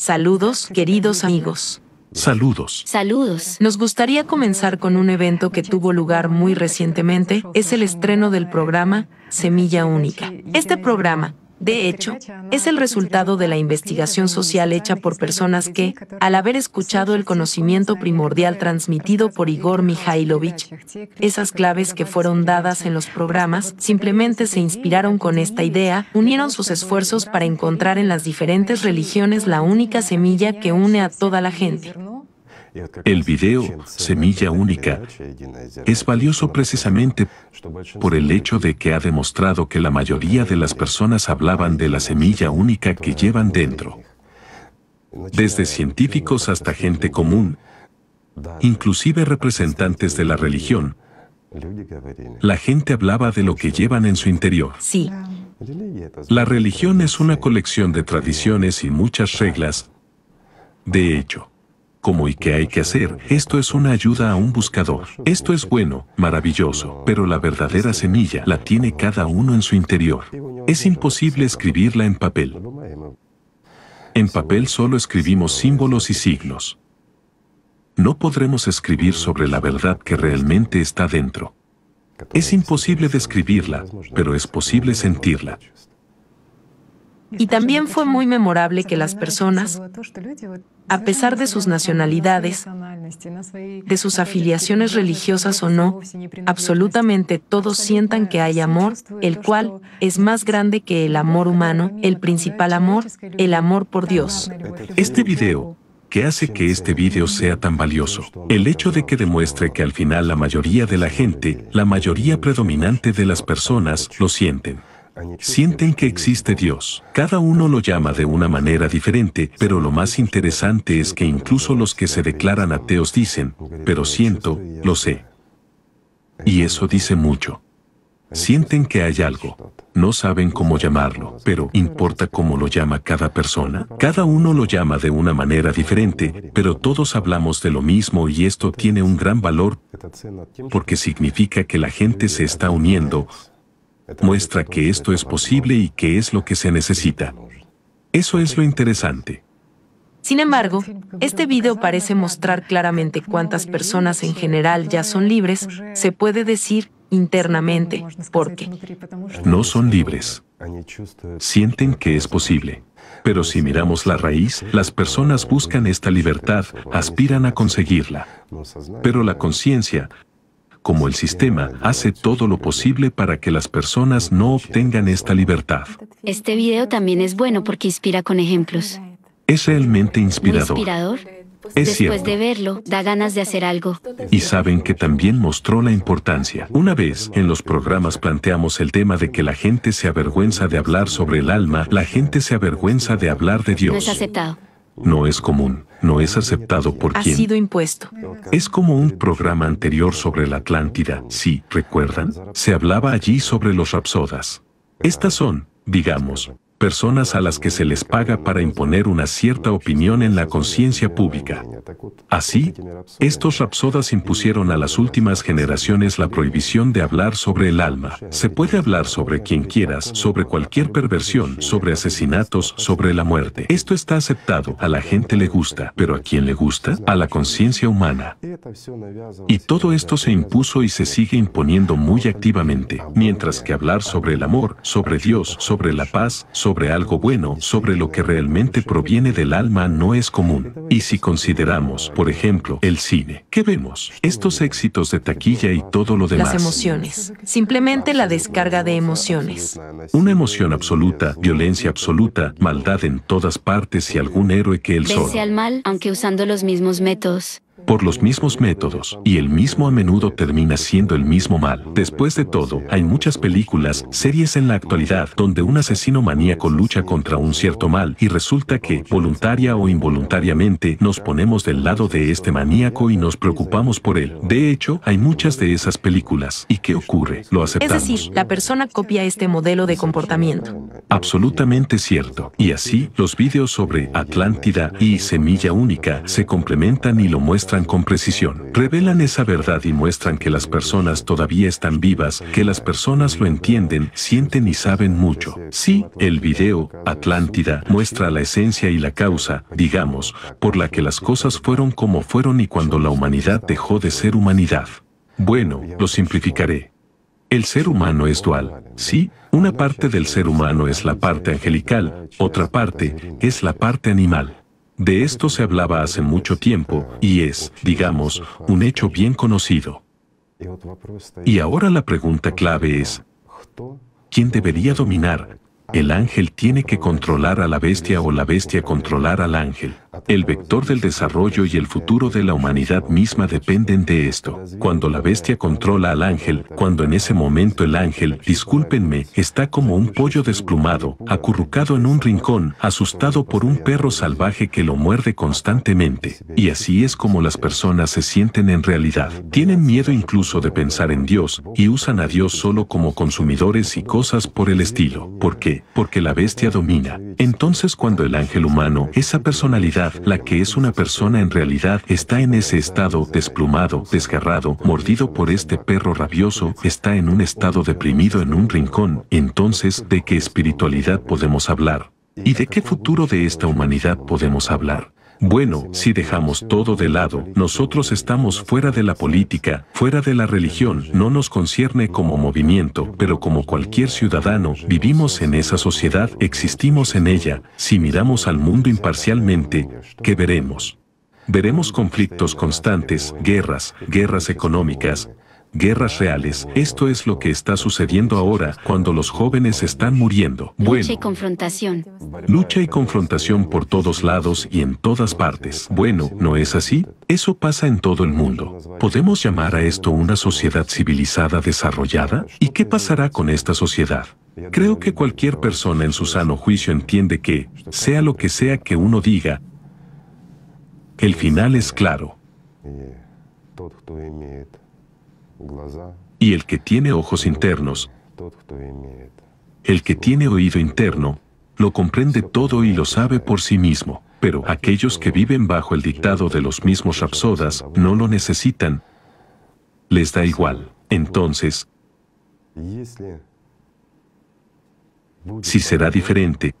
Saludos, queridos amigos. Saludos. Saludos. Nos gustaría comenzar con un evento que tuvo lugar muy recientemente, es el estreno del programa Semilla Única. Este programa, de hecho, es el resultado de la investigación social hecha por personas que, al haber escuchado el conocimiento primordial transmitido por Igor Mikhailovich, esas claves que fueron dadas en los programas, simplemente se inspiraron con esta idea, unieron sus esfuerzos para encontrar en las diferentes religiones la única semilla que une a toda la gente. El video Semilla Única es valioso precisamente por el hecho de que ha demostrado que la mayoría de las personas hablaban de la semilla única que llevan dentro. Desde científicos hasta gente común, inclusive representantes de la religión, la gente hablaba de lo que llevan en su interior. Sí. La religión es una colección de tradiciones y muchas reglas. De hecho, ¿Cómo y qué hay que hacer. Esto es una ayuda a un buscador. Esto es bueno, maravilloso, pero la verdadera semilla la tiene cada uno en su interior. Es imposible escribirla en papel. En papel solo escribimos símbolos y signos. No podremos escribir sobre la verdad que realmente está dentro. Es imposible describirla, pero es posible sentirla. Y también fue muy memorable que las personas, a pesar de sus nacionalidades, de sus afiliaciones religiosas o no, absolutamente todos sientan que hay amor, el cual es más grande que el amor humano, el principal amor, el amor por Dios. Este video que hace que este video sea tan valioso. El hecho de que demuestre que al final la mayoría de la gente, la mayoría predominante de las personas, lo sienten. Sienten que existe Dios. Cada uno lo llama de una manera diferente, pero lo más interesante es que incluso los que se declaran ateos dicen, pero siento, lo sé. Y eso dice mucho. Sienten que hay algo. No saben cómo llamarlo, pero importa cómo lo llama cada persona. Cada uno lo llama de una manera diferente, pero todos hablamos de lo mismo y esto tiene un gran valor porque significa que la gente se está uniendo muestra que esto es posible y que es lo que se necesita. Eso es lo interesante. Sin embargo, este video parece mostrar claramente cuántas personas en general ya son libres, se puede decir internamente, porque no son libres. Sienten que es posible. Pero si miramos la raíz, las personas buscan esta libertad, aspiran a conseguirla. Pero la conciencia, como el sistema hace todo lo posible para que las personas no obtengan esta libertad. Este video también es bueno porque inspira con ejemplos. Es realmente inspirador. inspirador? Es Después de verlo, da ganas de hacer algo. Y saben que también mostró la importancia. Una vez, en los programas planteamos el tema de que la gente se avergüenza de hablar sobre el alma, la gente se avergüenza de hablar de Dios. No es aceptado. No es común no es aceptado por Ha sido impuesto. Es como un programa anterior sobre la Atlántida, sí, recuerdan, se hablaba allí sobre los rapsodas. Estas son, digamos, personas a las que se les paga para imponer una cierta opinión en la conciencia pública. Así, estos rapsodas impusieron a las últimas generaciones la prohibición de hablar sobre el alma. Se puede hablar sobre quien quieras, sobre cualquier perversión, sobre asesinatos, sobre la muerte. Esto está aceptado, a la gente le gusta, pero ¿a quién le gusta? A la conciencia humana. Y todo esto se impuso y se sigue imponiendo muy activamente, mientras que hablar sobre el amor, sobre Dios, sobre la paz, sobre sobre algo bueno, sobre lo que realmente proviene del alma no es común. Y si consideramos, por ejemplo, el cine, ¿qué vemos? Estos éxitos de taquilla y todo lo demás. Las emociones. Simplemente la descarga de emociones. Una emoción absoluta, violencia absoluta, maldad en todas partes y algún héroe que él sol. al mal, aunque usando los mismos métodos por los mismos métodos, y el mismo a menudo termina siendo el mismo mal. Después de todo, hay muchas películas, series en la actualidad, donde un asesino maníaco lucha contra un cierto mal y resulta que, voluntaria o involuntariamente, nos ponemos del lado de este maníaco y nos preocupamos por él. De hecho, hay muchas de esas películas. ¿Y qué ocurre? Lo aceptamos. Es decir, la persona copia este modelo de comportamiento. Absolutamente cierto. Y así, los vídeos sobre Atlántida y Semilla Única se complementan y lo muestran con precisión, revelan esa verdad y muestran que las personas todavía están vivas, que las personas lo entienden, sienten y saben mucho. Sí, el video, Atlántida, muestra la esencia y la causa, digamos, por la que las cosas fueron como fueron y cuando la humanidad dejó de ser humanidad. Bueno, lo simplificaré. El ser humano es dual, ¿sí? Una parte del ser humano es la parte angelical, otra parte es la parte animal. De esto se hablaba hace mucho tiempo y es, digamos, un hecho bien conocido. Y ahora la pregunta clave es, ¿quién debería dominar? ¿El ángel tiene que controlar a la bestia o la bestia controlar al ángel? El vector del desarrollo y el futuro de la humanidad misma dependen de esto. Cuando la bestia controla al ángel, cuando en ese momento el ángel, discúlpenme, está como un pollo desplumado, acurrucado en un rincón, asustado por un perro salvaje que lo muerde constantemente. Y así es como las personas se sienten en realidad. Tienen miedo incluso de pensar en Dios, y usan a Dios solo como consumidores y cosas por el estilo. ¿Por qué? Porque la bestia domina. Entonces cuando el ángel humano, esa personalidad la que es una persona en realidad, está en ese estado, desplumado, desgarrado, mordido por este perro rabioso, está en un estado deprimido en un rincón, entonces, ¿de qué espiritualidad podemos hablar? ¿Y de qué futuro de esta humanidad podemos hablar? Bueno, si dejamos todo de lado, nosotros estamos fuera de la política, fuera de la religión, no nos concierne como movimiento, pero como cualquier ciudadano, vivimos en esa sociedad, existimos en ella, si miramos al mundo imparcialmente, ¿qué veremos? Veremos conflictos constantes, guerras, guerras económicas, guerras reales. Esto es lo que está sucediendo ahora, cuando los jóvenes están muriendo. Bueno, lucha y confrontación. Lucha y confrontación por todos lados y en todas partes. Bueno, ¿no es así? Eso pasa en todo el mundo. ¿Podemos llamar a esto una sociedad civilizada desarrollada? ¿Y qué pasará con esta sociedad? Creo que cualquier persona en su sano juicio entiende que, sea lo que sea que uno diga, el final es claro. Y el que tiene ojos internos, el que tiene oído interno, lo comprende todo y lo sabe por sí mismo, pero aquellos que viven bajo el dictado de los mismos rapsodas no lo necesitan, les da igual. Entonces, si será diferente,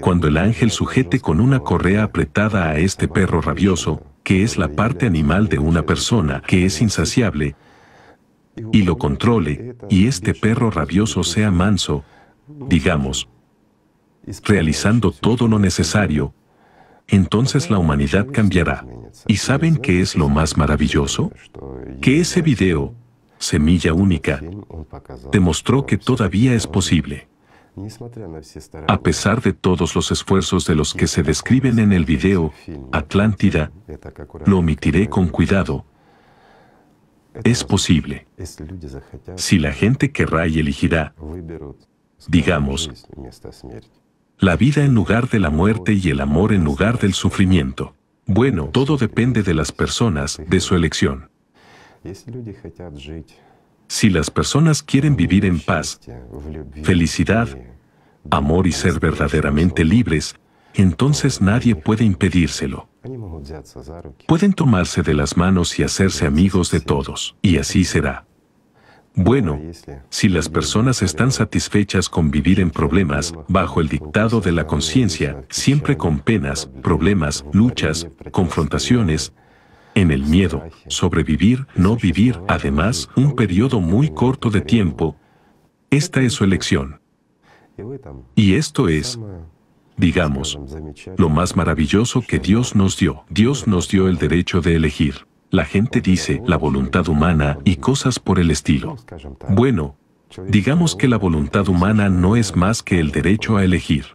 cuando el ángel sujete con una correa apretada a este perro rabioso, que es la parte animal de una persona que es insaciable, y lo controle, y este perro rabioso sea manso, digamos, realizando todo lo necesario, entonces la humanidad cambiará. ¿Y saben qué es lo más maravilloso? Que ese video, Semilla Única, demostró que todavía es posible. A pesar de todos los esfuerzos de los que se describen en el video, Atlántida, lo omitiré con cuidado, es posible. Si la gente querrá y elegirá, digamos, la vida en lugar de la muerte y el amor en lugar del sufrimiento. Bueno, todo depende de las personas, de su elección. Si las personas quieren vivir en paz, felicidad, amor y ser verdaderamente libres, entonces nadie puede impedírselo. Pueden tomarse de las manos y hacerse amigos de todos, y así será. Bueno, si las personas están satisfechas con vivir en problemas, bajo el dictado de la conciencia, siempre con penas, problemas, luchas, confrontaciones, en el miedo, sobrevivir, no vivir, además, un periodo muy corto de tiempo, esta es su elección. Y esto es digamos, lo más maravilloso que Dios nos dio. Dios nos dio el derecho de elegir. La gente dice la voluntad humana y cosas por el estilo. Bueno, digamos que la voluntad humana no es más que el derecho a elegir.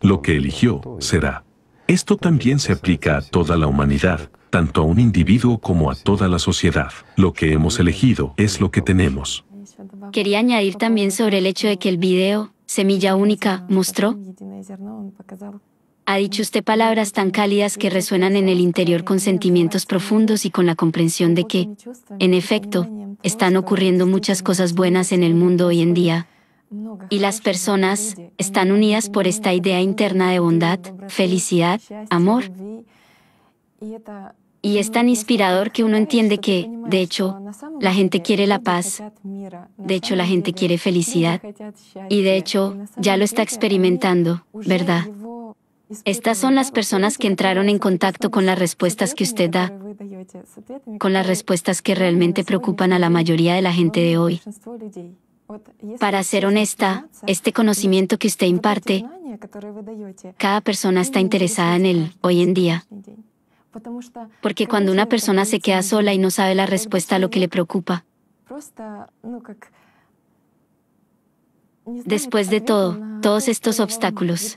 Lo que eligió será. Esto también se aplica a toda la humanidad, tanto a un individuo como a toda la sociedad. Lo que hemos elegido es lo que tenemos. Quería añadir también sobre el hecho de que el video Semilla Única, mostró. Ha dicho usted palabras tan cálidas que resuenan en el interior con sentimientos profundos y con la comprensión de que, en efecto, están ocurriendo muchas cosas buenas en el mundo hoy en día. Y las personas están unidas por esta idea interna de bondad, felicidad, amor. Y es tan inspirador que uno entiende que, de hecho, la gente quiere la paz, de hecho la gente quiere felicidad, y de hecho ya lo está experimentando, ¿verdad? Estas son las personas que entraron en contacto con las respuestas que usted da, con las respuestas que realmente preocupan a la mayoría de la gente de hoy. Para ser honesta, este conocimiento que usted imparte, cada persona está interesada en él hoy en día. Porque cuando una persona se queda sola y no sabe la respuesta a lo que le preocupa, Después de todo, todos estos obstáculos.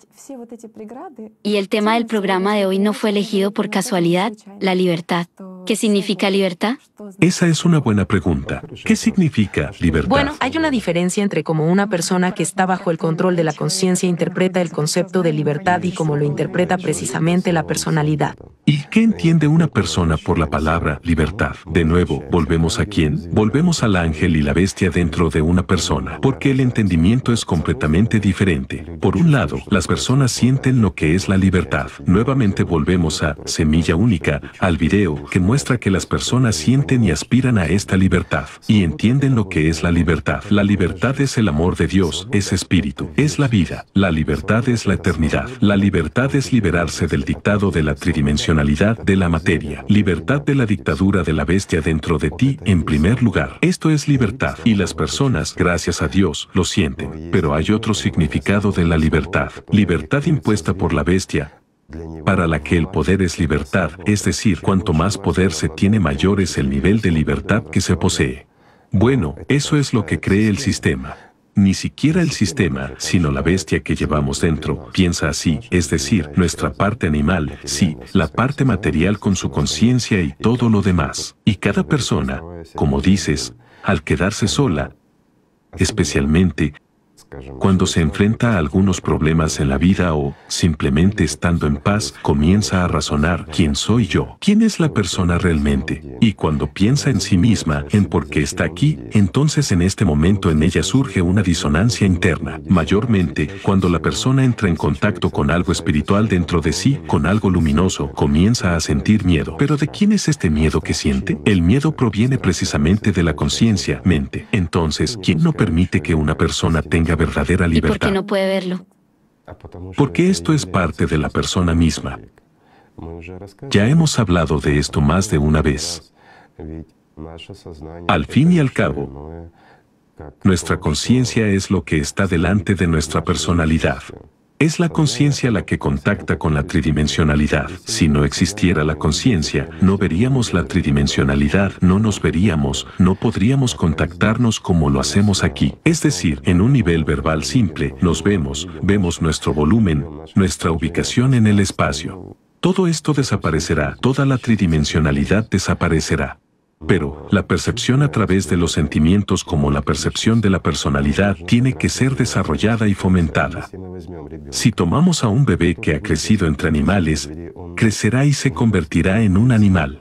Y el tema del programa de hoy no fue elegido por casualidad, la libertad. ¿Qué significa libertad? Esa es una buena pregunta. ¿Qué significa libertad? Bueno, hay una diferencia entre cómo una persona que está bajo el control de la conciencia interpreta el concepto de libertad y cómo lo interpreta precisamente la personalidad. ¿Y qué entiende una persona por la palabra libertad? De nuevo, ¿volvemos a quién? Volvemos al ángel y la bestia dentro de una persona, porque el entendimiento es completamente diferente. Por un lado, las personas sienten lo que es la libertad. Nuevamente volvemos a Semilla Única, al video que muestra que las personas sienten y aspiran a esta libertad y entienden lo que es la libertad. La libertad es el amor de Dios, es espíritu, es la vida. La libertad es la eternidad. La libertad es liberarse del dictado de la tridimensionalidad de la materia. Libertad de la dictadura de la bestia dentro de ti en primer lugar. Esto es libertad y las personas, gracias a Dios, lo sienten pero hay otro significado de la libertad, libertad impuesta por la bestia, para la que el poder es libertad, es decir, cuanto más poder se tiene mayor es el nivel de libertad que se posee. Bueno, eso es lo que cree el sistema. Ni siquiera el sistema, sino la bestia que llevamos dentro, piensa así, es decir, nuestra parte animal, sí, la parte material con su conciencia y todo lo demás. Y cada persona, como dices, al quedarse sola, especialmente cuando se enfrenta a algunos problemas en la vida o, simplemente estando en paz, comienza a razonar quién soy yo, quién es la persona realmente. Y cuando piensa en sí misma, en por qué está aquí, entonces en este momento en ella surge una disonancia interna. Mayormente, cuando la persona entra en contacto con algo espiritual dentro de sí, con algo luminoso, comienza a sentir miedo. Pero ¿de quién es este miedo que siente? El miedo proviene precisamente de la conciencia, mente. Entonces, ¿quién no permite que una persona tenga por qué no puede verlo? Porque esto es parte de la persona misma. Ya hemos hablado de esto más de una vez. Al fin y al cabo, nuestra conciencia es lo que está delante de nuestra personalidad. Es la conciencia la que contacta con la tridimensionalidad. Si no existiera la conciencia, no veríamos la tridimensionalidad, no nos veríamos, no podríamos contactarnos como lo hacemos aquí. Es decir, en un nivel verbal simple, nos vemos, vemos nuestro volumen, nuestra ubicación en el espacio. Todo esto desaparecerá, toda la tridimensionalidad desaparecerá. Pero, la percepción a través de los sentimientos como la percepción de la personalidad tiene que ser desarrollada y fomentada. Si tomamos a un bebé que ha crecido entre animales, crecerá y se convertirá en un animal.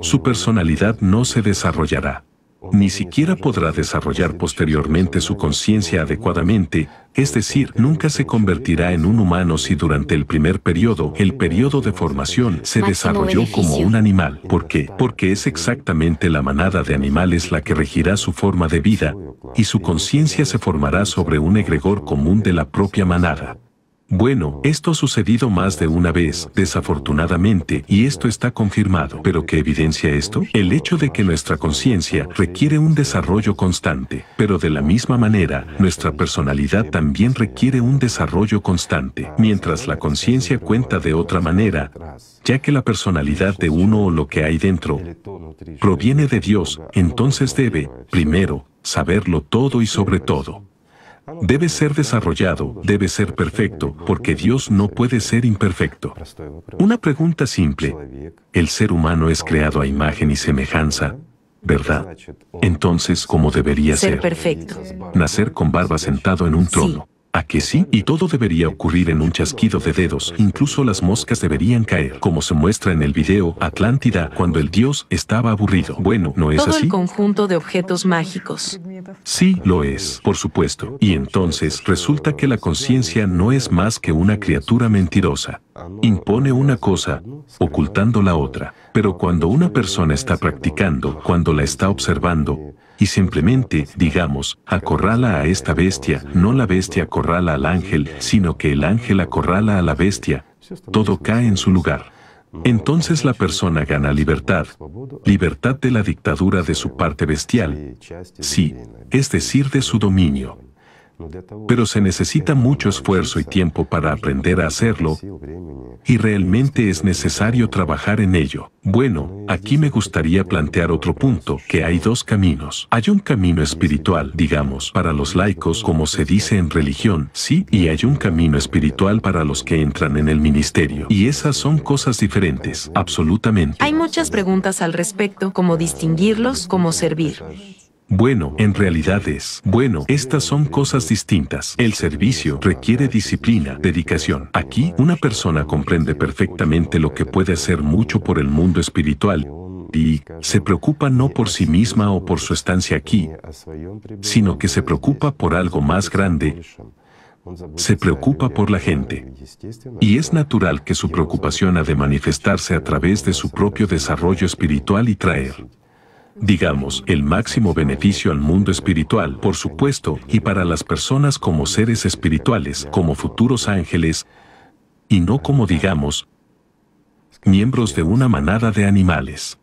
Su personalidad no se desarrollará ni siquiera podrá desarrollar posteriormente su conciencia adecuadamente, es decir, nunca se convertirá en un humano si durante el primer periodo, el periodo de formación, se desarrolló como un animal. ¿Por qué? Porque es exactamente la manada de animales la que regirá su forma de vida, y su conciencia se formará sobre un egregor común de la propia manada. Bueno, esto ha sucedido más de una vez, desafortunadamente, y esto está confirmado. ¿Pero qué evidencia esto? El hecho de que nuestra conciencia requiere un desarrollo constante, pero de la misma manera, nuestra personalidad también requiere un desarrollo constante, mientras la conciencia cuenta de otra manera, ya que la personalidad de uno o lo que hay dentro proviene de Dios, entonces debe, primero, saberlo todo y sobre todo debe ser desarrollado, debe ser perfecto, porque Dios no puede ser imperfecto. Una pregunta simple. El ser humano es creado a imagen y semejanza, ¿verdad? Entonces, ¿cómo debería ser? Ser perfecto. Nacer con barba sentado en un trono. ¿A que sí? Y todo debería ocurrir en un chasquido de dedos, incluso las moscas deberían caer, como se muestra en el video Atlántida, cuando el dios estaba aburrido. Bueno, ¿no es todo así? el conjunto de objetos mágicos. Sí, lo es, por supuesto. Y entonces resulta que la conciencia no es más que una criatura mentirosa. Impone una cosa, ocultando la otra. Pero cuando una persona está practicando, cuando la está observando, y simplemente, digamos, acorrala a esta bestia, no la bestia acorrala al ángel, sino que el ángel acorrala a la bestia, todo cae en su lugar. Entonces la persona gana libertad, libertad de la dictadura de su parte bestial, sí, es decir, de su dominio. Pero se necesita mucho esfuerzo y tiempo para aprender a hacerlo y realmente es necesario trabajar en ello. Bueno, aquí me gustaría plantear otro punto, que hay dos caminos. Hay un camino espiritual, digamos, para los laicos como se dice en religión, sí, y hay un camino espiritual para los que entran en el ministerio. Y esas son cosas diferentes, absolutamente. Hay muchas preguntas al respecto, cómo distinguirlos, cómo servir. Bueno, en realidad es. Bueno, estas son cosas distintas. El servicio requiere disciplina, dedicación. Aquí, una persona comprende perfectamente lo que puede hacer mucho por el mundo espiritual y se preocupa no por sí misma o por su estancia aquí, sino que se preocupa por algo más grande, se preocupa por la gente. Y es natural que su preocupación ha de manifestarse a través de su propio desarrollo espiritual y traer digamos, el máximo beneficio al mundo espiritual, por supuesto, y para las personas como seres espirituales, como futuros ángeles, y no como, digamos, miembros de una manada de animales.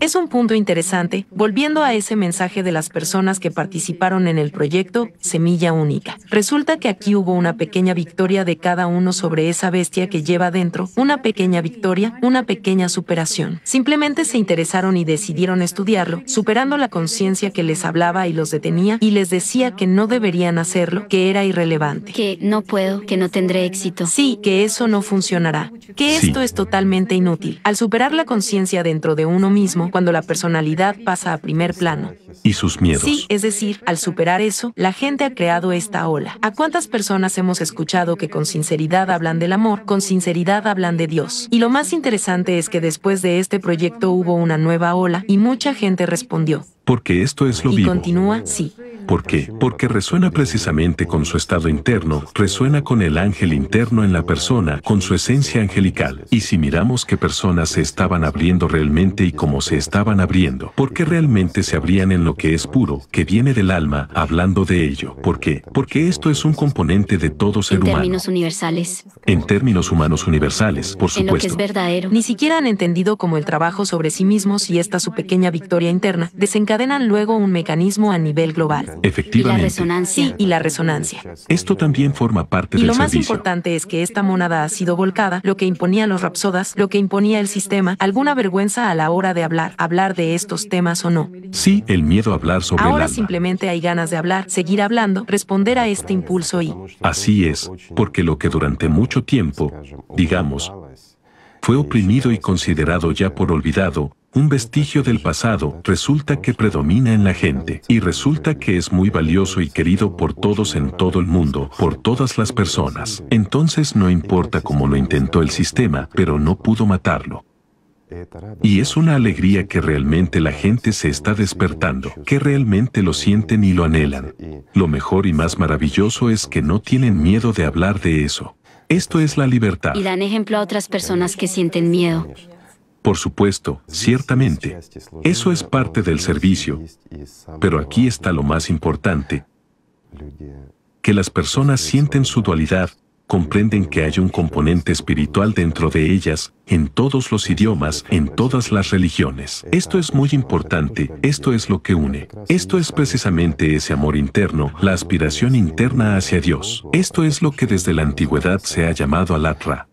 Es un punto interesante, volviendo a ese mensaje de las personas que participaron en el proyecto Semilla Única. Resulta que aquí hubo una pequeña victoria de cada uno sobre esa bestia que lleva dentro, una pequeña victoria, una pequeña superación. Simplemente se interesaron y decidieron estudiarlo, superando la conciencia que les hablaba y los detenía y les decía que no deberían hacerlo, que era irrelevante. Que no puedo, que no tendré éxito. Sí, que eso no funcionará, que esto es totalmente inútil. Al superar la conciencia dentro de uno, mismo cuando la personalidad pasa a primer plano. Y sus miedos. Sí, es decir, al superar eso, la gente ha creado esta ola. ¿A cuántas personas hemos escuchado que con sinceridad hablan del amor, con sinceridad hablan de Dios? Y lo más interesante es que después de este proyecto hubo una nueva ola y mucha gente respondió. Porque esto es lo y Continúa, sí. ¿Por qué? Porque resuena precisamente con su estado interno, resuena con el ángel interno en la persona, con su esencia angelical. Y si miramos qué personas se estaban abriendo realmente y cómo se estaban abriendo, porque realmente se abrían en lo que es puro, que viene del alma, hablando de ello. ¿Por qué? Porque esto es un componente de todo ser humano. En términos universales. En términos humanos universales, por supuesto. que es verdadero. Ni siquiera han entendido cómo el trabajo sobre sí mismos y esta su pequeña victoria interna desencadenan luego un mecanismo a nivel global. Efectivamente. Y la resonancia. Sí, y la resonancia. Esto también forma parte de del servicio. Y lo más importante es que esta monada ha sido volcada, lo que imponían los rapsodas, lo que imponía el sistema, alguna vergüenza a la hora de hablar, hablar de estos temas o no. Sí, el miedo a hablar sobre Ahora simplemente hay ganas de hablar, seguir hablando, responder a este impulso y... Así es, porque lo que durante mucho tiempo, digamos, fue oprimido y considerado ya por olvidado, un vestigio del pasado, resulta que predomina en la gente, y resulta que es muy valioso y querido por todos en todo el mundo, por todas las personas. Entonces no importa cómo lo intentó el sistema, pero no pudo matarlo. Y es una alegría que realmente la gente se está despertando, que realmente lo sienten y lo anhelan. Lo mejor y más maravilloso es que no tienen miedo de hablar de eso. Esto es la libertad. Y dan ejemplo a otras personas que sienten miedo. Por supuesto, ciertamente. Eso es parte del servicio. Pero aquí está lo más importante. Que las personas sienten su dualidad, comprenden que hay un componente espiritual dentro de ellas, en todos los idiomas, en todas las religiones. Esto es muy importante, esto es lo que une. Esto es precisamente ese amor interno, la aspiración interna hacia Dios. Esto es lo que desde la antigüedad se ha llamado alatra.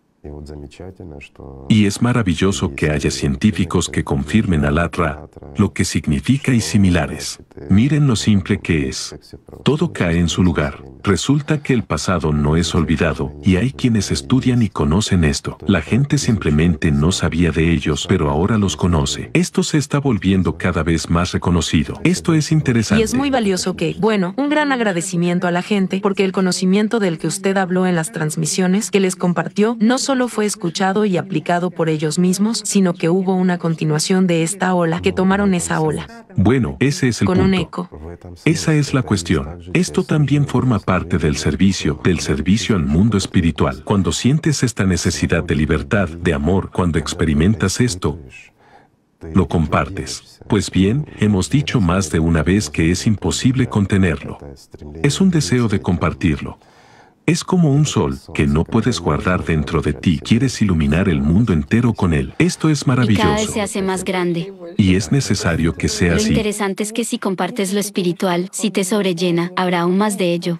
Y es maravilloso que haya científicos que confirmen al ATRA lo que significa y similares. Э, Miren lo э, simple que es. Todo cae en su lugar. Resulta que el pasado no es olvidado y hay quienes estudian y conocen esto. La gente simplemente no pues, sabía de pues, ellos, pero pues, ahora los conoce. Esto se está volviendo cada vez más reconocido. Esto es interesante. Y es muy valioso que, bueno, un gran agradecimiento a la gente porque el conocimiento del que usted habló en las transmisiones que les compartió no solo solo fue escuchado y aplicado por ellos mismos, sino que hubo una continuación de esta ola que tomaron esa ola. Bueno, ese es el eco. Esa es la cuestión. Esto también forma parte del servicio, del servicio al mundo espiritual. Cuando sientes esta necesidad de libertad, de amor, cuando experimentas esto, lo compartes. Pues bien, hemos dicho más de una vez que es imposible contenerlo. Es un deseo de compartirlo. Es como un sol que no puedes guardar dentro de ti, quieres iluminar el mundo entero con él. Esto es maravilloso. Y cada vez se hace más grande. Y es necesario que sea así. Lo interesante es que si compartes lo espiritual, si te sobrellena, habrá aún más de ello.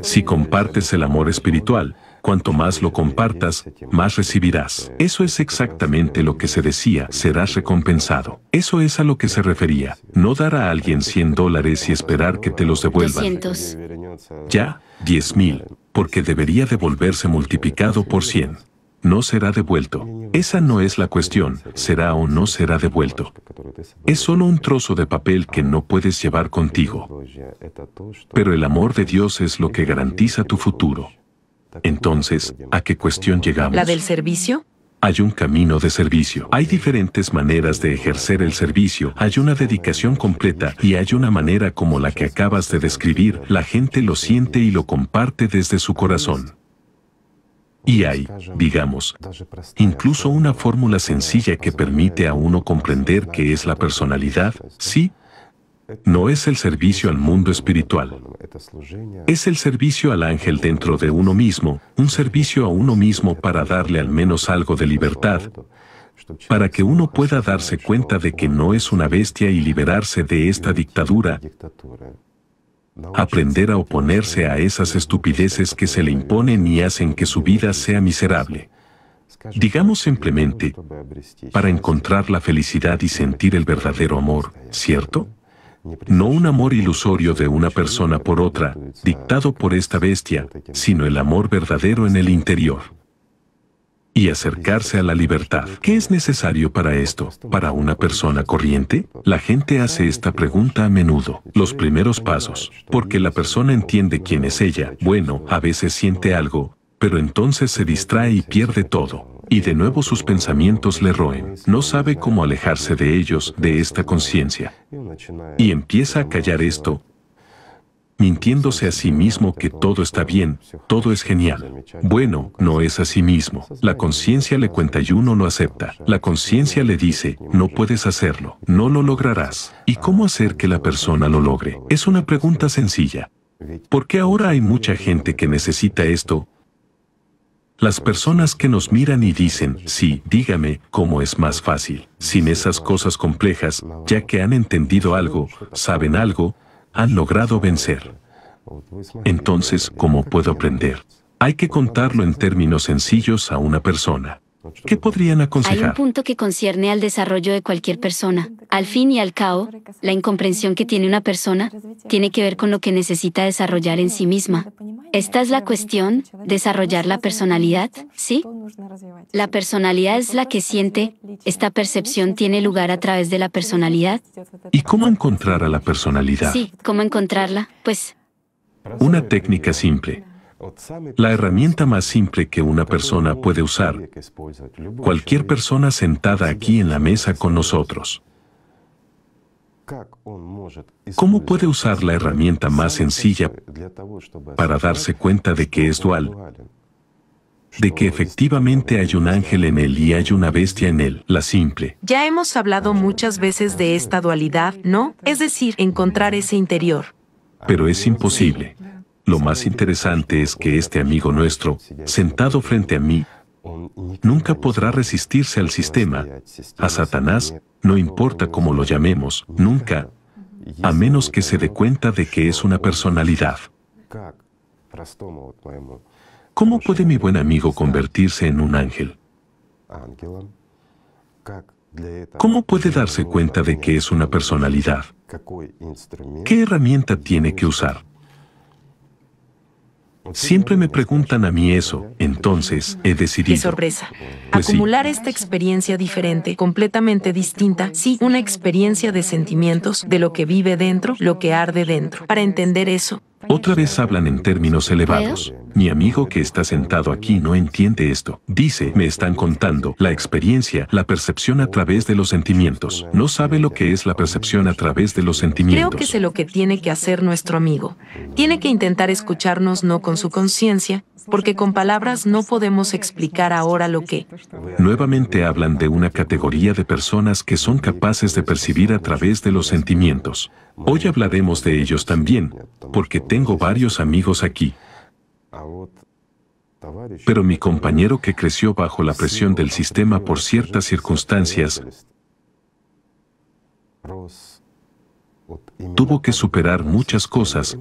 Si compartes el amor espiritual, cuanto más lo compartas, más recibirás. Eso es exactamente lo que se decía, serás recompensado. Eso es a lo que se refería. No dar a alguien 100 dólares y esperar que te los devuelvan. Ya, 10.000. mil porque debería devolverse multiplicado por 100. No será devuelto. Esa no es la cuestión, será o no será devuelto. Es solo un trozo de papel que no puedes llevar contigo. Pero el amor de Dios es lo que garantiza tu futuro. Entonces, ¿a qué cuestión llegamos? ¿La del servicio? hay un camino de servicio. Hay diferentes maneras de ejercer el servicio, hay una dedicación completa y hay una manera como la que acabas de describir, la gente lo siente y lo comparte desde su corazón. Y hay, digamos, incluso una fórmula sencilla que permite a uno comprender qué es la personalidad, sí, no es el servicio al mundo espiritual. Es el servicio al ángel dentro de uno mismo, un servicio a uno mismo para darle al menos algo de libertad, para que uno pueda darse cuenta de que no es una bestia y liberarse de esta dictadura, aprender a oponerse a esas estupideces que se le imponen y hacen que su vida sea miserable. Digamos simplemente, para encontrar la felicidad y sentir el verdadero amor, ¿cierto? no un amor ilusorio de una persona por otra, dictado por esta bestia, sino el amor verdadero en el interior. Y acercarse a la libertad. ¿Qué es necesario para esto? ¿Para una persona corriente? La gente hace esta pregunta a menudo. Los primeros pasos. Porque la persona entiende quién es ella. Bueno, a veces siente algo, pero entonces se distrae y pierde todo y de nuevo sus pensamientos le roen. No sabe cómo alejarse de ellos, de esta conciencia. Y empieza a callar esto, mintiéndose a sí mismo que todo está bien, todo es genial. Bueno, no es a sí mismo. La conciencia le cuenta y uno no acepta. La conciencia le dice, no puedes hacerlo, no lo lograrás. ¿Y cómo hacer que la persona lo logre? Es una pregunta sencilla. Porque ahora hay mucha gente que necesita esto, las personas que nos miran y dicen, sí, dígame, ¿cómo es más fácil? Sin esas cosas complejas, ya que han entendido algo, saben algo, han logrado vencer. Entonces, ¿cómo puedo aprender? Hay que contarlo en términos sencillos a una persona. ¿Qué podrían aconsejar? Hay un punto que concierne al desarrollo de cualquier persona. Al fin y al cabo, la incomprensión que tiene una persona tiene que ver con lo que necesita desarrollar en sí misma. Esta es la cuestión, desarrollar la personalidad, ¿sí? La personalidad es la que siente, esta percepción tiene lugar a través de la personalidad. ¿Y cómo encontrar a la personalidad? Sí, ¿cómo encontrarla? Pues... Una técnica simple. La herramienta más simple que una persona puede usar, cualquier persona sentada aquí en la mesa con nosotros. ¿Cómo puede usar la herramienta más sencilla eh, para darse cuenta de que es dual? De que efectivamente hay un ángel en él y hay una bestia en él, la simple. Ya hemos hablado muchas veces de esta dualidad, ¿no? Es decir, encontrar ese interior. Pero es imposible. Lo más interesante es que este amigo nuestro, sentado frente a mí, nunca podrá resistirse al sistema, a Satanás, no importa cómo lo llamemos, nunca, a menos que se dé cuenta de que es una personalidad. ¿Cómo puede mi buen amigo convertirse en un ángel? ¿Cómo puede darse cuenta de que es una personalidad? ¿Qué herramienta tiene que usar? Siempre me preguntan a mí eso, entonces he decidido. Qué sorpresa. Pues Acumular esta experiencia diferente, completamente distinta, sí, una experiencia de sentimientos, de lo que vive dentro, lo que arde dentro. Para entender eso. Otra vez hablan en términos elevados. Mi amigo que está sentado aquí no entiende esto. Dice, me están contando la experiencia, la percepción a través de los sentimientos. No sabe lo que es la percepción a través de los sentimientos. Creo que es lo que tiene que hacer nuestro amigo. Tiene que intentar escucharnos no con su conciencia, porque con palabras no podemos explicar ahora lo que... Nuevamente hablan de una categoría de personas que son capaces de percibir a través de los sentimientos. Hoy hablaremos de ellos también, porque tengo varios amigos aquí. Pero mi compañero que creció bajo la presión del sistema por ciertas circunstancias, tuvo que superar muchas cosas,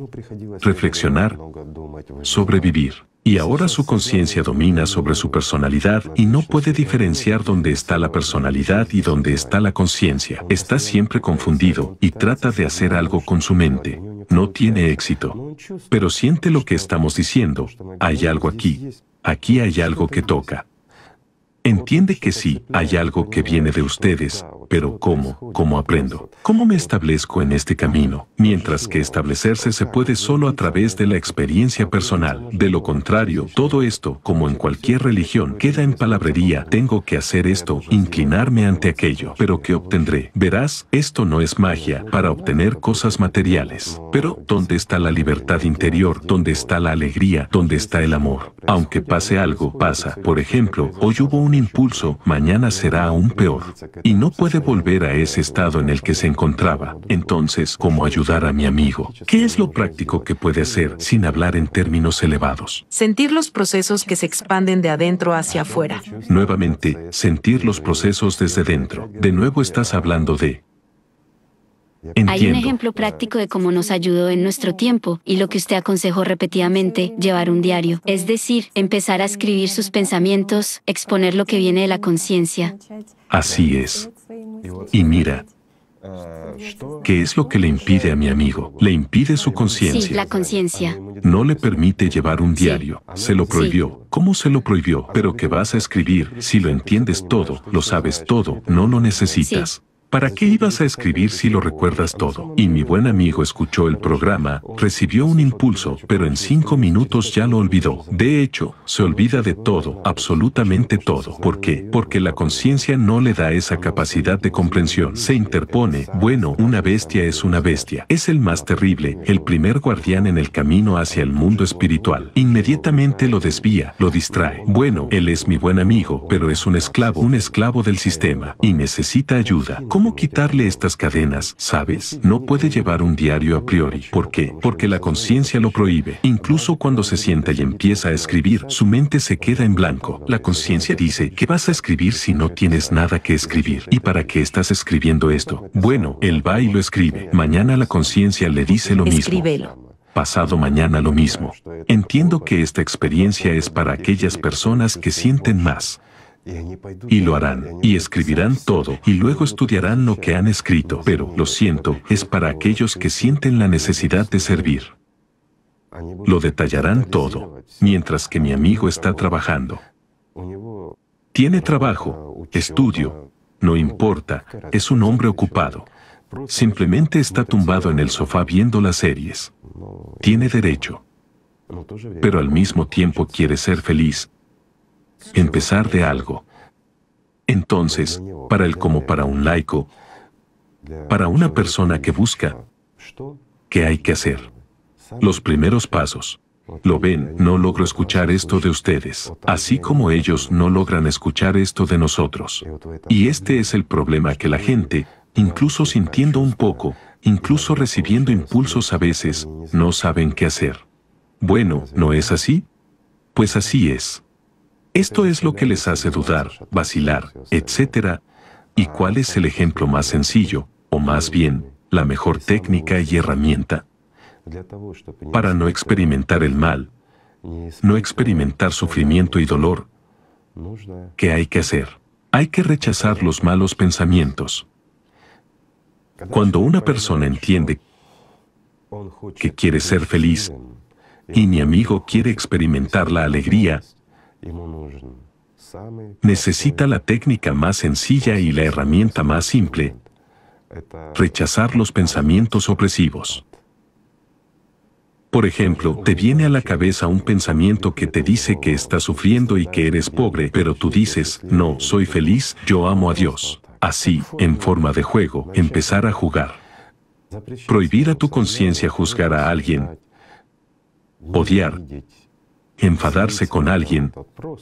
reflexionar, sobrevivir. Y ahora su conciencia domina sobre su personalidad y no puede diferenciar dónde está la personalidad y dónde está la conciencia. Está siempre confundido y trata de hacer algo con su mente no tiene éxito. Pero siente lo que estamos diciendo. Hay algo aquí. Aquí hay algo que toca. Entiende que sí, hay algo que viene de ustedes, pero ¿cómo? ¿Cómo aprendo? ¿Cómo me establezco en este camino? Mientras que establecerse se puede solo a través de la experiencia personal. De lo contrario, todo esto, como en cualquier religión, queda en palabrería. Tengo que hacer esto, inclinarme ante aquello. Pero ¿qué obtendré? Verás, esto no es magia para obtener cosas materiales. Pero, ¿dónde está la libertad interior? ¿Dónde está la alegría? ¿Dónde está el amor? Aunque pase algo, pasa. Por ejemplo, hoy hubo un impulso, mañana será aún peor. Y no puede volver a ese estado en el que se encontraba. Entonces, ¿cómo ayudar a mi amigo? ¿Qué es lo práctico que puede hacer sin hablar en términos elevados? Sentir los procesos que se expanden de adentro hacia afuera. Nuevamente, sentir los procesos desde dentro. De nuevo estás hablando de hay un ejemplo práctico de cómo nos ayudó en nuestro tiempo y lo que usted aconsejó repetidamente, llevar un diario, es decir, empezar a escribir sus pensamientos, exponer lo que viene de la conciencia. Así es. Y mira, ¿Qué es lo que le impide a mi amigo? Le impide su conciencia. Sí, la conciencia. No le permite llevar un diario. Se lo prohibió. ¿Cómo se lo prohibió? Pero que vas a escribir, si lo entiendes todo, lo sabes todo, no lo necesitas. ¿Para qué ibas a escribir si lo recuerdas todo? Y mi buen amigo escuchó el programa, recibió un impulso, pero en cinco minutos ya lo olvidó. De hecho, se olvida de todo, absolutamente todo. ¿Por qué? Porque la conciencia no le da esa capacidad de comprensión. Se interpone, bueno, una bestia es una bestia. Es el más terrible, el primer guardián en el camino hacia el mundo espiritual. Inmediatamente lo desvía, lo distrae. Bueno, él es mi buen amigo, pero es un esclavo, un esclavo del sistema, y necesita ayuda ¿Cómo quitarle estas cadenas? ¿Sabes? No puede llevar un diario a priori. ¿Por qué? Porque la conciencia lo prohíbe. Incluso cuando se sienta y empieza a escribir, su mente se queda en blanco. La conciencia dice, ¿qué vas a escribir si no tienes nada que escribir? ¿Y para qué estás escribiendo esto? Bueno, él va y lo escribe. Mañana la conciencia le dice lo Escríbelo. mismo pasado mañana lo mismo. Entiendo que esta experiencia es para aquellas personas que sienten más, y lo harán, y escribirán todo, y luego estudiarán lo que han escrito. Pero, lo siento, es para aquellos que sienten la necesidad de servir. Lo detallarán todo, mientras que mi amigo está trabajando. Tiene trabajo, estudio, no importa, es un hombre ocupado. Simplemente está tumbado en el sofá viendo las series. Tiene derecho. Pero al mismo tiempo quiere ser feliz empezar de algo. Entonces, para él como para un laico, para una persona que busca, ¿qué hay que hacer? Los primeros pasos. Lo ven, no logro escuchar esto de ustedes, así como ellos no logran escuchar esto de nosotros. Y este es el problema que la gente, incluso sintiendo un poco, incluso recibiendo impulsos a veces, no saben qué hacer. Bueno, ¿no es así? Pues así es. Esto es lo que les hace dudar, vacilar, etc. ¿Y cuál es el ejemplo más sencillo, o más bien, la mejor técnica y herramienta? Para no experimentar el mal, no experimentar sufrimiento y dolor, ¿qué hay que hacer? Hay que rechazar los malos pensamientos. Cuando una persona entiende que quiere ser feliz y mi amigo quiere experimentar la alegría, Necesita la técnica más sencilla y la herramienta más simple, rechazar los pensamientos opresivos. Por ejemplo, te viene a la cabeza un pensamiento que te dice que estás sufriendo y que eres pobre, pero tú dices, no, soy feliz, yo amo a Dios. Así, en forma de juego, empezar a jugar. Prohibir a tu conciencia juzgar a alguien, odiar, enfadarse con alguien,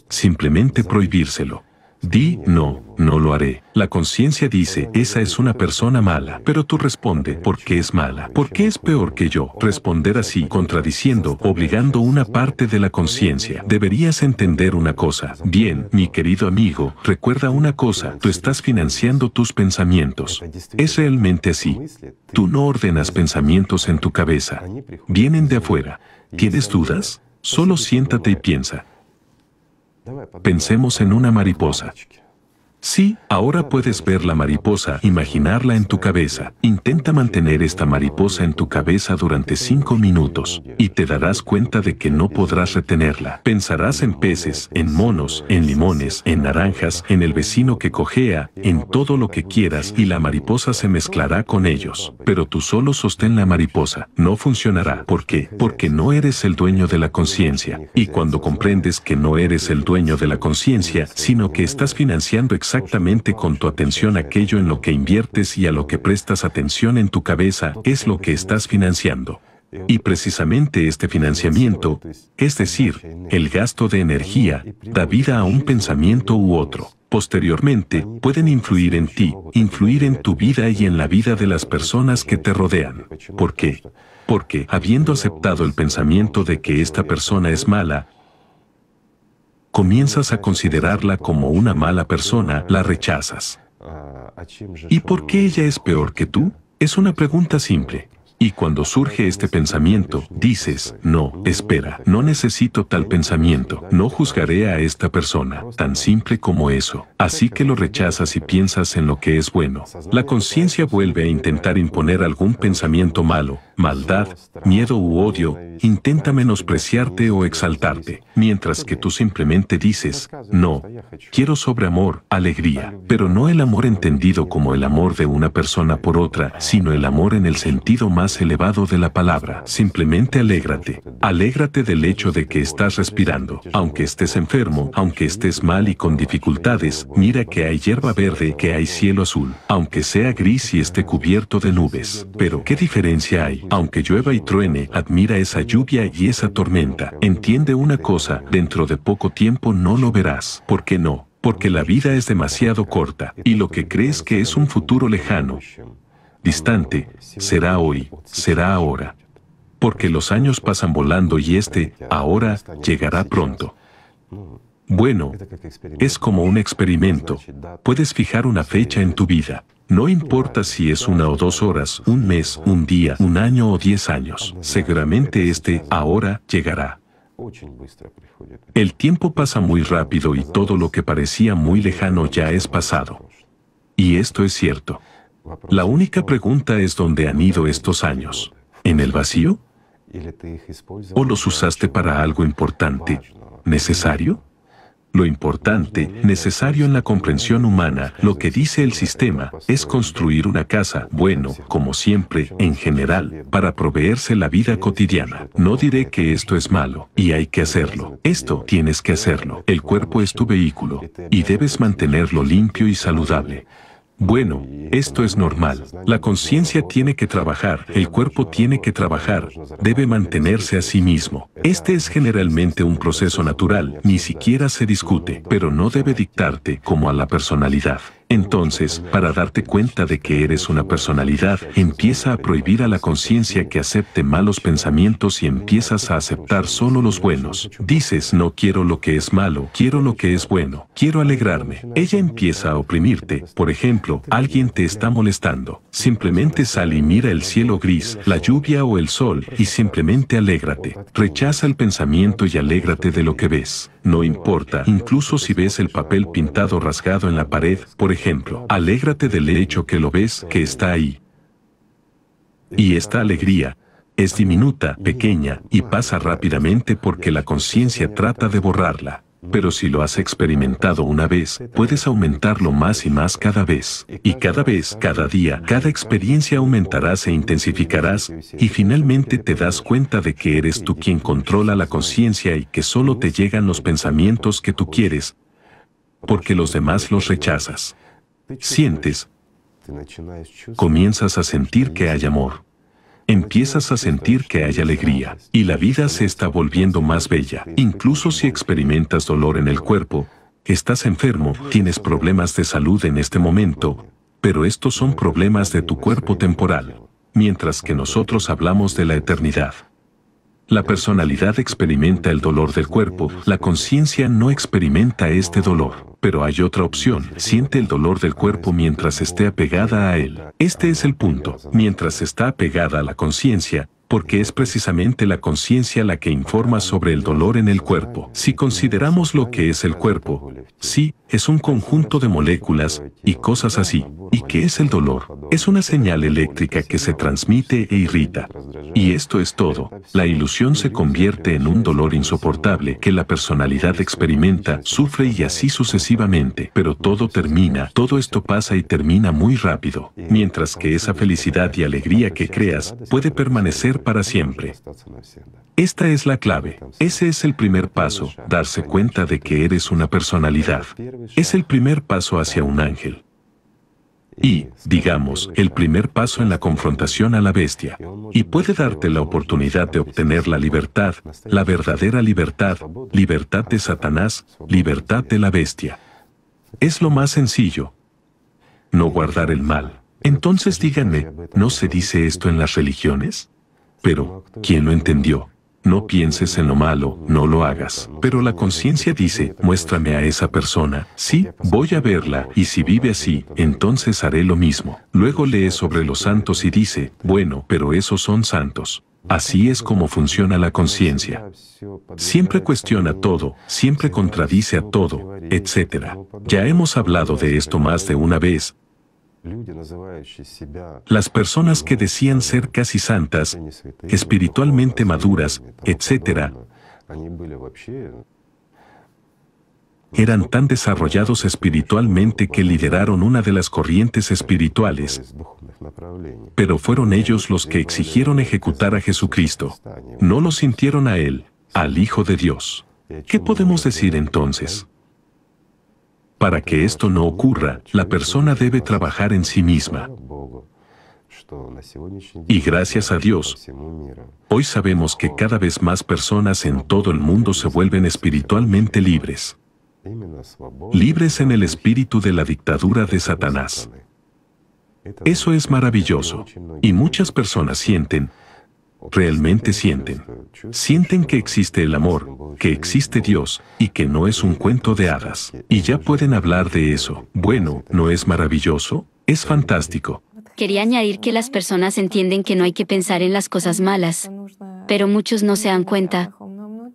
simplemente prohibírselo. Di, no, no lo haré. La conciencia dice, esa es una persona mala, pero tú responde, ¿por qué es mala? ¿Por qué es peor que yo? Responder así, contradiciendo, obligando una parte de la conciencia. Deberías entender una cosa. Bien, mi querido amigo, recuerda una cosa, tú estás financiando tus pensamientos. Es realmente así. Tú no ordenas pensamientos en tu cabeza. Vienen de afuera. ¿Tienes dudas? Solo siéntate y piensa. Pensemos en una mariposa. Sí, ahora puedes ver la mariposa, imaginarla en tu cabeza. Intenta mantener esta mariposa en tu cabeza durante cinco minutos y te darás cuenta de que no podrás retenerla. Pensarás en peces, en monos, en limones, en naranjas, en el vecino que cojea, en todo lo que quieras y la mariposa se mezclará con ellos. Pero tú solo sostén la mariposa. No funcionará. ¿Por qué? Porque no eres el dueño de la conciencia. Y cuando comprendes que no eres el dueño de la conciencia, sino que estás financiando exactamente exactamente con tu atención aquello en lo que inviertes y a lo que prestas atención en tu cabeza es lo que estás financiando. Y precisamente este financiamiento, es decir, el gasto de energía, da vida a un pensamiento u otro. Posteriormente, pueden influir en ti, influir en tu vida y en la vida de las personas que te rodean. ¿Por qué? Porque, habiendo aceptado el pensamiento de que esta persona es mala, comienzas a considerarla como una mala persona, la rechazas. Ah, ¿Y por qué ella es peor que tú? Es una pregunta simple. Y cuando surge este pensamiento, dices, no, espera, no necesito tal pensamiento, no juzgaré a esta persona, tan simple como eso. Así que lo rechazas y piensas en lo que es bueno. La conciencia vuelve a intentar imponer algún pensamiento malo, maldad, miedo u odio, intenta menospreciarte o exaltarte, mientras que tú simplemente dices, no, quiero sobre amor, alegría, pero no el amor entendido como el amor de una persona por otra, sino el amor en el sentido más elevado de la palabra. Simplemente alégrate. Alégrate del hecho de que estás respirando. Aunque estés enfermo, aunque estés mal y con dificultades, mira que hay hierba verde, que hay cielo azul. Aunque sea gris y esté cubierto de nubes. Pero, ¿qué diferencia hay? Aunque llueva y truene, admira esa lluvia y esa tormenta. Entiende una cosa, dentro de poco tiempo no lo verás. ¿Por qué no? porque la vida es demasiado corta, y lo que crees que es un futuro lejano, distante, será hoy, será ahora. Porque los años pasan volando y este, ahora, llegará pronto. Bueno, es como un experimento. Puedes fijar una fecha en tu vida. No importa si es una o dos horas, un mes, un día, un año o diez años. Seguramente este ahora llegará. El tiempo pasa muy rápido y todo lo que parecía muy lejano ya es pasado. Y esto es cierto. La única pregunta es dónde han ido estos años. ¿En el vacío? ¿O los usaste para algo importante, necesario? Lo importante, necesario en la comprensión humana, lo que dice el sistema, es construir una casa, bueno, como siempre, en general, para proveerse la vida cotidiana. No diré que esto es malo, y hay que hacerlo. Esto tienes que hacerlo. El cuerpo es tu vehículo, y debes mantenerlo limpio y saludable. Bueno, esto es normal. La conciencia tiene que trabajar, el cuerpo tiene que trabajar, debe mantenerse a sí mismo. Este es generalmente un proceso natural, ni siquiera se discute, pero no debe dictarte como a la personalidad. Entonces, para darte cuenta de que eres una personalidad, empieza a prohibir a la conciencia que acepte malos pensamientos y empiezas a aceptar solo los buenos. Dices, no quiero lo que es malo, quiero lo que es bueno, quiero alegrarme. Ella empieza a oprimirte. Por ejemplo, alguien te está molestando. Simplemente sal y mira el cielo gris, la lluvia o el sol y simplemente alégrate. Rechaza el pensamiento y alégrate de lo que ves. No importa, incluso si ves el papel pintado rasgado en la pared, por ejemplo, ejemplo. Alégrate del hecho que lo ves, que está ahí. Y esta alegría es diminuta, pequeña, y pasa rápidamente porque la conciencia trata de borrarla. Pero si lo has experimentado una vez, puedes aumentarlo más y más cada vez. Y cada vez, cada día, cada experiencia aumentarás e intensificarás, y finalmente te das cuenta de que eres tú quien controla la conciencia y que solo te llegan los pensamientos que tú quieres, porque los demás los rechazas sientes, comienzas a sentir que hay amor. Empiezas a sentir que hay alegría y la vida se está volviendo más bella. Incluso si experimentas dolor en el cuerpo, estás enfermo, tienes problemas de salud en este momento, pero estos son problemas de tu cuerpo temporal, mientras que nosotros hablamos de la eternidad. La personalidad experimenta el dolor del cuerpo, la conciencia no experimenta este dolor. Pero hay otra opción, siente el dolor del cuerpo mientras esté apegada a él. Este es el punto, mientras está apegada a la conciencia, porque es precisamente la conciencia la que informa sobre el dolor en el cuerpo. Si consideramos lo que es el cuerpo, sí, es un conjunto de moléculas y cosas así, ¿Y qué es el dolor? Es una señal eléctrica que se transmite e irrita. Y esto es todo. La ilusión se convierte en un dolor insoportable que la personalidad experimenta, sufre y así sucesivamente. Pero todo termina, todo esto pasa y termina muy rápido. Mientras que esa felicidad y alegría que creas puede permanecer para siempre. Esta es la clave. Ese es el primer paso, darse cuenta de que eres una personalidad. Es el primer paso hacia un ángel y, digamos, el primer paso en la confrontación a la bestia, y puede darte la oportunidad de obtener la libertad, la verdadera libertad, libertad de Satanás, libertad de la bestia. Es lo más sencillo. No guardar el mal. Entonces díganme, ¿no se dice esto en las religiones? Pero, ¿quién lo entendió? no pienses en lo malo, no lo hagas. Pero la conciencia dice, muéstrame a esa persona, sí, voy a verla, y si vive así, entonces haré lo mismo. Luego lee sobre los santos y dice, bueno, pero esos son santos. Así es como funciona la conciencia. Siempre cuestiona todo, siempre contradice a todo, etc. Ya hemos hablado de esto más de una vez, las personas que decían ser casi santas, espiritualmente maduras, etc., eran tan desarrollados espiritualmente que lideraron una de las corrientes espirituales, pero fueron ellos los que exigieron ejecutar a Jesucristo. No lo sintieron a Él, al Hijo de Dios. ¿Qué podemos decir entonces? Para que esto no ocurra, la persona debe trabajar en sí misma. Y gracias a Dios, hoy sabemos que cada vez más personas en todo el mundo se vuelven espiritualmente libres. Libres en el espíritu de la dictadura de Satanás. Eso es maravilloso. Y muchas personas sienten realmente sienten. Sienten que existe el amor, que existe Dios, y que no es un cuento de hadas. Y ya pueden hablar de eso. Bueno, ¿no es maravilloso? Es fantástico. Quería añadir que las personas entienden que no hay que pensar en las cosas malas, pero muchos no se dan cuenta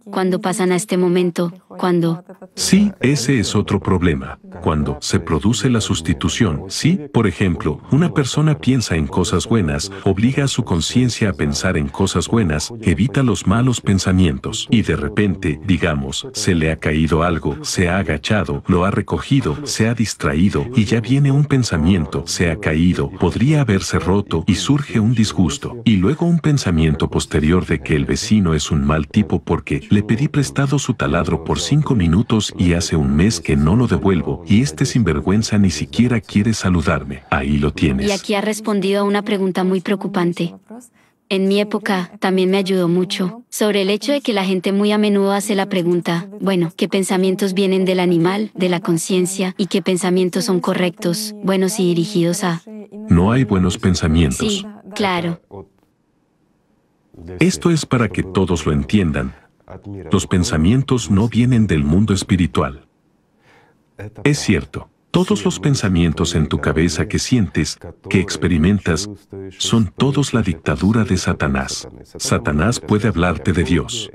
cuando pasan a este momento, cuando... Sí, ese es otro problema. Cuando se produce la sustitución, si, por ejemplo, una persona piensa en cosas buenas, obliga a su conciencia a pensar en cosas buenas, evita los malos pensamientos, y de repente, digamos, se le ha caído algo, se ha agachado, lo ha recogido, se ha distraído, y ya viene un pensamiento, se ha caído, podría haberse roto, y surge un disgusto, y luego un pensamiento posterior de que el vecino es un mal tipo porque le pedí prestado su taladro por cinco minutos y hace un mes que no lo devuelvo y este sinvergüenza ni siquiera quiere saludarme. Ahí lo tienes. Y aquí ha respondido a una pregunta muy preocupante. En mi época, también me ayudó mucho, sobre el hecho de que la gente muy a menudo hace la pregunta, bueno, ¿qué pensamientos vienen del animal, de la conciencia, y qué pensamientos son correctos, buenos y dirigidos a... No hay buenos pensamientos. Sí, claro. Esto es para que todos lo entiendan. Los pensamientos no vienen del mundo espiritual. Es cierto, todos los pensamientos en tu cabeza que sientes, que experimentas, son todos la dictadura de Satanás. Satanás puede hablarte de Dios.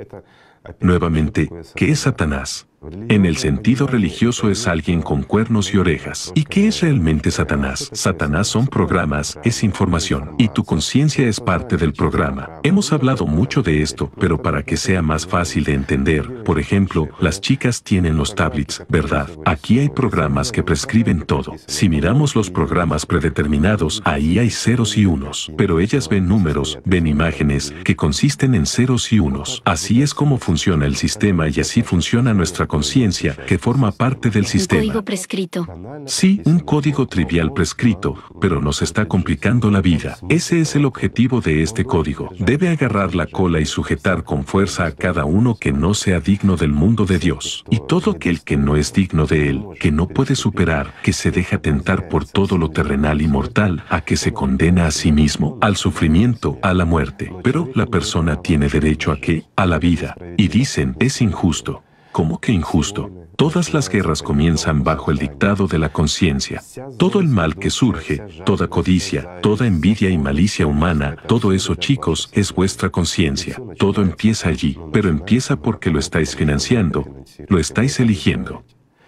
Nuevamente, ¿qué es Satanás? En el sentido religioso es alguien con cuernos y orejas. ¿Y qué es realmente Satanás? Satanás son programas, es información, y tu conciencia es parte del programa. Hemos hablado mucho de esto, pero para que sea más fácil de entender, por ejemplo, las chicas tienen los tablets, ¿verdad? Aquí hay programas que prescriben todo. Si miramos los programas predeterminados, ahí hay ceros y unos, pero ellas ven números, ven imágenes, que consisten en ceros y unos. Así es como funciona el sistema y así funciona nuestra conciencia que forma parte del sistema. Un código prescrito. Sí, un código trivial prescrito, pero nos está complicando la vida. Ese es el objetivo de este código. Debe agarrar la cola y sujetar con fuerza a cada uno que no sea digno del mundo de Dios. Y todo aquel que no es digno de él, que no puede superar, que se deja tentar por todo lo terrenal y mortal, a que se condena a sí mismo, al sufrimiento, a la muerte. Pero la persona tiene derecho a que, a la vida. Y dicen, es injusto. ¿Cómo que injusto? Todas las guerras comienzan bajo el dictado de la conciencia. Todo el mal que surge, toda codicia, toda envidia y malicia humana, todo eso chicos, es vuestra conciencia. Todo empieza allí, pero empieza porque lo estáis financiando, lo estáis eligiendo.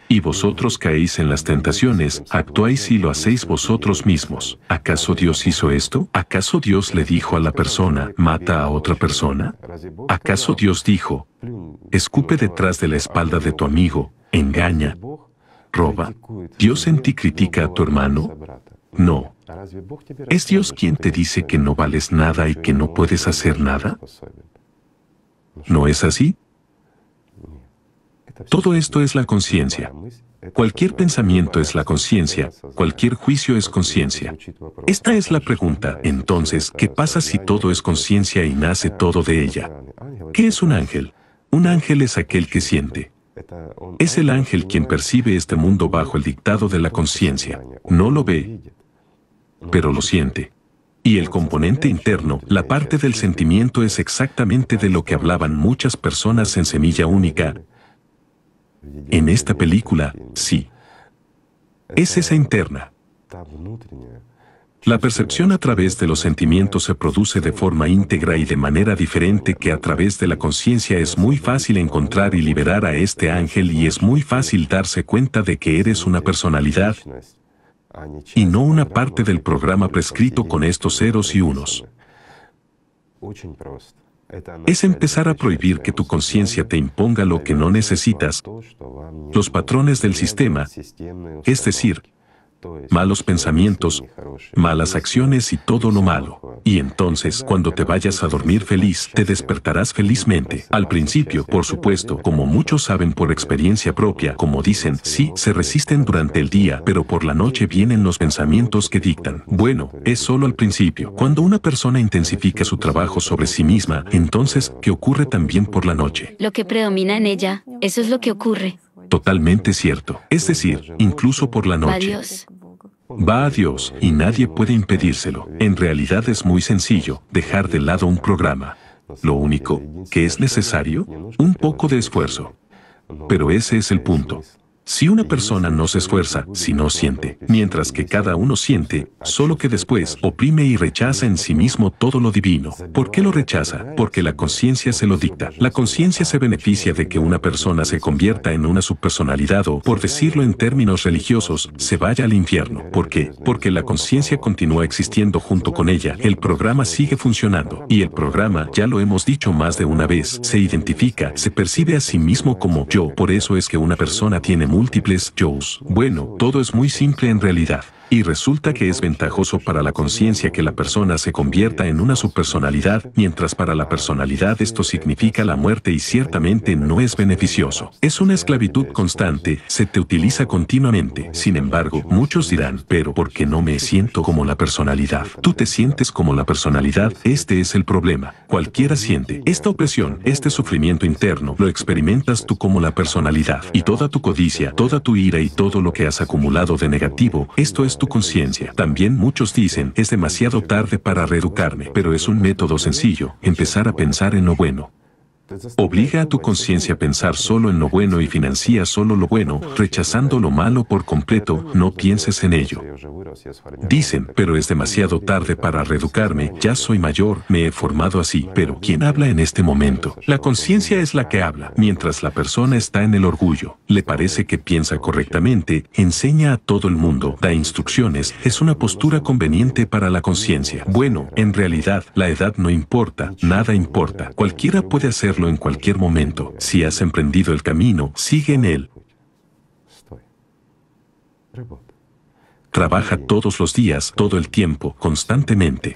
Y vosotros caéis en las tentaciones, actuáis y lo hacéis vosotros mismos. ¿Acaso Dios hizo esto? ¿Acaso Dios le dijo a la persona, mata a otra persona? ¿Acaso Dios dijo, escupe detrás de la espalda de tu amigo, engaña, roba. ¿Dios en ti critica a tu hermano? No. ¿Es Dios quien te dice que no vales nada y que no puedes hacer nada? ¿No es así? Todo esto es la conciencia. Cualquier pensamiento es la conciencia, cualquier juicio es conciencia. Esta es la pregunta, entonces, ¿qué pasa si todo es conciencia y nace todo de ella? ¿Qué es un ángel? Un ángel es aquel que siente. Es el ángel quien percibe este mundo bajo el dictado de la conciencia. No lo ve, pero lo siente. Y el componente interno, la parte del sentimiento es exactamente de lo que hablaban muchas personas en Semilla Única. En esta película, sí. Es esa interna. La percepción a través de los sentimientos se produce de forma íntegra y de manera diferente que a través de la conciencia es muy fácil encontrar y liberar a este ángel y es muy fácil darse cuenta de que eres una personalidad y no una parte del programa prescrito con estos ceros y unos. Es empezar a prohibir que tu conciencia te imponga lo que no necesitas, los patrones del sistema, es decir, malos pensamientos, malas acciones y todo lo malo. Y entonces, cuando te vayas a dormir feliz, te despertarás felizmente. Al principio, por supuesto, como muchos saben por experiencia propia, como dicen, sí, se resisten durante el día, pero por la noche vienen los pensamientos que dictan. Bueno, es solo al principio. Cuando una persona intensifica su trabajo sobre sí misma, entonces, ¿qué ocurre también por la noche? Lo que predomina en ella, eso es lo que ocurre totalmente cierto. Es decir, incluso por la noche. Va a Dios y nadie puede impedírselo. En realidad es muy sencillo dejar de lado un programa. Lo único que es necesario, un poco de esfuerzo. Pero ese es el punto. Si una persona no se esfuerza, si no siente, mientras que cada uno siente, solo que después oprime y rechaza en sí mismo todo lo divino. ¿Por qué lo rechaza? Porque la conciencia se lo dicta. La conciencia se beneficia de que una persona se convierta en una subpersonalidad o, por decirlo en términos religiosos, se vaya al infierno. ¿Por qué? Porque la conciencia continúa existiendo junto con ella, el programa sigue funcionando, y el programa, ya lo hemos dicho más de una vez, se identifica, se percibe a sí mismo como yo. Por eso es que una persona tiene múltiples shows. Bueno, todo es muy simple en realidad. Y resulta que es ventajoso para la conciencia que la persona se convierta en una subpersonalidad, mientras para la personalidad esto significa la muerte y ciertamente no es beneficioso. Es una esclavitud constante, se te utiliza continuamente. Sin embargo, muchos dirán, pero ¿por qué no me siento como la personalidad? Tú te sientes como la personalidad, este es el problema. Cualquiera siente esta opresión, este sufrimiento interno, lo experimentas tú como la personalidad. Y toda tu codicia, toda tu ira y todo lo que has acumulado de negativo, esto es tu conciencia. También muchos dicen, es demasiado tarde para reeducarme, pero es un método sencillo, empezar a pensar en lo bueno. Obliga a tu conciencia a pensar solo en lo bueno y financia solo lo bueno, rechazando lo malo por completo, no pienses en ello. Dicen, pero es demasiado tarde para reeducarme, ya soy mayor, me he formado así, pero ¿quién habla en este momento? La conciencia es la que habla, mientras la persona está en el orgullo, le parece que piensa correctamente, enseña a todo el mundo, da instrucciones, es una postura conveniente para la conciencia. Bueno, en realidad, la edad no importa, nada importa, cualquiera puede hacer en cualquier momento. Si has emprendido el camino, sigue en él. Trabaja todos los días, todo el tiempo, constantemente.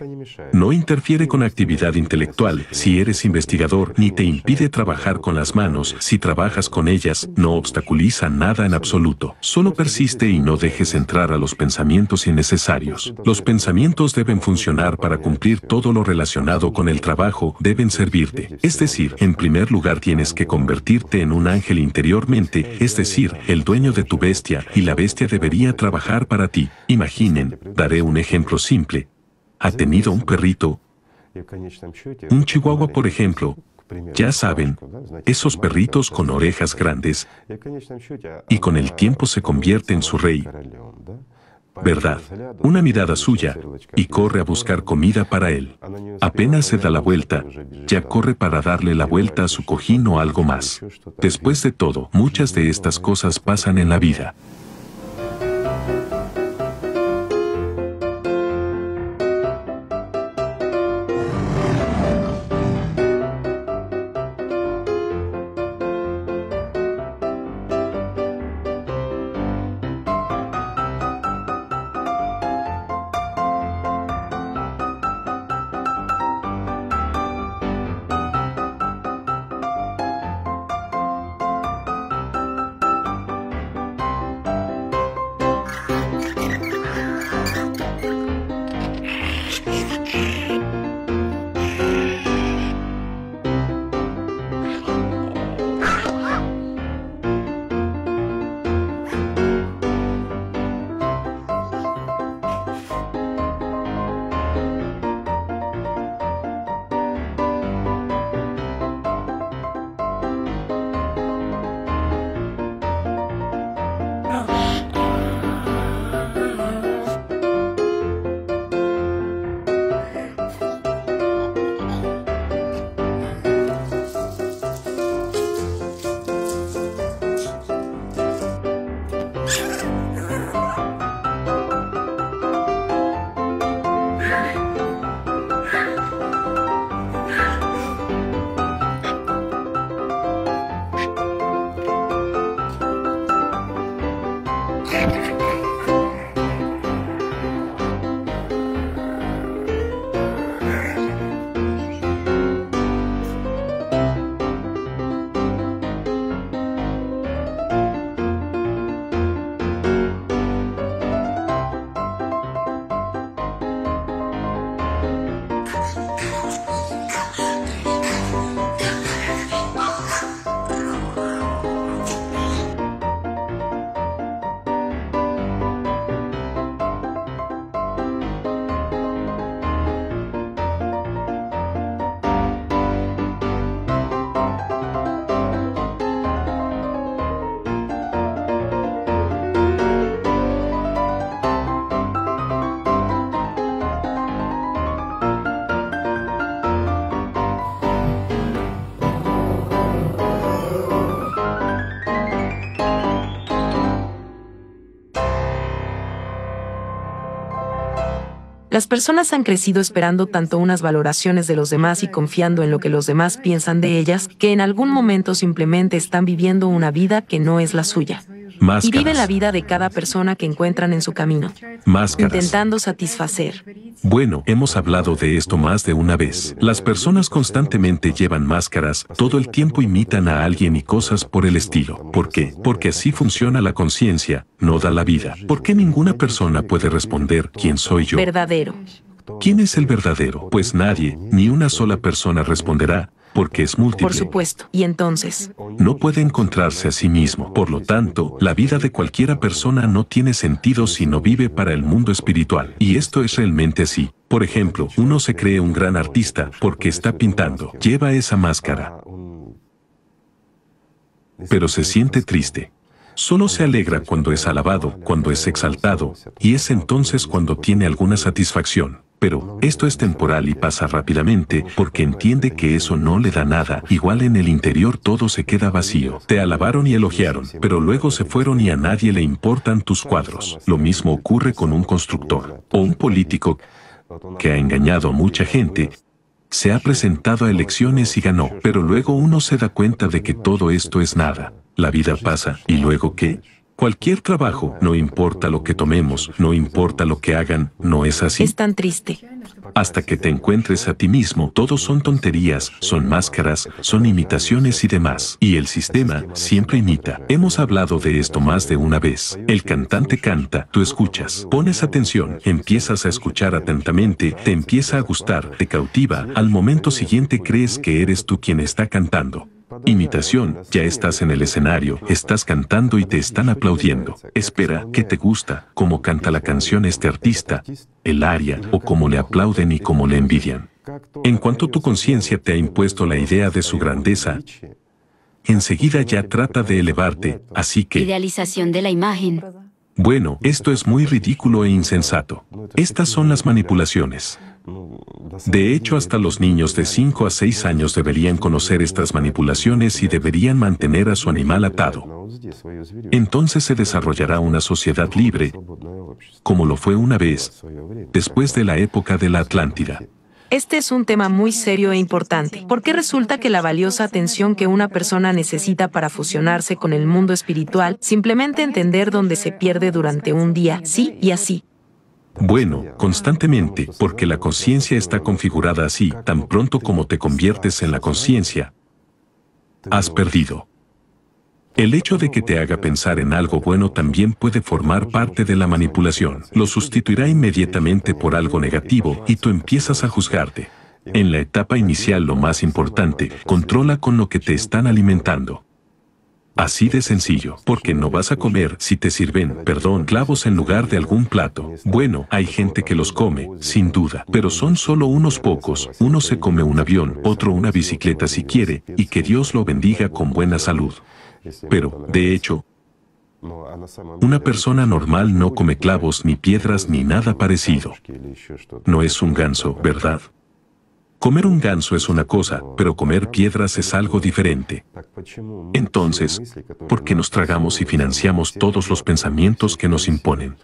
No interfiere con actividad intelectual si eres investigador, ni te impide trabajar con las manos si trabajas con ellas, no obstaculiza nada en absoluto. Solo persiste y no dejes entrar a los pensamientos innecesarios. Los pensamientos deben funcionar para cumplir todo lo relacionado con el trabajo, deben servirte. Es decir, en primer lugar tienes que convertirte en un ángel interiormente, es decir, el dueño de tu bestia, y la bestia debería trabajar para ti imaginen, daré un ejemplo simple. Ha tenido un perrito, un chihuahua por ejemplo, ya saben, esos perritos con orejas grandes, y con el tiempo se convierte en su rey. ¿Verdad? Una mirada suya, y corre a buscar comida para él. Apenas se da la vuelta, ya corre para darle la vuelta a su cojín o algo más. Después de todo, muchas de estas cosas pasan en la vida. Las personas han crecido esperando tanto unas valoraciones de los demás y confiando en lo que los demás piensan de ellas, que en algún momento simplemente están viviendo una vida que no es la suya. Y vive la vida de cada persona que encuentran en su camino. Intentando satisfacer. Bueno, hemos hablado de esto más de una vez. Las personas constantemente llevan máscaras, todo el tiempo imitan a alguien y cosas por el estilo. ¿Por qué? Porque así funciona la conciencia, no da la vida. ¿Por qué ninguna persona puede responder quién soy yo? Verdadero. ¿Quién es el verdadero? Pues nadie, ni una sola persona responderá, porque es múltiple. Por supuesto. Y entonces. No puede encontrarse a sí mismo. Por lo tanto, la vida de cualquiera persona no tiene sentido si no vive para el mundo espiritual. Y esto es realmente así. Por ejemplo, uno se cree un gran artista porque está pintando, lleva esa máscara, pero se siente triste. Solo se alegra cuando es alabado, cuando es exaltado, y es entonces cuando tiene alguna satisfacción. Pero esto es temporal y pasa rápidamente porque entiende que eso no le da nada. Igual en el interior todo se queda vacío. Te alabaron y elogiaron, pero luego se fueron y a nadie le importan tus cuadros. Lo mismo ocurre con un constructor o un político que ha engañado a mucha gente se ha presentado a elecciones y ganó, pero luego uno se da cuenta de que todo esto es nada. La vida pasa, ¿y luego qué? Cualquier trabajo, no importa lo que tomemos, no importa lo que hagan, no es así. Es tan triste. Hasta que te encuentres a ti mismo, todos son tonterías, son máscaras, son imitaciones y demás. Y el sistema siempre imita. Hemos hablado de esto más de una vez. El cantante canta, tú escuchas, pones atención, empiezas a escuchar atentamente, te empieza a gustar, te cautiva, al momento siguiente crees que eres tú quien está cantando. Imitación, ya estás en el escenario, estás cantando y te están aplaudiendo. Espera, ¿qué te gusta? ¿Cómo canta la canción este artista? El aria, o cómo le aplauden y cómo le envidian. En cuanto tu conciencia te ha impuesto la idea de su grandeza, enseguida ya trata de elevarte, así que... Idealización de la imagen. Bueno, esto es muy ridículo e insensato. Estas son las manipulaciones. De hecho, hasta los niños de 5 a 6 años deberían conocer estas manipulaciones y deberían mantener a su animal atado. Entonces se desarrollará una sociedad libre, como lo fue una vez, después de la época de la Atlántida. Este es un tema muy serio e importante, porque resulta que la valiosa atención que una persona necesita para fusionarse con el mundo espiritual, simplemente entender dónde se pierde durante un día, sí y así, bueno, constantemente, porque la conciencia está configurada así, tan pronto como te conviertes en la conciencia, has perdido. El hecho de que te haga pensar en algo bueno también puede formar parte de la manipulación. Lo sustituirá inmediatamente por algo negativo y tú empiezas a juzgarte. En la etapa inicial lo más importante, controla con lo que te están alimentando. Así de sencillo, porque no vas a comer si te sirven, perdón, clavos en lugar de algún plato. Bueno, hay gente que los come, sin duda, pero son solo unos pocos. Uno se come un avión, otro una bicicleta si quiere, y que Dios lo bendiga con buena salud. Pero, de hecho, una persona normal no come clavos ni piedras ni nada parecido. No es un ganso, ¿verdad? Comer un ganso es una cosa, pero comer piedras es algo diferente. Entonces, ¿por qué nos tragamos y financiamos todos los pensamientos que nos imponen?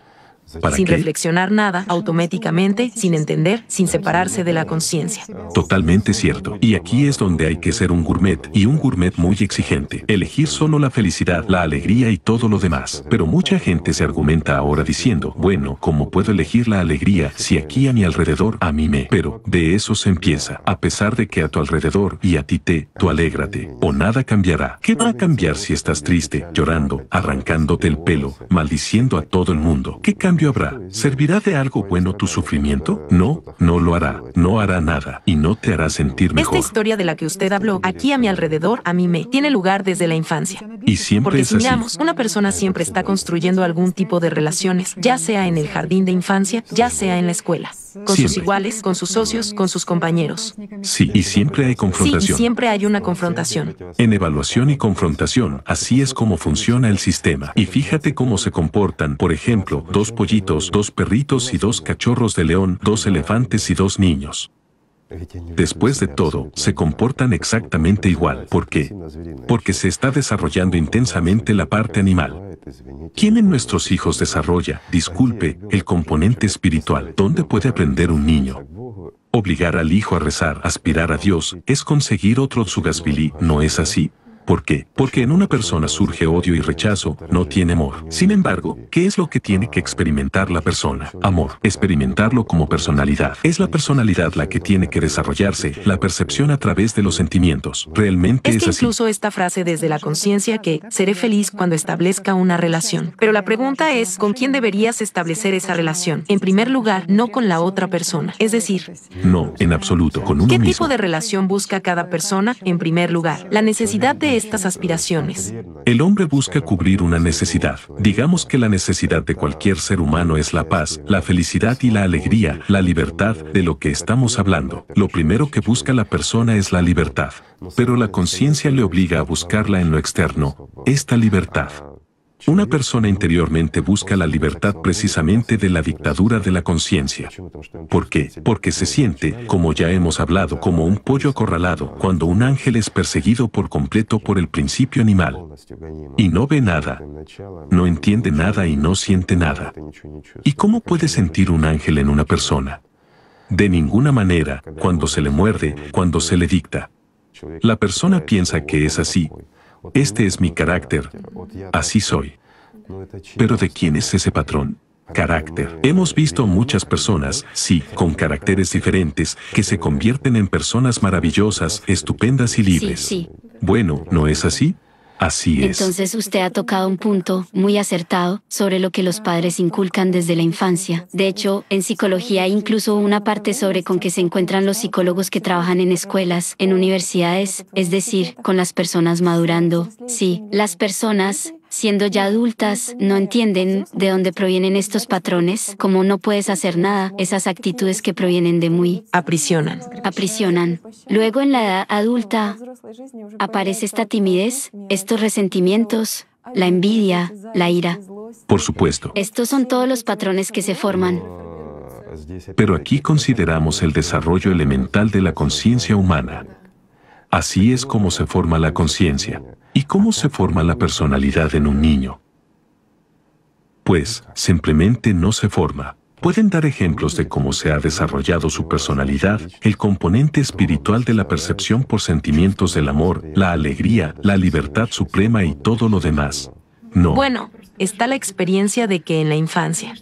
sin reflexionar nada, automáticamente, sin entender, sin separarse de la conciencia. Totalmente cierto. Y aquí es donde hay que ser un gourmet, y un gourmet muy exigente. Elegir solo la felicidad, la alegría y todo lo demás. Pero mucha gente se argumenta ahora diciendo, bueno, ¿cómo puedo elegir la alegría si aquí a mi alrededor a mí me... Pero, de eso se empieza. A pesar de que a tu alrededor y a ti te, tú alégrate, o nada cambiará. ¿Qué va a cambiar si estás triste, llorando, arrancándote el pelo, maldiciendo a todo el mundo? ¿Qué cambia? ¿Servirá de algo bueno tu sufrimiento? No, no lo hará, no hará nada y no te hará sentir mejor. Esta historia de la que usted habló, aquí a mi alrededor, a mí me, tiene lugar desde la infancia. Y siempre Porque una persona siempre está construyendo algún tipo de relaciones, ya sea en el jardín de infancia, ya sea en la escuela con sus iguales, con sus socios, con sus compañeros. Sí, y siempre hay confrontación. Sí, siempre hay una confrontación. En evaluación y confrontación, así es como funciona el sistema. Y fíjate cómo se comportan, por ejemplo, dos pollitos, dos perritos y dos cachorros de león, dos elefantes y dos niños. Después de todo, se comportan exactamente igual. ¿Por qué? Porque se está desarrollando intensamente la parte animal. ¿Quién en nuestros hijos desarrolla, disculpe, el componente espiritual? ¿Dónde puede aprender un niño? Obligar al hijo a rezar, aspirar a Dios, es conseguir otro tsugasvili, ¿no es así? ¿Por qué? Porque en una persona surge odio y rechazo, no tiene amor. Sin embargo, ¿qué es lo que tiene que experimentar la persona? Amor. Experimentarlo como personalidad. Es la personalidad la que tiene que desarrollarse, la percepción a través de los sentimientos. Realmente es, así. incluso esta frase desde la conciencia que seré feliz cuando establezca una relación. Pero la pregunta es, ¿con quién deberías establecer esa relación? En primer lugar, no con la otra persona. Es decir, no, en absoluto, con uno ¿Qué tipo de relación busca cada persona? En primer lugar, la necesidad de estas aspiraciones. El hombre busca cubrir una necesidad. Digamos que la necesidad de cualquier ser humano es la paz, la felicidad y la alegría, la libertad, de lo que estamos hablando. Lo primero que busca la persona es la libertad, pero la conciencia le obliga a buscarla en lo externo, esta libertad. Una persona interiormente busca la libertad precisamente de la dictadura de la conciencia. ¿Por qué? Porque se siente, como ya hemos hablado, como un pollo acorralado cuando un ángel es perseguido por completo por el principio animal. Y no ve nada, no entiende nada y no siente nada. ¿Y cómo puede sentir un ángel en una persona? De ninguna manera, cuando se le muerde, cuando se le dicta. La persona piensa que es así, este es mi carácter. Así soy. Pero ¿de quién es ese patrón? Carácter. Hemos visto muchas personas, sí, con caracteres diferentes, que se convierten en personas maravillosas, estupendas y libres. Bueno, ¿no es así? Así es. Entonces usted ha tocado un punto muy acertado sobre lo que los padres inculcan desde la infancia. De hecho, en psicología hay incluso una parte sobre con que se encuentran los psicólogos que trabajan en escuelas, en universidades, es decir, con las personas madurando. Sí, las personas siendo ya adultas, no entienden de dónde provienen estos patrones, como no puedes hacer nada, esas actitudes que provienen de muy aprisionan. Aprisionan. Luego en la edad adulta aparece esta timidez, estos resentimientos, la envidia, la ira. Por supuesto. Estos son todos los patrones que se forman. Pero aquí consideramos el desarrollo elemental de la conciencia humana. Así es como se forma la conciencia. ¿Y cómo se forma la personalidad en un niño? Pues, simplemente no se forma. Pueden dar ejemplos de cómo se ha desarrollado su personalidad, el componente espiritual de la percepción por sentimientos del amor, la alegría, la libertad suprema y todo lo demás. No. Bueno, está la experiencia de que en la infancia.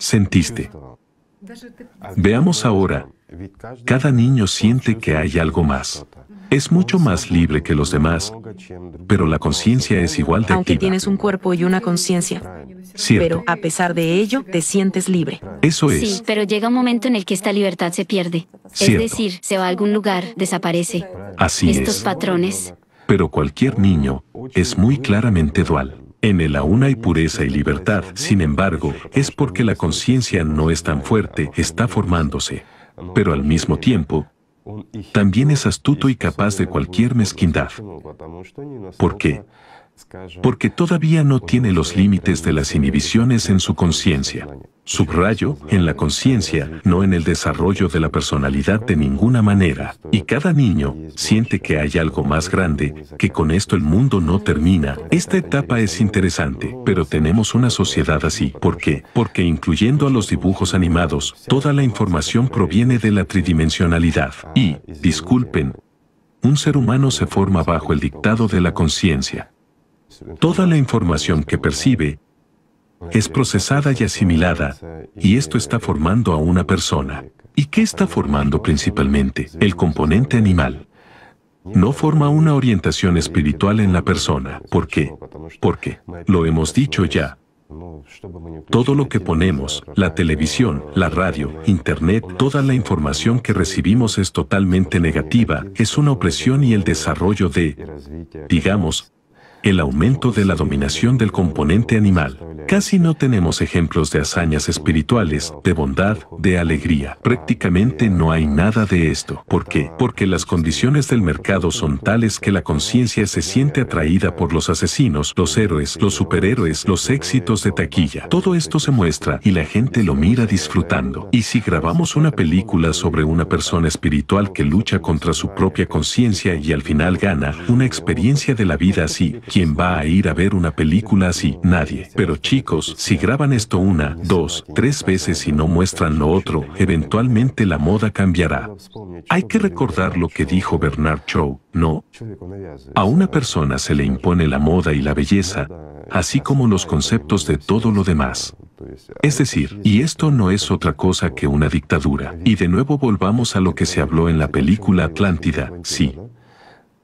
Sentiste. Veamos ahora, cada niño siente que hay algo más. Es mucho más libre que los demás, pero la conciencia es igual de Aunque tienes un cuerpo y una conciencia. Pero a pesar de ello, te sientes libre. Eso es. Sí, pero llega un momento en el que esta libertad se pierde. Es decir, se va a algún lugar, desaparece. Así es. Estos patrones. Pero cualquier niño es muy claramente dual. En el aún hay pureza y libertad, sin embargo, es porque la conciencia no es tan fuerte, está formándose. Pero al mismo tiempo, también es astuto y capaz de cualquier mezquindad. ¿Por qué? porque todavía no tiene los límites de las inhibiciones en su conciencia. Subrayo, en la conciencia, no en el desarrollo de la personalidad de ninguna manera, y cada niño siente que hay algo más grande, que con esto el mundo no termina. Esta etapa es interesante, pero tenemos una sociedad así. ¿Por qué? Porque incluyendo a los dibujos animados, toda la información proviene de la tridimensionalidad. Y, disculpen, un ser humano se forma bajo el dictado de la conciencia. Toda la información que percibe es procesada y asimilada, y esto está formando a una persona. ¿Y qué está formando principalmente? El componente animal. No forma una orientación espiritual en la persona. ¿Por qué? Porque, lo hemos dicho ya, todo lo que ponemos, la televisión, la radio, internet, toda la información que recibimos es totalmente negativa, es una opresión y el desarrollo de, digamos, el aumento de la dominación del componente animal. Casi no tenemos ejemplos de hazañas espirituales, de bondad, de alegría. Prácticamente no hay nada de esto. ¿Por qué? Porque las condiciones del mercado son tales que la conciencia se siente atraída por los asesinos, los héroes, los superhéroes, los éxitos de taquilla. Todo esto se muestra y la gente lo mira disfrutando. Y si grabamos una película sobre una persona espiritual que lucha contra su propia conciencia y al final gana, una experiencia de la vida así, ¿Quién va a ir a ver una película así? Nadie. Pero chicos, si graban esto una, dos, tres veces y no muestran lo otro, eventualmente la moda cambiará. Hay que recordar lo que dijo Bernard Shaw, ¿no? A una persona se le impone la moda y la belleza, así como los conceptos de todo lo demás. Es decir, y esto no es otra cosa que una dictadura. Y de nuevo volvamos a lo que se habló en la película Atlántida, sí,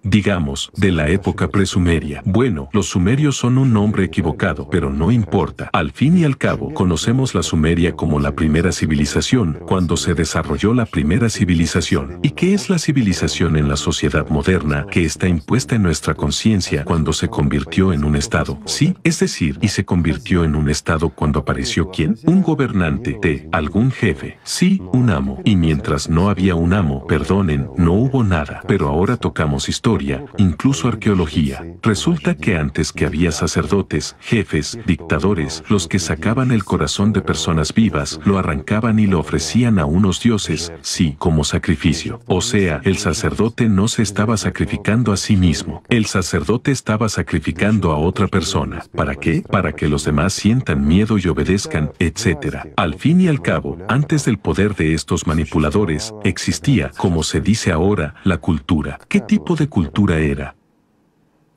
digamos, de la época presumeria. Bueno, los sumerios son un nombre equivocado, pero no importa. Al fin y al cabo, conocemos la Sumeria como la primera civilización, cuando se desarrolló la primera civilización. ¿Y qué es la civilización en la sociedad moderna que está impuesta en nuestra conciencia cuando se convirtió en un Estado? Sí, es decir, y se convirtió en un Estado cuando apareció quién? Un gobernante, de algún jefe, sí, un amo. Y mientras no había un amo, perdonen, no hubo nada. Pero ahora tocamos historia incluso arqueología, resulta que antes que había sacerdotes, jefes, dictadores, los que sacaban el corazón de personas vivas, lo arrancaban y lo ofrecían a unos dioses, sí, como sacrificio. O sea, el sacerdote no se estaba sacrificando a sí mismo. El sacerdote estaba sacrificando a otra persona. ¿Para qué? Para que los demás sientan miedo y obedezcan, etc. Al fin y al cabo, antes del poder de estos manipuladores, existía, como se dice ahora, la cultura. ¿Qué tipo de cultura? cultura era.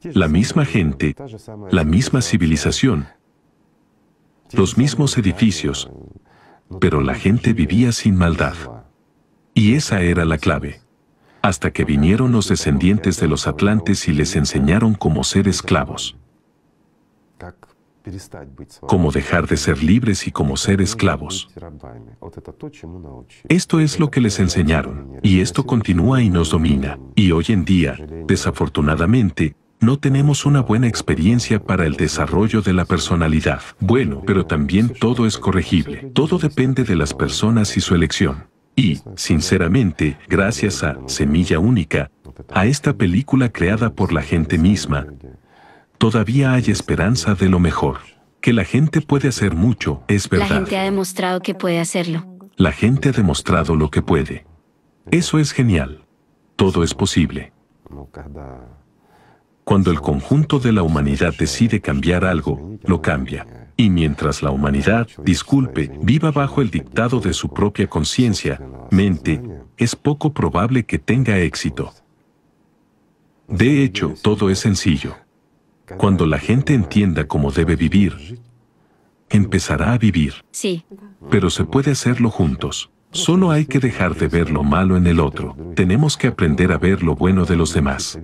La misma gente, la misma civilización, los mismos edificios, pero la gente vivía sin maldad. Y esa era la clave. Hasta que vinieron los descendientes de los atlantes y les enseñaron cómo ser esclavos como dejar de ser libres y como ser esclavos. Esto es lo que les enseñaron, y esto continúa y nos domina, y hoy en día, desafortunadamente, no tenemos una buena experiencia para el desarrollo de la personalidad. Bueno, pero también todo es corregible. Todo depende de las personas y su elección. Y, sinceramente, gracias a Semilla Única, a esta película creada por la gente misma, Todavía hay esperanza de lo mejor. Que la gente puede hacer mucho, es verdad. La gente ha demostrado que puede hacerlo. La gente ha demostrado lo que puede. Eso es genial. Todo es posible. Cuando el conjunto de la humanidad decide cambiar algo, lo cambia. Y mientras la humanidad, disculpe, viva bajo el dictado de su propia conciencia, mente, es poco probable que tenga éxito. De hecho, todo es sencillo. Cuando la gente entienda cómo debe vivir, empezará a vivir. Sí. Pero se puede hacerlo juntos. Solo hay que dejar de ver lo malo en el otro, tenemos que aprender a ver lo bueno de los demás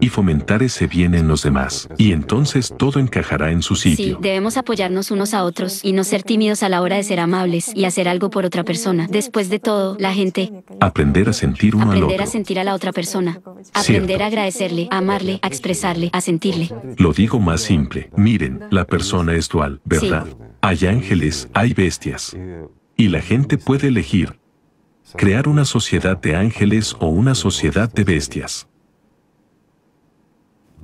y fomentar ese bien en los demás, y entonces todo encajará en su sitio. Sí, debemos apoyarnos unos a otros y no ser tímidos a la hora de ser amables y hacer algo por otra persona. Después de todo, la gente... Aprender a sentir uno a sentir a la otra persona. Aprender a agradecerle, a amarle, a expresarle, a sentirle. Lo digo más simple. Miren, la persona es dual, ¿verdad? Hay ángeles, hay bestias y la gente puede elegir crear una sociedad de ángeles o una sociedad de bestias.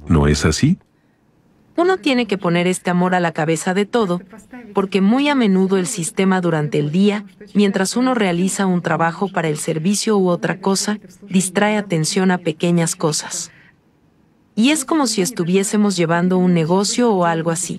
¿No es así? Uno tiene que poner este amor a la cabeza de todo, porque muy a menudo el sistema durante el día, mientras uno realiza un trabajo para el servicio u otra cosa, distrae atención a pequeñas cosas y es como si estuviésemos llevando un negocio o algo así.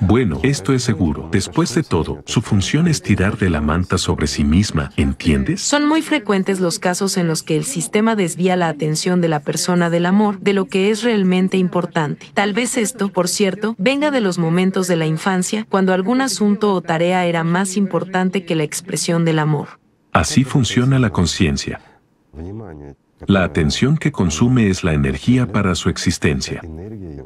Bueno, esto es seguro. Después de todo, su función es tirar de la manta sobre sí misma, ¿entiendes? Son muy frecuentes los casos en los que el sistema desvía la atención de la persona del amor de lo que es realmente importante. Tal vez esto, por cierto, venga de los momentos de la infancia, cuando algún asunto o tarea era más importante que la expresión del amor. Así funciona la conciencia. La atención que consume es la energía para su existencia.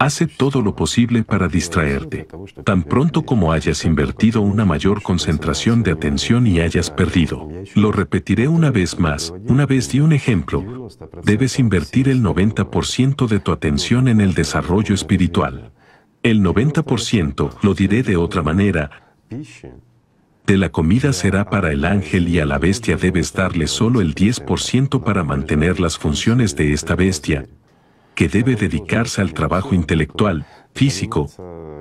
Hace todo lo posible para distraerte. Tan pronto como hayas invertido una mayor concentración de atención y hayas perdido. Lo repetiré una vez más, una vez di un ejemplo. Debes invertir el 90% de tu atención en el desarrollo espiritual. El 90%, lo diré de otra manera, de la comida será para el ángel y a la bestia debes darle solo el 10% para mantener las funciones de esta bestia, que debe dedicarse al trabajo intelectual, físico,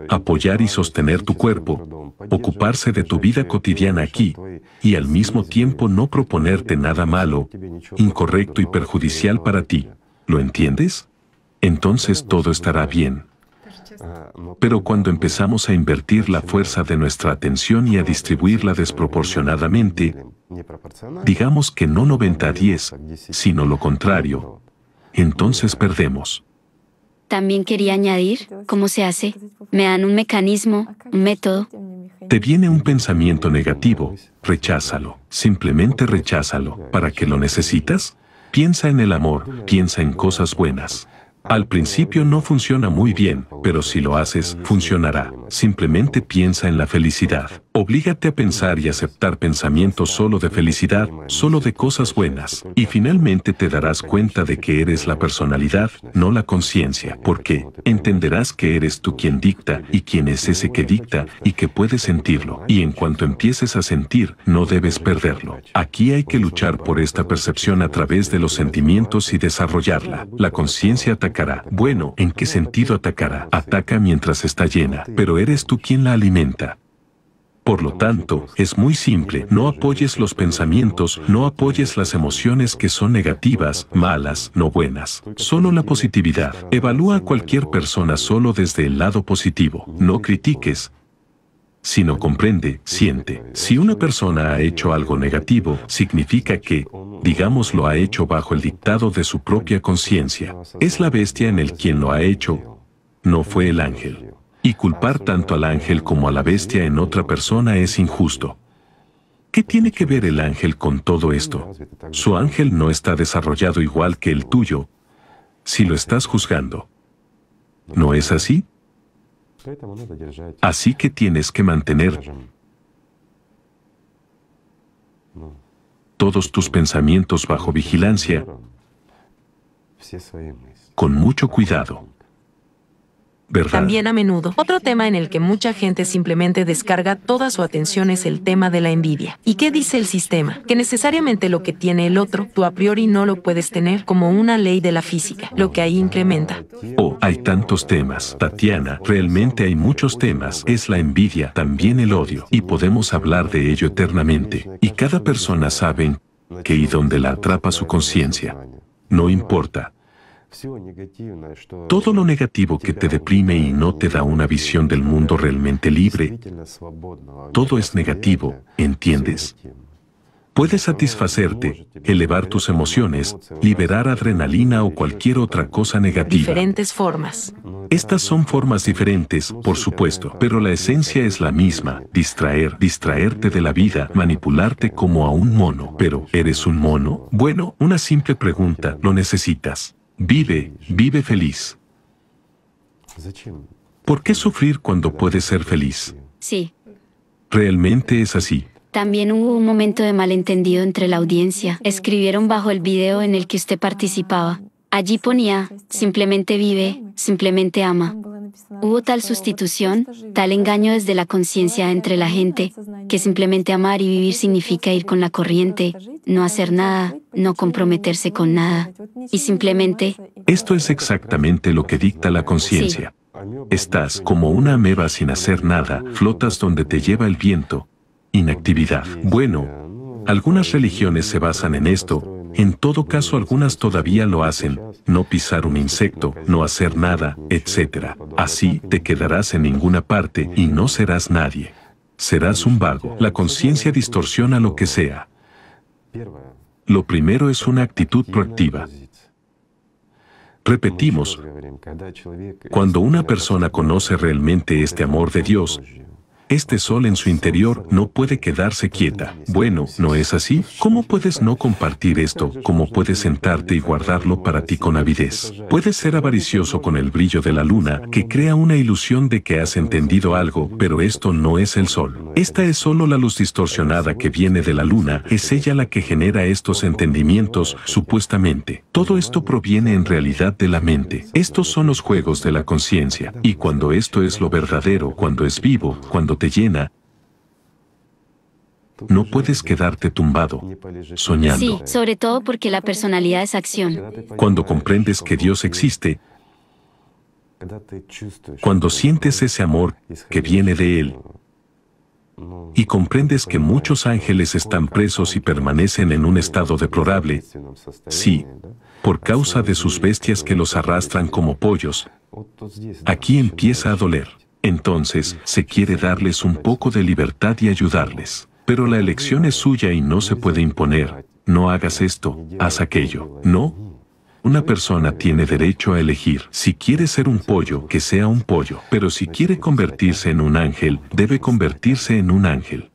apoyar y sostener tu cuerpo, ocuparse de tu vida cotidiana aquí, y al mismo tiempo no proponerte nada malo, incorrecto y perjudicial para ti. ¿Lo entiendes? Entonces todo estará bien. Pero cuando empezamos a invertir la fuerza de nuestra atención y a distribuirla desproporcionadamente, digamos que no 90-10, sino lo contrario, entonces perdemos. También quería añadir, ¿cómo se hace? Me dan un mecanismo, un método. Te viene un pensamiento negativo, recházalo, simplemente recházalo. ¿Para qué lo necesitas? Piensa en el amor, piensa en cosas buenas. Al principio no funciona muy bien, pero si lo haces, funcionará simplemente piensa en la felicidad. Oblígate a pensar y aceptar pensamientos solo de felicidad, solo de cosas buenas, y finalmente te darás cuenta de que eres la personalidad, no la conciencia, porque entenderás que eres tú quien dicta y quien es ese que dicta y que puedes sentirlo, y en cuanto empieces a sentir, no debes perderlo. Aquí hay que luchar por esta percepción a través de los sentimientos y desarrollarla. La conciencia atacará. Bueno, ¿en qué sentido atacará? Ataca mientras está llena, pero eres tú quien la alimenta. Por lo tanto, es muy simple, no apoyes los pensamientos, no apoyes las emociones que son negativas, malas, no buenas, solo la positividad. Evalúa a cualquier persona solo desde el lado positivo, no critiques, sino comprende, siente. Si una persona ha hecho algo negativo, significa que, digamos, lo ha hecho bajo el dictado de su propia conciencia. Es la bestia en el quien lo ha hecho, no fue el ángel. Y culpar tanto al ángel como a la bestia en otra persona es injusto. ¿Qué tiene que ver el ángel con todo esto? Su ángel no está desarrollado igual que el tuyo, si lo estás juzgando. ¿No es así? Así que tienes que mantener todos tus pensamientos bajo vigilancia con mucho cuidado. También a menudo. Otro tema en el que mucha gente simplemente descarga toda su atención es el tema de la envidia. ¿Y qué dice el sistema? Que necesariamente lo que tiene el otro, tú a priori no lo puedes tener como una ley de la física, lo que ahí incrementa. Oh, hay tantos temas, Tatiana, realmente hay muchos temas. Es la envidia, también el odio, y podemos hablar de ello eternamente. Y cada persona sabe que y donde la atrapa su conciencia. No importa, todo lo negativo que te deprime y no te da una visión del mundo realmente libre, todo es negativo, ¿entiendes? Puedes satisfacerte, elevar tus emociones, liberar adrenalina o cualquier otra cosa negativa. Diferentes formas. Estas son formas diferentes, por supuesto, pero la esencia es la misma, distraer, distraerte de la vida, manipularte como a un mono. Pero, ¿eres un mono? Bueno, una simple pregunta, ¿lo necesitas? Vive, vive feliz. ¿Por qué sufrir cuando puedes ser feliz? Sí. Realmente es así. También hubo un momento de malentendido entre la audiencia. Escribieron bajo el video en el que usted participaba. Allí ponía, simplemente vive, simplemente ama. Hubo tal sustitución, tal engaño desde la conciencia entre la gente, que simplemente amar y vivir significa ir con la corriente, no hacer nada, no comprometerse con nada, y simplemente... Esto es exactamente lo que dicta la conciencia. Estás como una ameba sin hacer nada, flotas donde te lleva el viento. Inactividad. Bueno, algunas religiones se basan en esto, en todo caso algunas todavía lo hacen, no pisar un insecto, no hacer nada, etc. Así te quedarás en ninguna parte y no serás nadie. Serás un vago. La conciencia distorsiona lo que sea. Lo primero es una actitud proactiva. Repetimos, cuando una persona conoce realmente este amor de Dios, este sol en su interior no puede quedarse quieta. Bueno, ¿no es así? ¿Cómo puedes no compartir esto? ¿Cómo puedes sentarte y guardarlo para ti con avidez? Puedes ser avaricioso con el brillo de la luna, que crea una ilusión de que has entendido algo, pero esto no es el sol. Esta es solo la luz distorsionada que viene de la luna, es ella la que genera estos entendimientos, supuestamente. Todo esto proviene en realidad de la mente. Estos son los juegos de la conciencia. Y cuando esto es lo verdadero, cuando es vivo, cuando llena, no puedes quedarte tumbado, soñando. Sí, sobre todo porque la personalidad es acción. Cuando comprendes que Dios existe, cuando sientes ese amor que viene de Él, y comprendes que muchos ángeles están presos y permanecen en un estado deplorable, sí, por causa de sus bestias que los arrastran como pollos, aquí empieza a doler. Entonces, se quiere darles un poco de libertad y ayudarles. Pero la elección es suya y no se puede imponer. No hagas esto, haz aquello. No. Una persona tiene derecho a elegir. Si quiere ser un pollo, que sea un pollo. Pero si quiere convertirse en un ángel, debe convertirse en un ángel.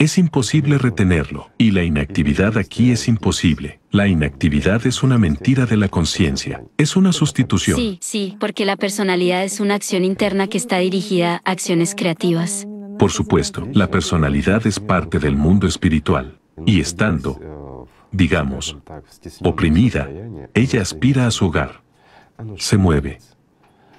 Es imposible retenerlo. Y la inactividad aquí es imposible. La inactividad es una mentira de la conciencia, es una sustitución. Sí, sí, porque la personalidad es una acción interna que está dirigida a acciones creativas. Por supuesto, la personalidad es parte del mundo espiritual, y estando, digamos, oprimida, ella aspira a su hogar, se mueve,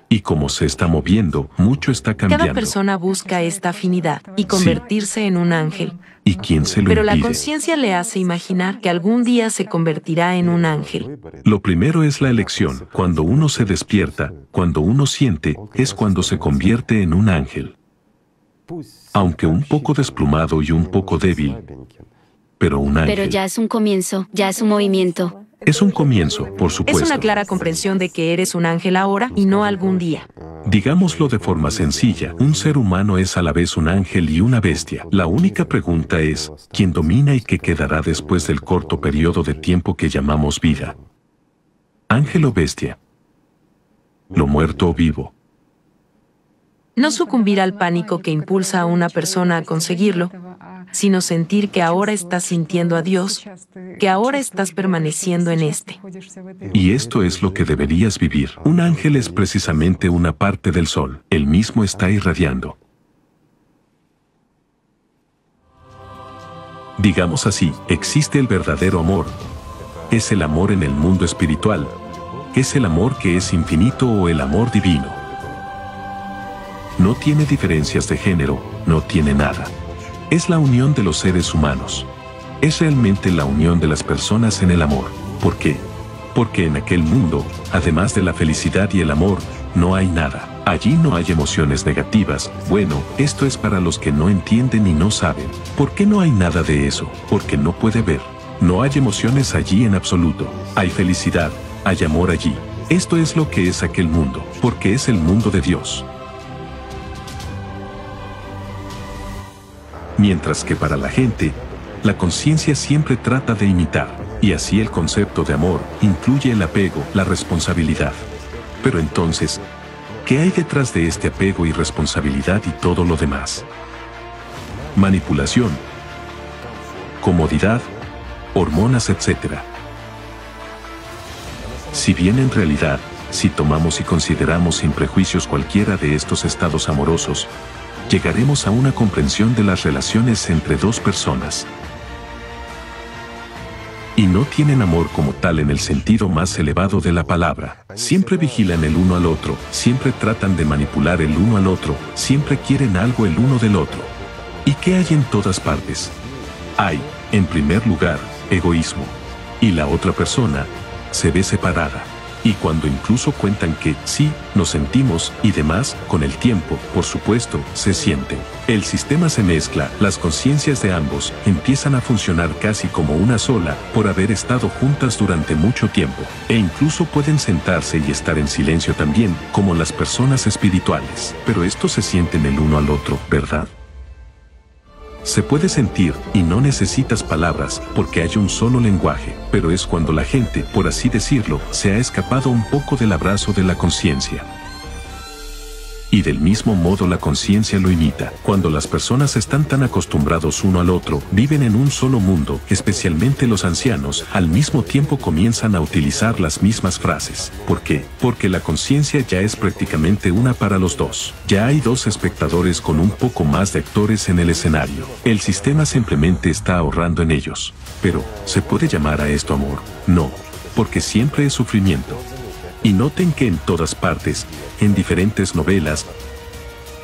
y como se está moviendo, mucho está cambiando. Cada persona busca esta afinidad y convertirse en un ángel. ¿Y quién se lo Pero la conciencia le hace imaginar que algún día se convertirá en un ángel. Lo primero es la elección. Cuando uno se despierta, cuando uno siente, es cuando se convierte en un ángel. Aunque un poco desplumado y un poco débil, pero un ángel. Pero ya es un comienzo, ya es un movimiento. Es un comienzo, por supuesto. Es una clara comprensión de que eres un ángel ahora y no algún día. Digámoslo de forma sencilla, un ser humano es a la vez un ángel y una bestia. La única pregunta es, ¿quién domina y qué quedará después del corto periodo de tiempo que llamamos vida? Ángel o bestia. Lo muerto o vivo. No sucumbir al pánico que impulsa a una persona a conseguirlo, sino sentir que ahora estás sintiendo a Dios, que ahora estás permaneciendo en este. Y esto es lo que deberías vivir. Un ángel es precisamente una parte del sol, Él mismo está irradiando. Digamos así, existe el verdadero amor. Es el amor en el mundo espiritual. Es el amor que es infinito o el amor divino no tiene diferencias de género, no tiene nada. Es la unión de los seres humanos. Es realmente la unión de las personas en el amor. ¿Por qué? Porque en aquel mundo, además de la felicidad y el amor, no hay nada. Allí no hay emociones negativas. Bueno, esto es para los que no entienden y no saben. ¿Por qué no hay nada de eso? Porque no puede ver. No hay emociones allí en absoluto. Hay felicidad, hay amor allí. Esto es lo que es aquel mundo, porque es el mundo de Dios. mientras que para la gente, la conciencia siempre trata de imitar, y así el concepto de amor incluye el apego, la responsabilidad. Pero entonces, ¿qué hay detrás de este apego y responsabilidad y todo lo demás? Manipulación, comodidad, hormonas, etc. Si bien en realidad, si tomamos y consideramos sin prejuicios cualquiera de estos estados amorosos, llegaremos a una comprensión de las relaciones entre dos personas. Y no tienen amor como tal en el sentido más elevado de la palabra. Siempre vigilan el uno al otro, siempre tratan de manipular el uno al otro, siempre quieren algo el uno del otro. ¿Y qué hay en todas partes? Hay, en primer lugar, egoísmo. Y la otra persona se ve separada y cuando incluso cuentan que sí, nos sentimos y demás, con el tiempo, por supuesto, se siente. El sistema se mezcla, las conciencias de ambos empiezan a funcionar casi como una sola, por haber estado juntas durante mucho tiempo, e incluso pueden sentarse y estar en silencio también, como las personas espirituales. Pero esto se sienten el uno al otro, ¿verdad? Se puede sentir y no necesitas palabras porque hay un solo lenguaje, pero es cuando la gente, por así decirlo, se ha escapado un poco del abrazo de la conciencia y del mismo modo la conciencia lo imita. Cuando las personas están tan acostumbrados uno al otro, viven en un solo mundo, especialmente los ancianos, al mismo tiempo comienzan a utilizar las mismas frases. ¿Por qué? Porque la conciencia ya es prácticamente una para los dos. Ya hay dos espectadores con un poco más de actores en el escenario. El sistema simplemente está ahorrando en ellos. Pero, ¿se puede llamar a esto amor? No, porque siempre es sufrimiento. Y noten que en todas partes, en diferentes novelas,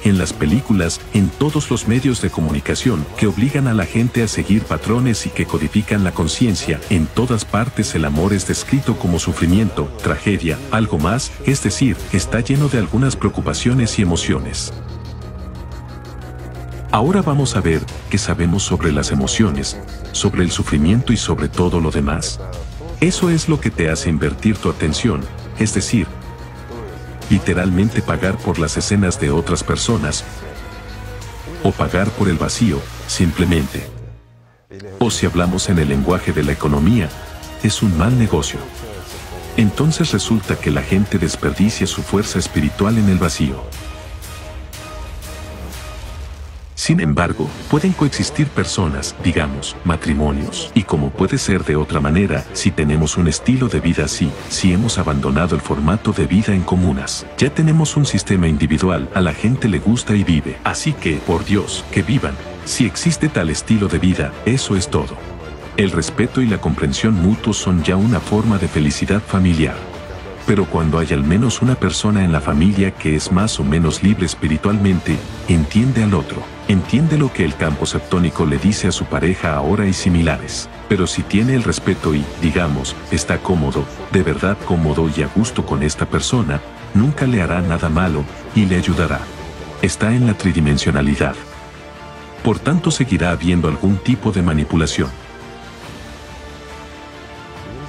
en las películas, en todos los medios de comunicación que obligan a la gente a seguir patrones y que codifican la conciencia, en todas partes el amor es descrito como sufrimiento, tragedia, algo más, es decir, está lleno de algunas preocupaciones y emociones. Ahora vamos a ver qué sabemos sobre las emociones, sobre el sufrimiento y sobre todo lo demás. Eso es lo que te hace invertir tu atención, es decir, literalmente pagar por las escenas de otras personas, o pagar por el vacío, simplemente. O si hablamos en el lenguaje de la economía, es un mal negocio. Entonces resulta que la gente desperdicia su fuerza espiritual en el vacío. Sin embargo, pueden coexistir personas, digamos, matrimonios, y como puede ser de otra manera, si tenemos un estilo de vida así, si hemos abandonado el formato de vida en comunas, ya tenemos un sistema individual, a la gente le gusta y vive, así que, por Dios, que vivan, si existe tal estilo de vida, eso es todo. El respeto y la comprensión mutuos son ya una forma de felicidad familiar pero cuando hay al menos una persona en la familia que es más o menos libre espiritualmente, entiende al otro. Entiende lo que el campo septónico le dice a su pareja ahora y similares. Pero si tiene el respeto y, digamos, está cómodo, de verdad cómodo y a gusto con esta persona, nunca le hará nada malo y le ayudará. Está en la tridimensionalidad. Por tanto seguirá habiendo algún tipo de manipulación.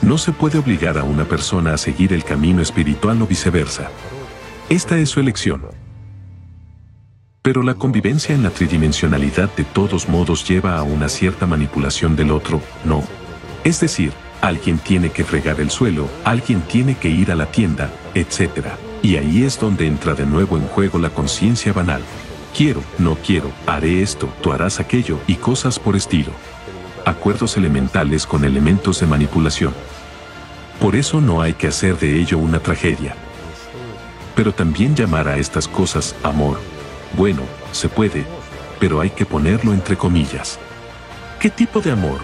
No se puede obligar a una persona a seguir el camino espiritual o viceversa. Esta es su elección pero la convivencia en la tridimensionalidad de todos modos lleva a una cierta manipulación del otro, no. Es decir, alguien tiene que fregar el suelo, alguien tiene que ir a la tienda, etc. Y ahí es donde entra de nuevo en juego la conciencia banal. Quiero, no quiero, haré esto, tú harás aquello y cosas por estilo. Acuerdos elementales con elementos de manipulación. Por eso no hay que hacer de ello una tragedia. Pero también llamar a estas cosas amor, bueno, se puede, pero hay que ponerlo entre comillas. ¿Qué tipo de amor?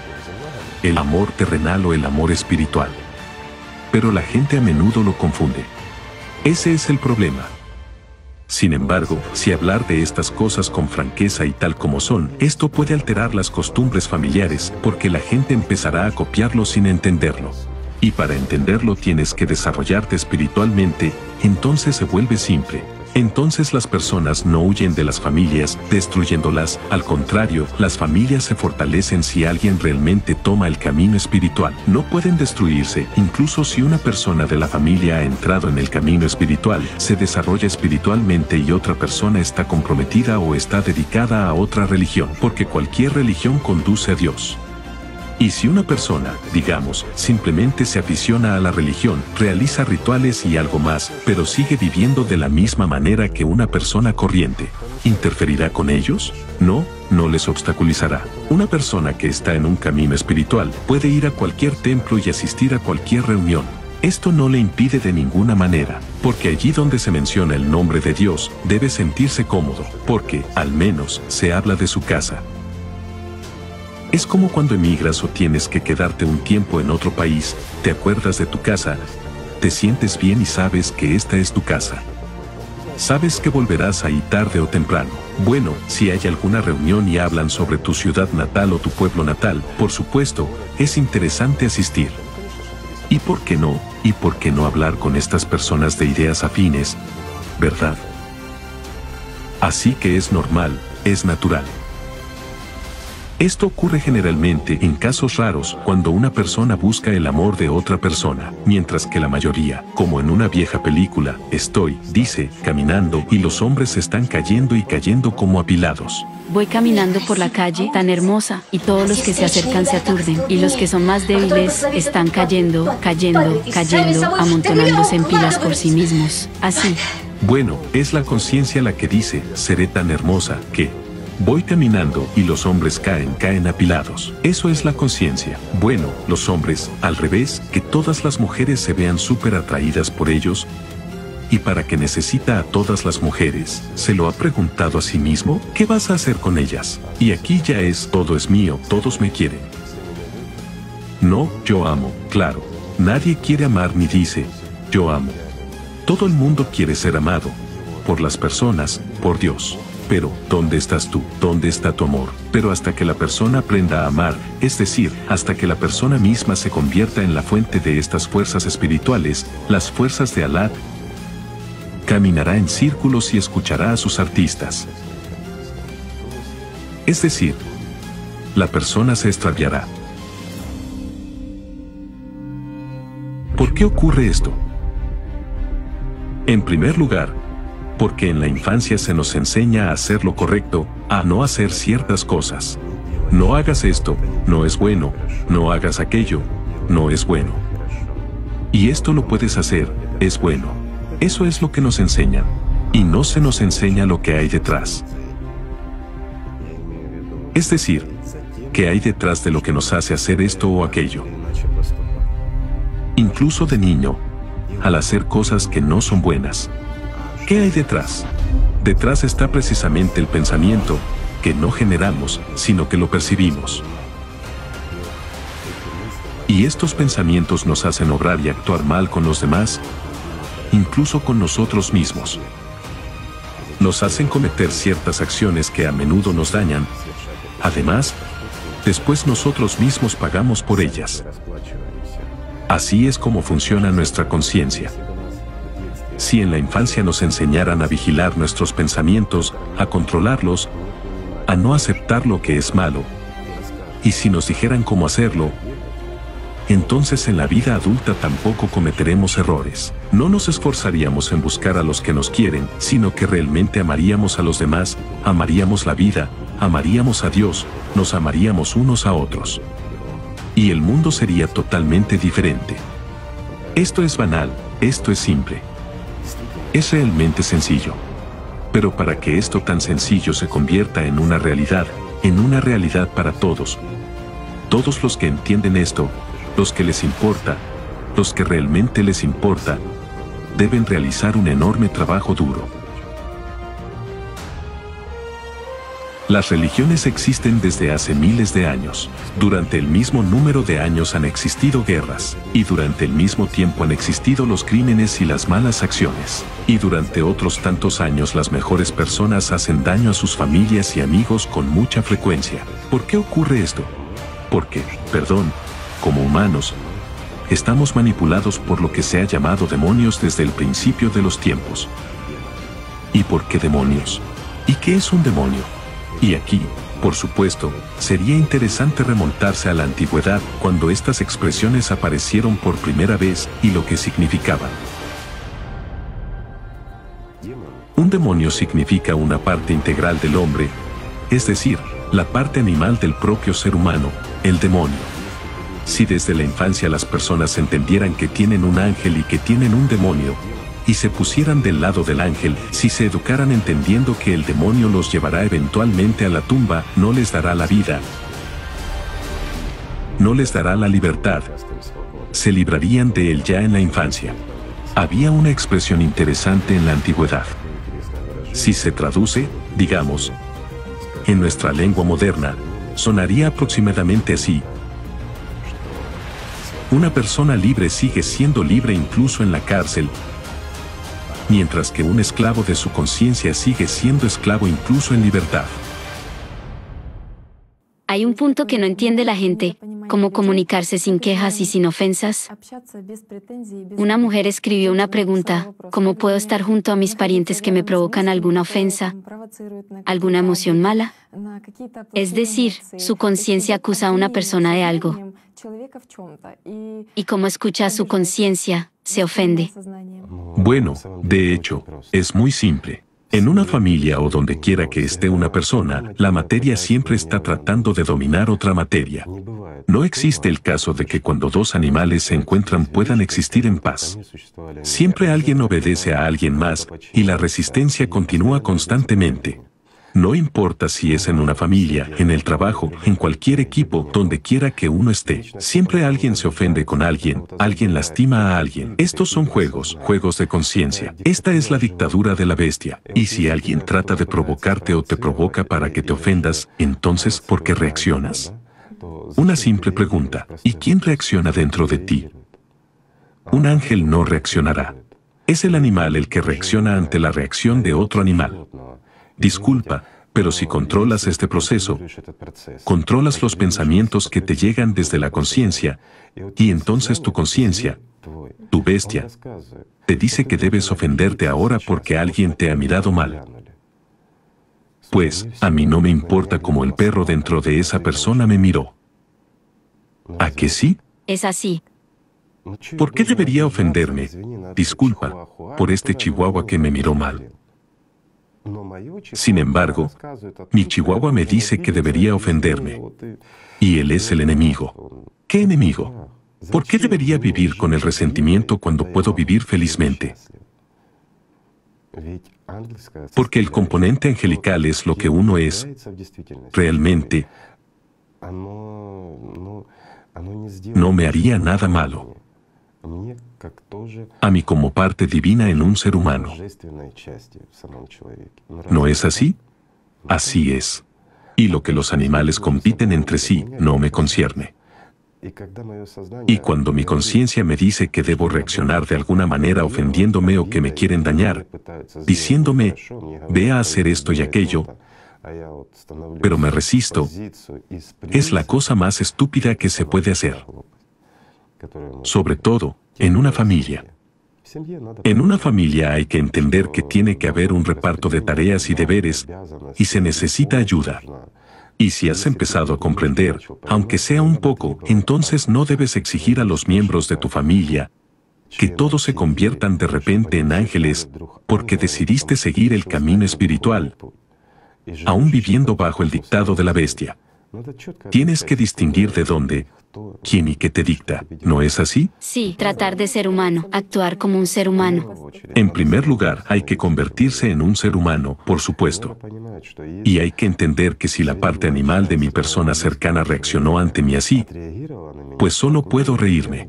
El amor terrenal o el amor espiritual. Pero la gente a menudo lo confunde. Ese es el problema. Sin embargo, si hablar de estas cosas con franqueza y tal como son, esto puede alterar las costumbres familiares porque la gente empezará a copiarlo sin entenderlo. Y para entenderlo tienes que desarrollarte espiritualmente, entonces se vuelve simple. Entonces las personas no huyen de las familias, destruyéndolas, al contrario, las familias se fortalecen si alguien realmente toma el camino espiritual. No pueden destruirse, incluso si una persona de la familia ha entrado en el camino espiritual, se desarrolla espiritualmente y otra persona está comprometida o está dedicada a otra religión, porque cualquier religión conduce a Dios. Y si una persona, digamos, simplemente se aficiona a la religión, realiza rituales y algo más, pero sigue viviendo de la misma manera que una persona corriente, ¿interferirá con ellos? No, no les obstaculizará. Una persona que está en un camino espiritual puede ir a cualquier templo y asistir a cualquier reunión. Esto no le impide de ninguna manera, porque allí donde se menciona el nombre de Dios, debe sentirse cómodo, porque, al menos, se habla de su casa, es como cuando emigras o tienes que quedarte un tiempo en otro país, te acuerdas de tu casa, te sientes bien y sabes que esta es tu casa. Sabes que volverás ahí tarde o temprano. Bueno, si hay alguna reunión y hablan sobre tu ciudad natal o tu pueblo natal, por supuesto, es interesante asistir. ¿Y por qué no? ¿Y por qué no hablar con estas personas de ideas afines? ¿Verdad? Así que es normal, es natural. Esto ocurre generalmente en casos raros cuando una persona busca el amor de otra persona, mientras que la mayoría, como en una vieja película, estoy, dice, caminando y los hombres están cayendo y cayendo como apilados. Voy caminando por la calle tan hermosa y todos los que se acercan se aturden y los que son más débiles están cayendo, cayendo, cayendo, amontonándose en pilas por sí mismos. Así. Bueno, es la conciencia la que dice, seré tan hermosa que, Voy caminando y los hombres caen, caen apilados. Eso es la conciencia. Bueno, los hombres, al revés, que todas las mujeres se vean súper atraídas por ellos. Y para que necesita a todas las mujeres, se lo ha preguntado a sí mismo, ¿qué vas a hacer con ellas? Y aquí ya es, todo es mío, todos me quieren. No, yo amo, claro. Nadie quiere amar ni dice, yo amo. Todo el mundo quiere ser amado. Por las personas, por Dios. Pero, ¿dónde estás tú? ¿Dónde está tu amor? Pero hasta que la persona aprenda a amar, es decir, hasta que la persona misma se convierta en la fuente de estas fuerzas espirituales, las fuerzas de Alad caminará en círculos y escuchará a sus artistas. Es decir, la persona se extraviará. ¿Por qué ocurre esto? En primer lugar, porque en la infancia se nos enseña a hacer lo correcto, a no hacer ciertas cosas. No hagas esto, no es bueno, no hagas aquello, no es bueno. Y esto lo puedes hacer, es bueno. Eso es lo que nos enseñan. Y no se nos enseña lo que hay detrás. Es decir, que hay detrás de lo que nos hace hacer esto o aquello. Incluso de niño, al hacer cosas que no son buenas, ¿Qué hay detrás? Detrás está precisamente el pensamiento, que no generamos, sino que lo percibimos. Y estos pensamientos nos hacen obrar y actuar mal con los demás, incluso con nosotros mismos. Nos hacen cometer ciertas acciones que a menudo nos dañan. Además, después nosotros mismos pagamos por ellas. Así es como funciona nuestra conciencia si en la infancia nos enseñaran a vigilar nuestros pensamientos, a controlarlos, a no aceptar lo que es malo, y si nos dijeran cómo hacerlo, entonces en la vida adulta tampoco cometeremos errores. No nos esforzaríamos en buscar a los que nos quieren, sino que realmente amaríamos a los demás, amaríamos la vida, amaríamos a Dios, nos amaríamos unos a otros. Y el mundo sería totalmente diferente. Esto es banal, esto es simple es realmente sencillo. Pero para que esto tan sencillo se convierta en una realidad, en una realidad para todos, todos los que entienden esto, los que les importa, los que realmente les importa, deben realizar un enorme trabajo duro. Las religiones existen desde hace miles de años. Durante el mismo número de años han existido guerras, y durante el mismo tiempo han existido los crímenes y las malas acciones. Y durante otros tantos años las mejores personas hacen daño a sus familias y amigos con mucha frecuencia. ¿Por qué ocurre esto? Porque, perdón, como humanos, estamos manipulados por lo que se ha llamado demonios desde el principio de los tiempos. ¿Y por qué demonios? ¿Y qué es un demonio? Y aquí, por supuesto, sería interesante remontarse a la antigüedad, cuando estas expresiones aparecieron por primera vez, y lo que significaban. Un demonio significa una parte integral del hombre, es decir, la parte animal del propio ser humano, el demonio. Si desde la infancia las personas entendieran que tienen un ángel y que tienen un demonio, y se pusieran del lado del ángel, si se educaran entendiendo que el demonio los llevará eventualmente a la tumba, no les dará la vida, no les dará la libertad. Se librarían de él ya en la infancia. Había una expresión interesante en la antigüedad. Si se traduce, digamos, en nuestra lengua moderna, sonaría aproximadamente así. Una persona libre sigue siendo libre incluso en la cárcel, mientras que un esclavo de su conciencia sigue siendo esclavo incluso en libertad. Hay un punto que no entiende la gente, cómo comunicarse sin quejas y sin ofensas. Una mujer escribió una pregunta, ¿cómo puedo estar junto a mis parientes que me provocan alguna ofensa, alguna emoción mala? Es decir, su conciencia acusa a una persona de algo. Y cómo escucha a su conciencia, se ofende. Bueno, de hecho, es muy simple. En una familia o donde quiera que esté una persona, la materia siempre está tratando de dominar otra materia. No existe el caso de que cuando dos animales se encuentran puedan existir en paz. Siempre alguien obedece a alguien más y la resistencia continúa constantemente. No importa si es en una familia, en el trabajo, en cualquier equipo, donde quiera que uno esté. Siempre alguien se ofende con alguien, alguien lastima a alguien. Estos son juegos, juegos de conciencia. Esta es la dictadura de la bestia. Y si alguien trata de provocarte o te provoca para que te ofendas, entonces ¿por qué reaccionas? Una simple pregunta. ¿Y quién reacciona dentro de ti? Un ángel no reaccionará. Es el animal el que reacciona ante la reacción de otro animal. Disculpa, pero si controlas este proceso, controlas los pensamientos que te llegan desde la conciencia, y entonces tu conciencia, tu bestia, te dice que debes ofenderte ahora porque alguien te ha mirado mal. Pues, a mí no me importa cómo el perro dentro de esa persona me miró. ¿A qué sí? Es así. ¿Por qué debería ofenderme? Disculpa, por este chihuahua que me miró mal. Sin embargo, mi chihuahua me dice que debería ofenderme. Y él es el enemigo. ¿Qué enemigo? ¿Por qué debería vivir con el resentimiento cuando puedo vivir felizmente? Porque el componente angelical es lo que uno es realmente. No me haría nada malo a mí como parte divina en un ser humano. ¿No es así? Así es. Y lo que los animales compiten entre sí no me concierne. Y cuando mi conciencia me dice que debo reaccionar de alguna manera ofendiéndome o que me quieren dañar, diciéndome, ve a hacer esto y aquello, pero me resisto, es la cosa más estúpida que se puede hacer sobre todo en una familia. En una familia hay que entender que tiene que haber un reparto de tareas y deberes y se necesita ayuda. Y si has empezado a comprender, aunque sea un poco, entonces no debes exigir a los miembros de tu familia que todos se conviertan de repente en ángeles porque decidiste seguir el camino espiritual, aún viviendo bajo el dictado de la bestia. Tienes que distinguir de dónde ¿Quién y qué te dicta, ¿no es así? Sí, tratar de ser humano, actuar como un ser humano. En primer lugar, hay que convertirse en un ser humano, por supuesto. Y hay que entender que si la parte animal de mi persona cercana reaccionó ante mí así, pues solo puedo reírme.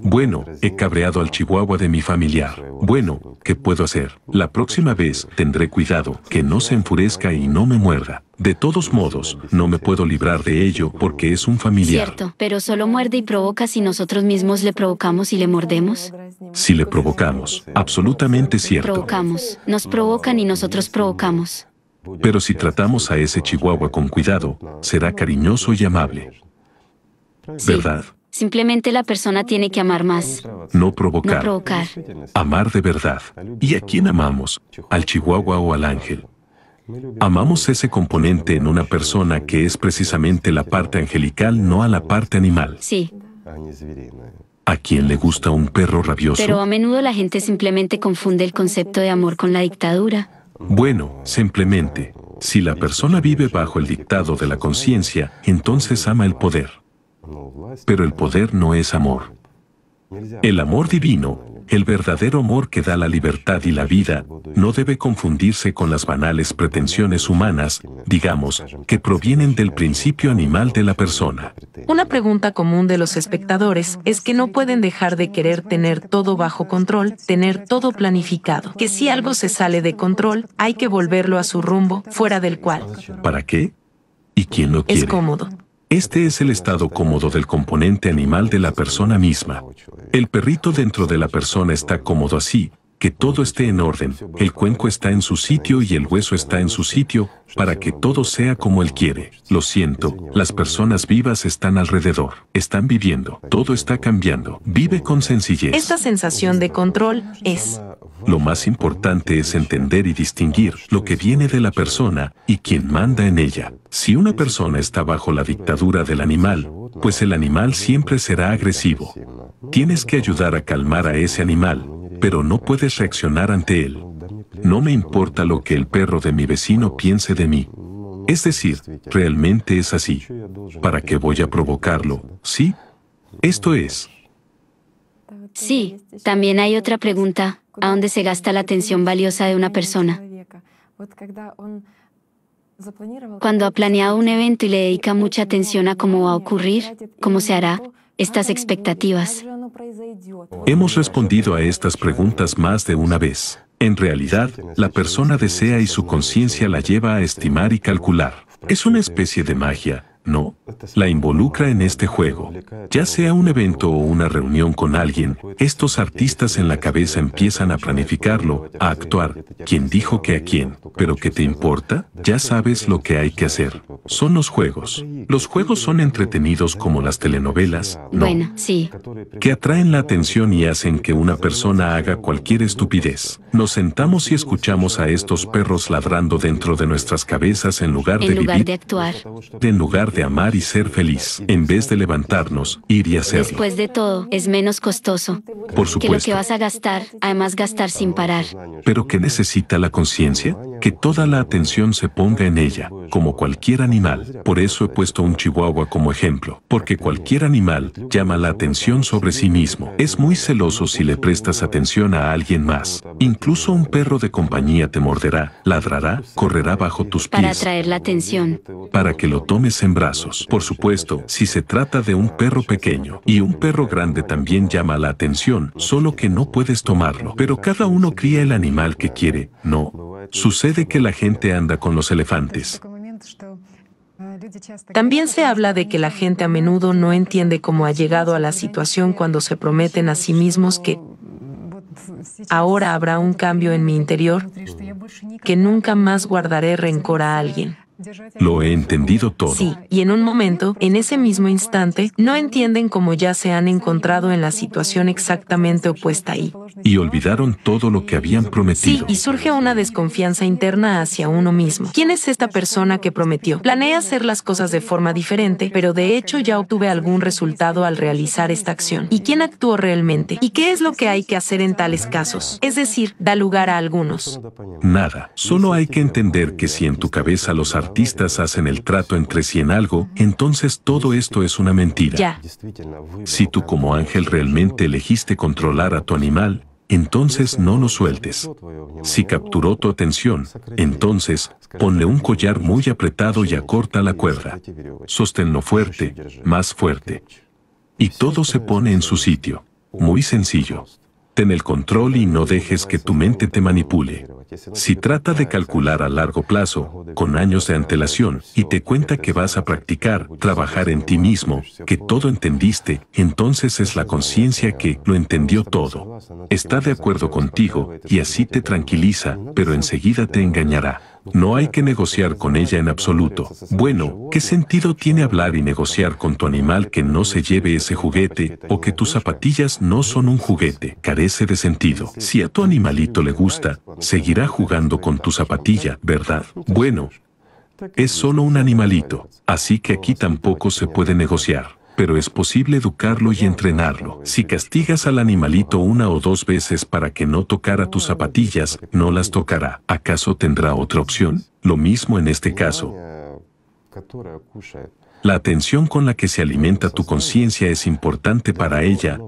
Bueno, he cabreado al chihuahua de mi familiar. Bueno, ¿qué puedo hacer? La próxima vez tendré cuidado, que no se enfurezca y no me muerda. De todos modos, no me puedo librar de ello porque es un familiar cierto, pero solo muerde y provoca si nosotros mismos le provocamos y le mordemos. Si le provocamos, absolutamente cierto. Provocamos, nos provocan y nosotros provocamos. Pero si tratamos a ese chihuahua con cuidado, será cariñoso y amable. ¿Verdad? Simplemente la persona tiene que amar más. No provocar. no provocar. Amar de verdad. ¿Y a quién amamos? ¿Al chihuahua o al ángel? Amamos ese componente en una persona que es precisamente la parte angelical, no a la parte animal. Sí. ¿A quien le gusta un perro rabioso? Pero a menudo la gente simplemente confunde el concepto de amor con la dictadura. Bueno, simplemente, si la persona vive bajo el dictado de la conciencia, entonces ama el poder. Pero el poder no es amor. El amor divino, el verdadero amor que da la libertad y la vida, no debe confundirse con las banales pretensiones humanas, digamos, que provienen del principio animal de la persona. Una pregunta común de los espectadores es que no pueden dejar de querer tener todo bajo control, tener todo planificado, que si algo se sale de control, hay que volverlo a su rumbo, fuera del cual. ¿Para qué? ¿Y quién lo quiere? Es cómodo. Este es el estado cómodo del componente animal de la persona misma. El perrito dentro de la persona está cómodo así, que todo esté en orden, el cuenco está en su sitio y el hueso está en su sitio, para que todo sea como él quiere. Lo siento, las personas vivas están alrededor, están viviendo, todo está cambiando, vive con sencillez. Esta sensación de control es... Lo más importante es entender y distinguir lo que viene de la persona y quien manda en ella. Si una persona está bajo la dictadura del animal, pues el animal siempre será agresivo. Tienes que ayudar a calmar a ese animal, pero no puedes reaccionar ante él. No me importa lo que el perro de mi vecino piense de mí. Es decir, realmente es así. ¿Para qué voy a provocarlo? ¿Sí? Esto es. Sí, también hay otra pregunta. ¿A dónde se gasta la atención valiosa de una persona? Cuando ha planeado un evento y le dedica mucha atención a cómo va a ocurrir, cómo se hará, estas expectativas, Hemos respondido a estas preguntas más de una vez. En realidad, la persona desea y su conciencia la lleva a estimar y calcular. Es una especie de magia, no, la involucra en este juego. Ya sea un evento o una reunión con alguien, estos artistas en la cabeza empiezan a planificarlo, a actuar, quién dijo que a quién, pero ¿qué te importa? Ya sabes lo que hay que hacer. Son los juegos. Los juegos son entretenidos como las telenovelas, no, bueno, sí. que atraen la atención y hacen que una persona haga cualquier estupidez. Nos sentamos y escuchamos a estos perros ladrando dentro de nuestras cabezas en lugar de vivir, de actuar. en lugar de amar y ser feliz, en vez de levantarnos, ir y hacerlo. Después de todo, es menos costoso. Que lo que vas a gastar, además gastar sin parar. Pero ¿qué necesita la conciencia? que toda la atención se ponga en ella, como cualquier animal. Por eso he puesto un chihuahua como ejemplo, porque cualquier animal llama la atención sobre sí mismo. Es muy celoso si le prestas atención a alguien más. Incluso un perro de compañía te morderá, ladrará, correrá bajo tus pies. Para atraer la atención. Para que lo tomes en brazos. Por supuesto, si se trata de un perro pequeño y un perro grande también llama la atención, solo que no puedes tomarlo. Pero cada uno cría el animal que quiere no. Sucede que la gente anda con los elefantes. También se habla de que la gente a menudo no entiende cómo ha llegado a la situación cuando se prometen a sí mismos que ahora habrá un cambio en mi interior, que nunca más guardaré rencor a alguien. Lo he entendido todo. Sí, y en un momento, en ese mismo instante, no entienden cómo ya se han encontrado en la situación exactamente opuesta ahí. Y olvidaron todo lo que habían prometido. Sí, y surge una desconfianza interna hacia uno mismo. ¿Quién es esta persona que prometió? Planeé hacer las cosas de forma diferente, pero de hecho ya obtuve algún resultado al realizar esta acción. ¿Y quién actuó realmente? ¿Y qué es lo que hay que hacer en tales casos? Es decir, da lugar a algunos. Nada, solo hay que entender que si en tu cabeza los arreglos artistas hacen el trato entre sí en algo, entonces todo esto es una mentira. Ya. Si tú como ángel realmente elegiste controlar a tu animal, entonces no lo sueltes. Si capturó tu atención, entonces ponle un collar muy apretado y acorta la cuerda. Sosténlo fuerte, más fuerte. Y todo se pone en su sitio. Muy sencillo. Ten el control y no dejes que tu mente te manipule. Si trata de calcular a largo plazo, con años de antelación, y te cuenta que vas a practicar, trabajar en ti mismo, que todo entendiste, entonces es la conciencia que lo entendió todo. Está de acuerdo contigo y así te tranquiliza, pero enseguida te engañará. No hay que negociar con ella en absoluto. Bueno, ¿qué sentido tiene hablar y negociar con tu animal que no se lleve ese juguete o que tus zapatillas no son un juguete? Carece de sentido. Si a tu animalito le gusta, seguirá jugando con tu zapatilla, ¿verdad? Bueno, es solo un animalito, así que aquí tampoco se puede negociar pero es posible educarlo y entrenarlo. Si castigas al animalito una o dos veces para que no tocara tus zapatillas, no las tocará. ¿Acaso tendrá otra opción? Lo mismo en este caso. La atención con la que se alimenta tu conciencia es importante para ella,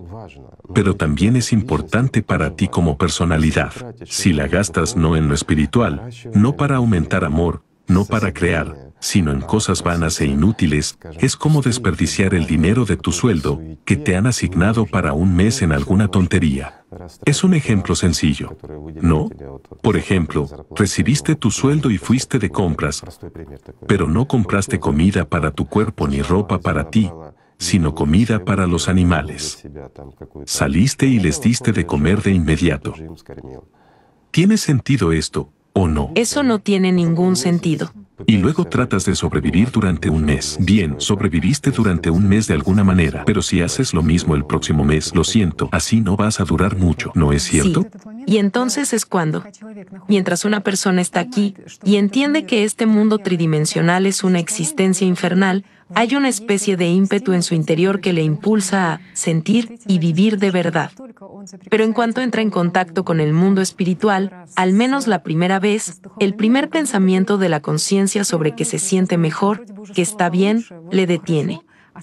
pero también es importante para ti como personalidad. Si la gastas no en lo espiritual, no para aumentar amor, no para crear, sino en cosas vanas e inútiles, es como desperdiciar el dinero de tu sueldo que te han asignado para un mes en alguna tontería. Es un ejemplo sencillo, ¿no? Por ejemplo, recibiste tu sueldo y fuiste de compras, pero no compraste comida para tu cuerpo ni ropa para ti, sino comida para los animales. Saliste y les diste de comer de inmediato. ¿Tiene sentido esto o no? Eso no tiene ningún sentido y luego tratas de sobrevivir durante un mes. Bien, sobreviviste durante un mes de alguna manera, pero si haces lo mismo el próximo mes, lo siento, así no vas a durar mucho, ¿no es cierto? Y entonces es cuando, mientras una persona está aquí y entiende que este mundo tridimensional es una existencia infernal, hay una especie de ímpetu en su interior que le impulsa a sentir y vivir de verdad. Pero en cuanto entra en contacto con el mundo espiritual, al menos la primera vez, el primer pensamiento de la conciencia sobre que se siente mejor, que está bien, le detiene.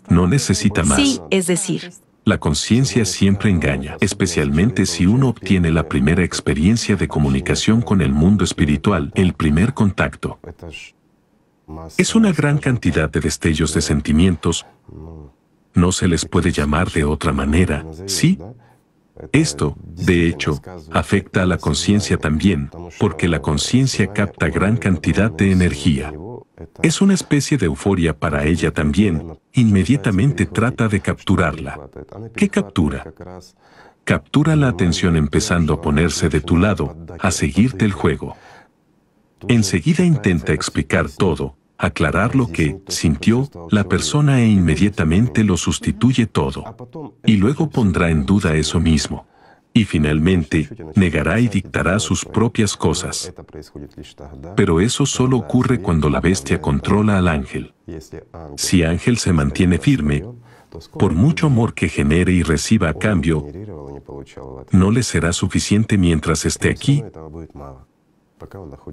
No necesita más. Sí, es decir, la conciencia siempre engaña, especialmente si uno obtiene la primera experiencia de comunicación con el mundo espiritual, el primer contacto. Es una gran cantidad de destellos de sentimientos. No se les puede llamar de otra manera, ¿sí? Esto, eh, de hecho, afecta a la conciencia también, porque la conciencia capta gran cantidad de energía. Es una especie de euforia para ella también, pues, inmediatamente trata de pues, capturarla. ¿Qué captura? Captura la atención empezando a ponerse de tu lado, a seguirte el juego. Enseguida intenta explicar todo, aclarar lo que sintió la persona e inmediatamente lo sustituye todo. Y luego pondrá en duda eso mismo. Y finalmente, negará y dictará sus propias cosas. Pero eso solo ocurre cuando la bestia controla al ángel. Si ángel se mantiene firme, por mucho amor que genere y reciba a cambio, no le será suficiente mientras esté aquí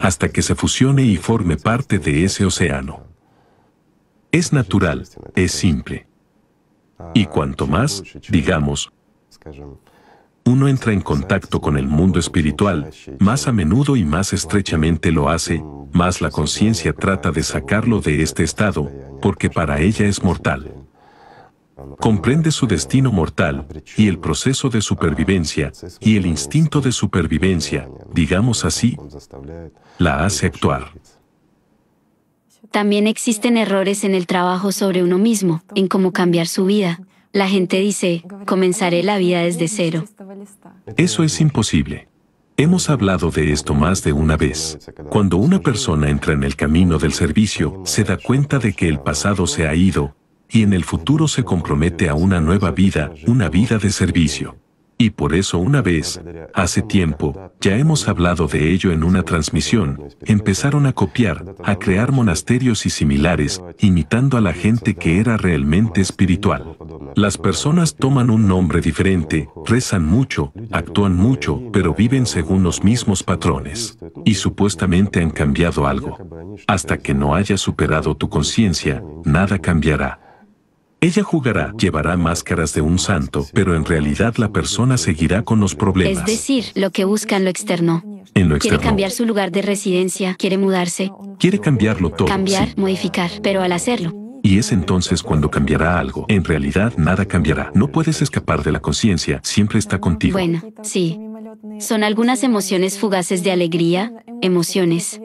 hasta que se fusione y forme parte de ese océano. Es natural, es simple. Y cuanto más, digamos, uno entra en contacto con el mundo espiritual, más a menudo y más estrechamente lo hace, más la conciencia trata de sacarlo de este estado, porque para ella es mortal comprende su destino mortal y el proceso de supervivencia y el instinto de supervivencia, digamos así, la hace actuar. También existen errores en el trabajo sobre uno mismo, en cómo cambiar su vida. La gente dice, comenzaré la vida desde cero. Eso es imposible. Hemos hablado de esto más de una vez. Cuando una persona entra en el camino del servicio, se da cuenta de que el pasado se ha ido, y en el futuro se compromete a una nueva vida, una vida de servicio. Y por eso una vez, hace tiempo, ya hemos hablado de ello en una transmisión, empezaron a copiar, a crear monasterios y similares, imitando a la gente que era realmente espiritual. Las personas toman un nombre diferente, rezan mucho, actúan mucho, pero viven según los mismos patrones. Y supuestamente han cambiado algo. Hasta que no hayas superado tu conciencia, nada cambiará. Ella jugará, llevará máscaras de un santo, pero en realidad la persona seguirá con los problemas. Es decir, lo que busca en lo externo. En lo externo. Quiere cambiar su lugar de residencia, quiere mudarse. Quiere cambiarlo todo. Cambiar, modificar, pero al hacerlo, y es entonces cuando cambiará algo. En realidad nada cambiará. No puedes escapar de la conciencia, siempre está contigo. Bueno, sí. Son algunas emociones fugaces de alegría, emociones.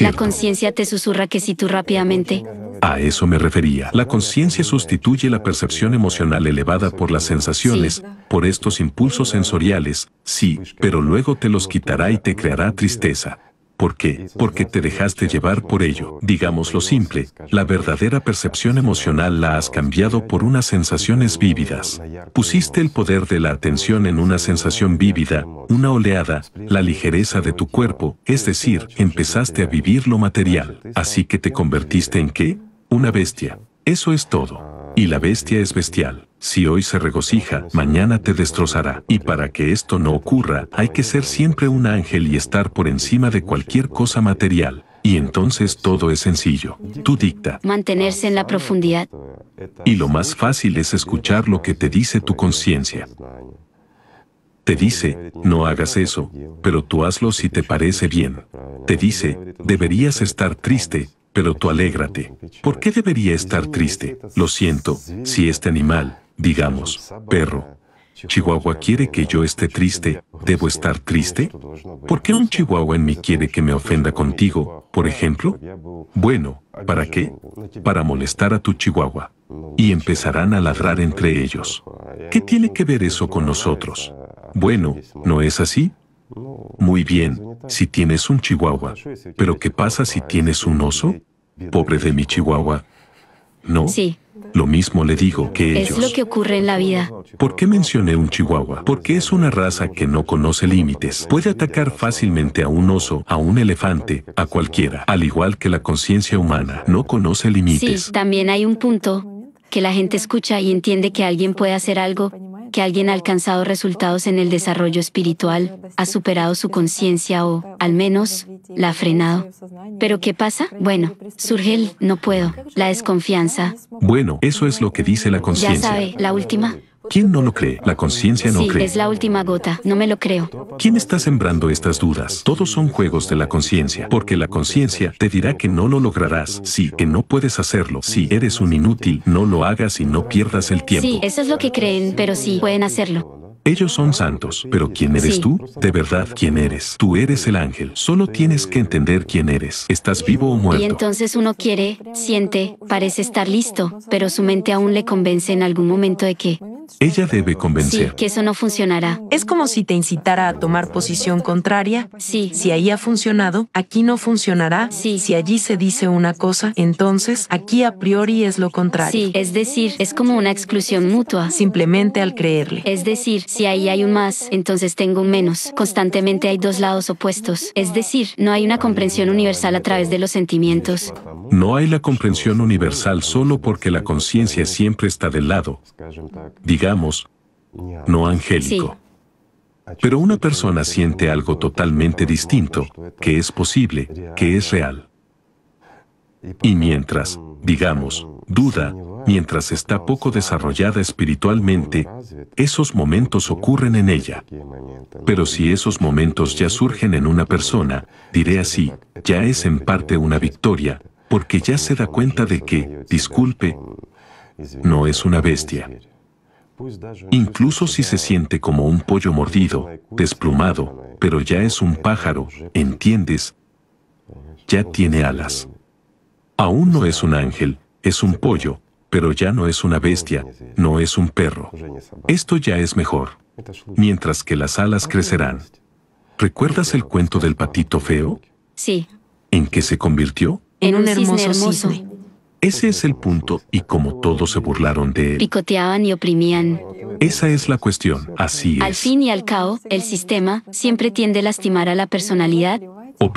La conciencia te susurra que si tú rápidamente... A eso me refería. La conciencia sustituye la percepción emocional elevada por las sensaciones, por estos impulsos sensoriales, sí, pero luego te los quitará y te creará tristeza ¿Por qué? Porque te dejaste llevar por ello. Digámoslo simple, la verdadera percepción emocional la has cambiado por unas sensaciones vívidas. Pusiste el poder de la atención en una sensación vívida, una oleada, la ligereza de tu cuerpo, es decir, empezaste a vivir lo material. Así que te convertiste en qué? Una bestia. Eso es todo. Y la bestia es bestial. Si hoy se regocija, mañana te destrozará. Y para que esto no ocurra, hay que ser siempre un ángel y estar por encima de cualquier cosa material. Y entonces todo es sencillo. Tú dicta. Mantenerse en la profundidad. Y lo más fácil es escuchar lo que te dice tu conciencia. Te dice, no hagas eso, pero tú hazlo si te parece bien. Te dice, deberías estar triste, pero tú alégrate. ¿Por qué debería estar triste? Lo siento, si este animal, digamos, perro, Chihuahua quiere que yo esté triste, ¿debo estar triste? ¿Por qué un chihuahua en mí quiere que me ofenda contigo, por ejemplo? Bueno, ¿para qué? Para molestar a tu chihuahua. Y empezarán a ladrar entre ellos. ¿Qué tiene que ver eso con nosotros? Bueno, ¿no es así? Muy bien, si tienes un chihuahua. Pero ¿qué pasa si tienes un oso? Pobre de mi chihuahua. ¿No? Sí. Lo mismo le digo que ellos. Es lo que ocurre en la vida. ¿Por qué mencioné un chihuahua? Porque es una raza que no conoce límites. Puede atacar fácilmente a un oso, a un elefante, a cualquiera, al igual que la conciencia humana no conoce límites. Sí, también hay un punto que la gente escucha y entiende que alguien puede hacer algo que alguien ha alcanzado resultados en el desarrollo espiritual, ha superado su conciencia o, al menos, la ha frenado. Pero ¿qué pasa? Bueno, surge el no puedo, la desconfianza. Bueno, eso es lo que dice la conciencia. Ya sabe, la última. ¿Quién no lo cree? La conciencia no sí, Es la última gota, no me lo creo. ¿Quién está sembrando estas dudas? Todos son juegos de la conciencia, porque la conciencia te dirá que no lo lograrás, sí, que no puedes hacerlo, si sí, eres un inútil, no lo hagas y no pierdas el tiempo. Sí, eso es lo que creen, pero sí, pueden hacerlo. Ellos son santos, pero ¿quién eres tú? De verdad, ¿quién eres? Tú eres el ángel. Solo tienes que entender quién eres. ¿Estás vivo o muerto? Y entonces uno quiere, siente, parece estar listo, pero su mente aún le convence en algún momento de que... Ella debe convencer. Sí, que eso no funcionará. Es como si te incitara a tomar posición contraria. Sí. Si ahí ha funcionado, aquí no funcionará. Sí. Si allí se dice una cosa, entonces aquí a priori es lo contrario. Sí, es decir, es como una exclusión mutua. Simplemente al creerle. Es decir, si ahí hay un más, entonces tengo un menos. Constantemente hay dos lados opuestos. Es decir, no hay una comprensión universal a través de los sentimientos. No hay la comprensión universal solo porque la conciencia siempre está del lado, digamos, no angélico. Pero una persona siente algo totalmente distinto, que es posible, que es real. Y mientras, digamos, duda, mientras está poco desarrollada espiritualmente, esos momentos ocurren en ella. Pero si esos momentos ya surgen en una persona, diré así, ya es en parte una victoria, porque ya se da cuenta de que, disculpe, no es una bestia. Incluso si se siente como un pollo mordido, desplumado, pero ya es un pájaro, ¿entiendes? Ya tiene alas. Aún no es un ángel, es un pollo, pero ya no es una bestia, no es un perro. Esto ya es mejor. Mientras que las alas crecerán. ¿Recuerdas el cuento del patito feo? Sí. ¿En qué se convirtió? En un hermoso cisne. Ese es el punto y como todos se burlaron de él. Picoteaban y oprimían. Esa es la cuestión, así es. Al fin y al cabo, el sistema siempre tiende a lastimar a la personalidad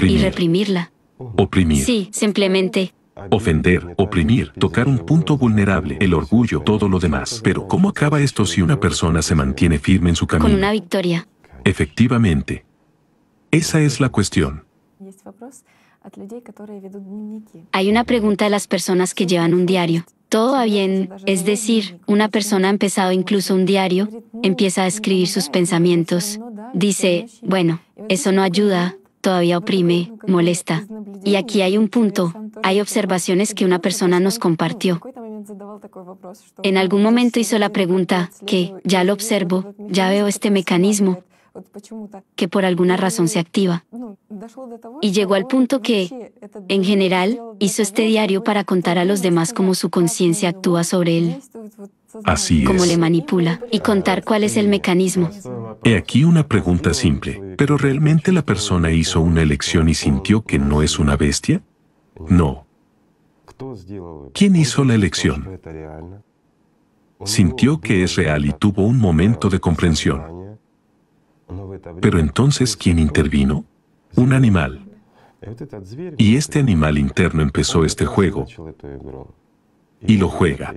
y reprimirla. Oprimir. Sí, simplemente, ofender, oprimir, tocar un punto vulnerable, el orgullo, todo lo demás. Pero ¿cómo acaba esto si una persona se mantiene firme en su camino? Con una victoria. Efectivamente. Esa es la cuestión. Hay una pregunta de las personas que llevan un diario. Todo va bien, es decir, una persona ha empezado incluso un diario, empieza a escribir sus pensamientos, dice, bueno, eso no ayuda, todavía oprime, molesta. Y aquí hay un punto, hay observaciones que una persona nos compartió. En algún momento hizo la pregunta, que, ya lo observo, ya veo este mecanismo, que por alguna razón se activa. Y llegó al punto que, en general, hizo este diario para contar a los demás cómo su conciencia actúa sobre él. Así es. Cómo le manipula y contar cuál es el mecanismo. He aquí una pregunta simple. ¿Pero realmente la persona hizo una elección y sintió que no es una bestia? No. ¿Quién hizo la elección? Sintió que es real y tuvo un momento de comprensión. Pero entonces, ¿quién intervino? Un animal. Y este animal interno empezó este juego y lo juega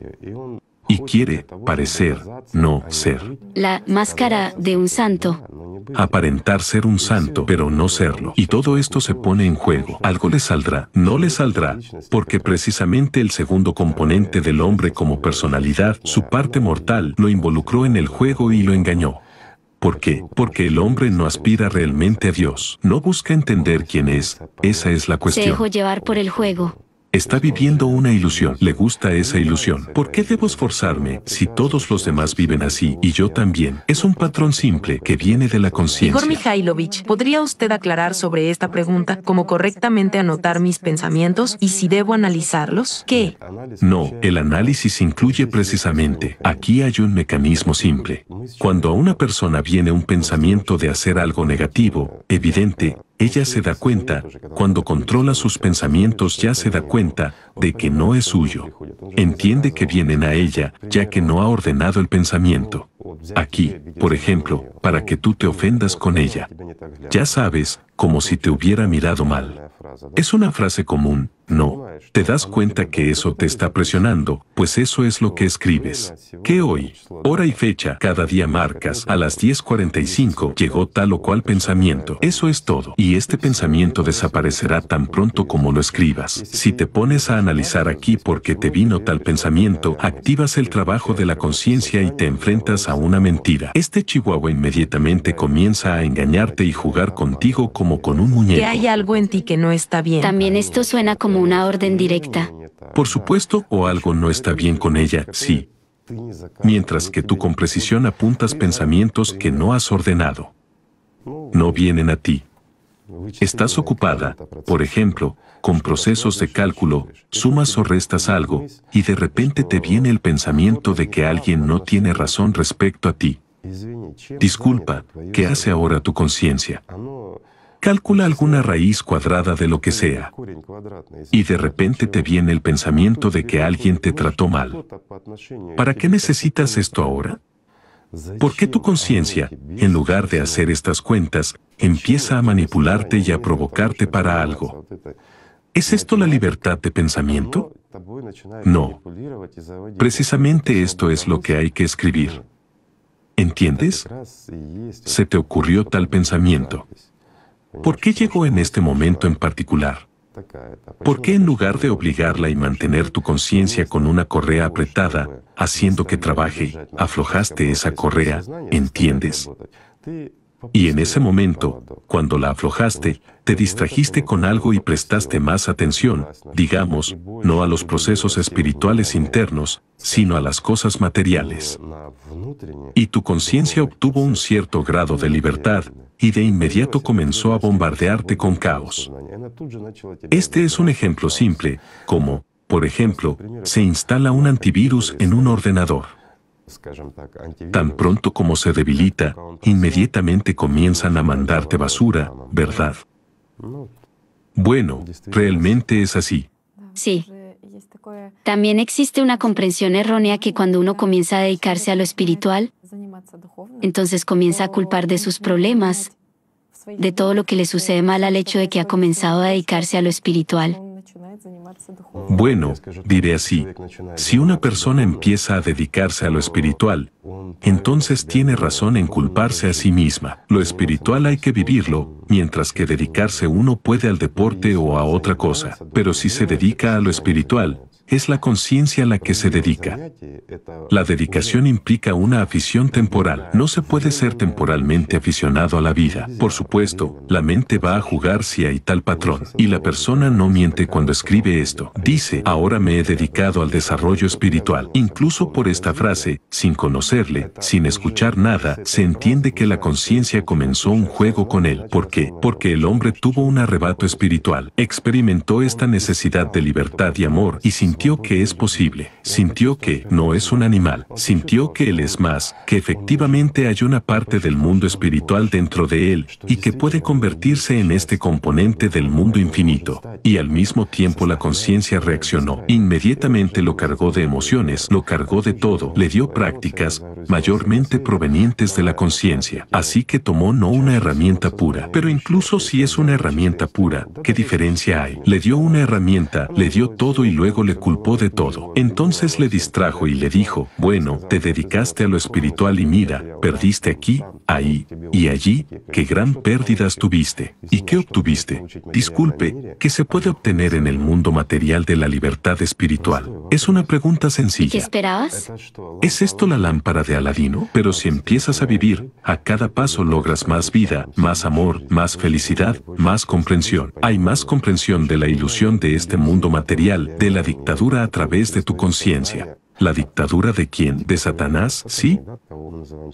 y quiere parecer no ser. La máscara de un santo. Aparentar ser un santo, pero no serlo. Y todo esto se pone en juego. Algo le saldrá, no le saldrá, porque precisamente el segundo componente del hombre como personalidad, su parte mortal, lo involucró en el juego y lo engañó. ¿Por qué? Porque el hombre no aspira realmente a Dios, no busca entender quién es, esa es la cuestión. Se llevar por el juego. Está viviendo una ilusión, le gusta esa ilusión. ¿Por qué debo esforzarme si todos los demás viven así y yo también? Es un patrón simple que viene de la conciencia. Igor Mikhailovich, ¿podría usted aclarar sobre esta pregunta cómo correctamente anotar mis pensamientos y si debo analizarlos? ¿Qué? No, el análisis incluye precisamente, aquí hay un mecanismo simple. Cuando a una persona viene un pensamiento de hacer algo negativo, evidente, ella se da cuenta, cuando controla sus pensamientos ya se da cuenta de que no es suyo. Entiende que vienen a ella, ya que no ha ordenado el pensamiento. Aquí, por ejemplo, para que tú te ofendas con ella. Ya sabes, como si te hubiera mirado mal. Es una frase común, no, te das cuenta que eso te está presionando, pues eso es lo que escribes. Que hoy, hora y fecha, cada día marcas, a las 10.45 llegó tal o cual pensamiento. Eso es todo. Y este pensamiento desaparecerá tan pronto como lo escribas. Si te pones a analizar aquí por qué te vino tal pensamiento, activas el trabajo de la conciencia y te enfrentas a una mentira. Este chihuahua inmediatamente comienza a engañarte y jugar contigo como con un muñeco. Que hay algo en ti que no está bien. También esto suena como una orden directa. Por supuesto, o algo no está bien con ella, sí. Mientras que tú con precisión apuntas pensamientos que no has ordenado. No vienen a ti. Estás ocupada, por ejemplo, con procesos de cálculo, sumas o restas algo, y de repente te viene el pensamiento de que alguien no tiene razón respecto a ti. Disculpa, ¿qué hace ahora tu conciencia? Calcula alguna raíz cuadrada de lo que sea. Y de repente te viene el pensamiento de que alguien te trató mal. ¿Para qué necesitas esto ahora? ¿Por qué tu conciencia, en lugar de hacer estas cuentas, empieza a manipularte y a provocarte para algo? ¿Es esto la libertad de pensamiento? No. Precisamente esto es lo que hay que escribir. ¿Entiendes? Se te ocurrió tal pensamiento. ¿Por qué llegó en este momento en particular? ¿Por qué en lugar de obligarla y mantener tu conciencia con una correa apretada, haciendo que trabaje, aflojaste esa correa, entiendes? Y en ese momento, cuando la aflojaste, te distrajiste con algo y prestaste más atención, digamos, no a los procesos espirituales internos, sino a las cosas materiales. Y tu conciencia obtuvo un cierto grado de libertad, y de inmediato comenzó a bombardearte con caos. Este es un ejemplo simple, como, por ejemplo, se instala un antivirus en un ordenador. Tan pronto como se debilita, inmediatamente comienzan a mandarte basura, ¿verdad? Bueno, realmente es así. Sí. Este También existe una comprensión errónea que cuando uno comienza a dedicarse a lo espiritual, entonces comienza a culpar de sus problemas, de todo lo que le sucede mal al hecho de que ha comenzado a dedicarse a lo espiritual. Bueno, diré así, si una persona empieza a dedicarse a lo espiritual, entonces tiene razón en culparse a sí misma. Lo espiritual hay que vivirlo, mientras que dedicarse uno puede al deporte o a otra cosa. Pero si se dedica a lo espiritual, es la conciencia a la que se dedica. La dedicación implica una afición temporal. No se puede ser temporalmente aficionado a la vida. Por supuesto, la mente va a jugar si hay tal patrón. Y la persona no miente cuando escribe esto. Dice, ahora me he dedicado al desarrollo espiritual. Incluso por esta frase, sin conocerle, sin escuchar nada, se entiende que la conciencia comenzó un juego con él. ¿Por qué? Porque el hombre tuvo un arrebato espiritual, experimentó esta necesidad de libertad y amor y sin sintió que es posible, sintió que no es un animal, sintió que él es más, que efectivamente hay una parte del mundo espiritual dentro de él y que puede convertirse en este componente del mundo infinito. Y al mismo tiempo la conciencia reaccionó, inmediatamente lo cargó de emociones, lo cargó de todo, le dio prácticas, mayormente provenientes de la conciencia. Así que tomó no una herramienta pura, pero incluso si es una herramienta pura, ¿qué diferencia hay? Le dio una herramienta, le dio todo y luego le todo. Entonces le distrajo y le dijo, bueno, te dedicaste a lo espiritual y mira, perdiste aquí, ahí y allí, qué gran pérdidas tuviste. ¿Y qué obtuviste? Disculpe, ¿qué se puede obtener en el mundo material de la libertad espiritual? Es una pregunta sencilla. ¿Qué esperabas? ¿Es esto la lámpara de Aladino? Pero si empiezas a vivir, a cada paso logras más vida, más amor, más felicidad, más comprensión. Hay más comprensión de la ilusión de este mundo material, de la dictadura dura a través de tu conciencia la dictadura de quién? De Satanás, ¿sí?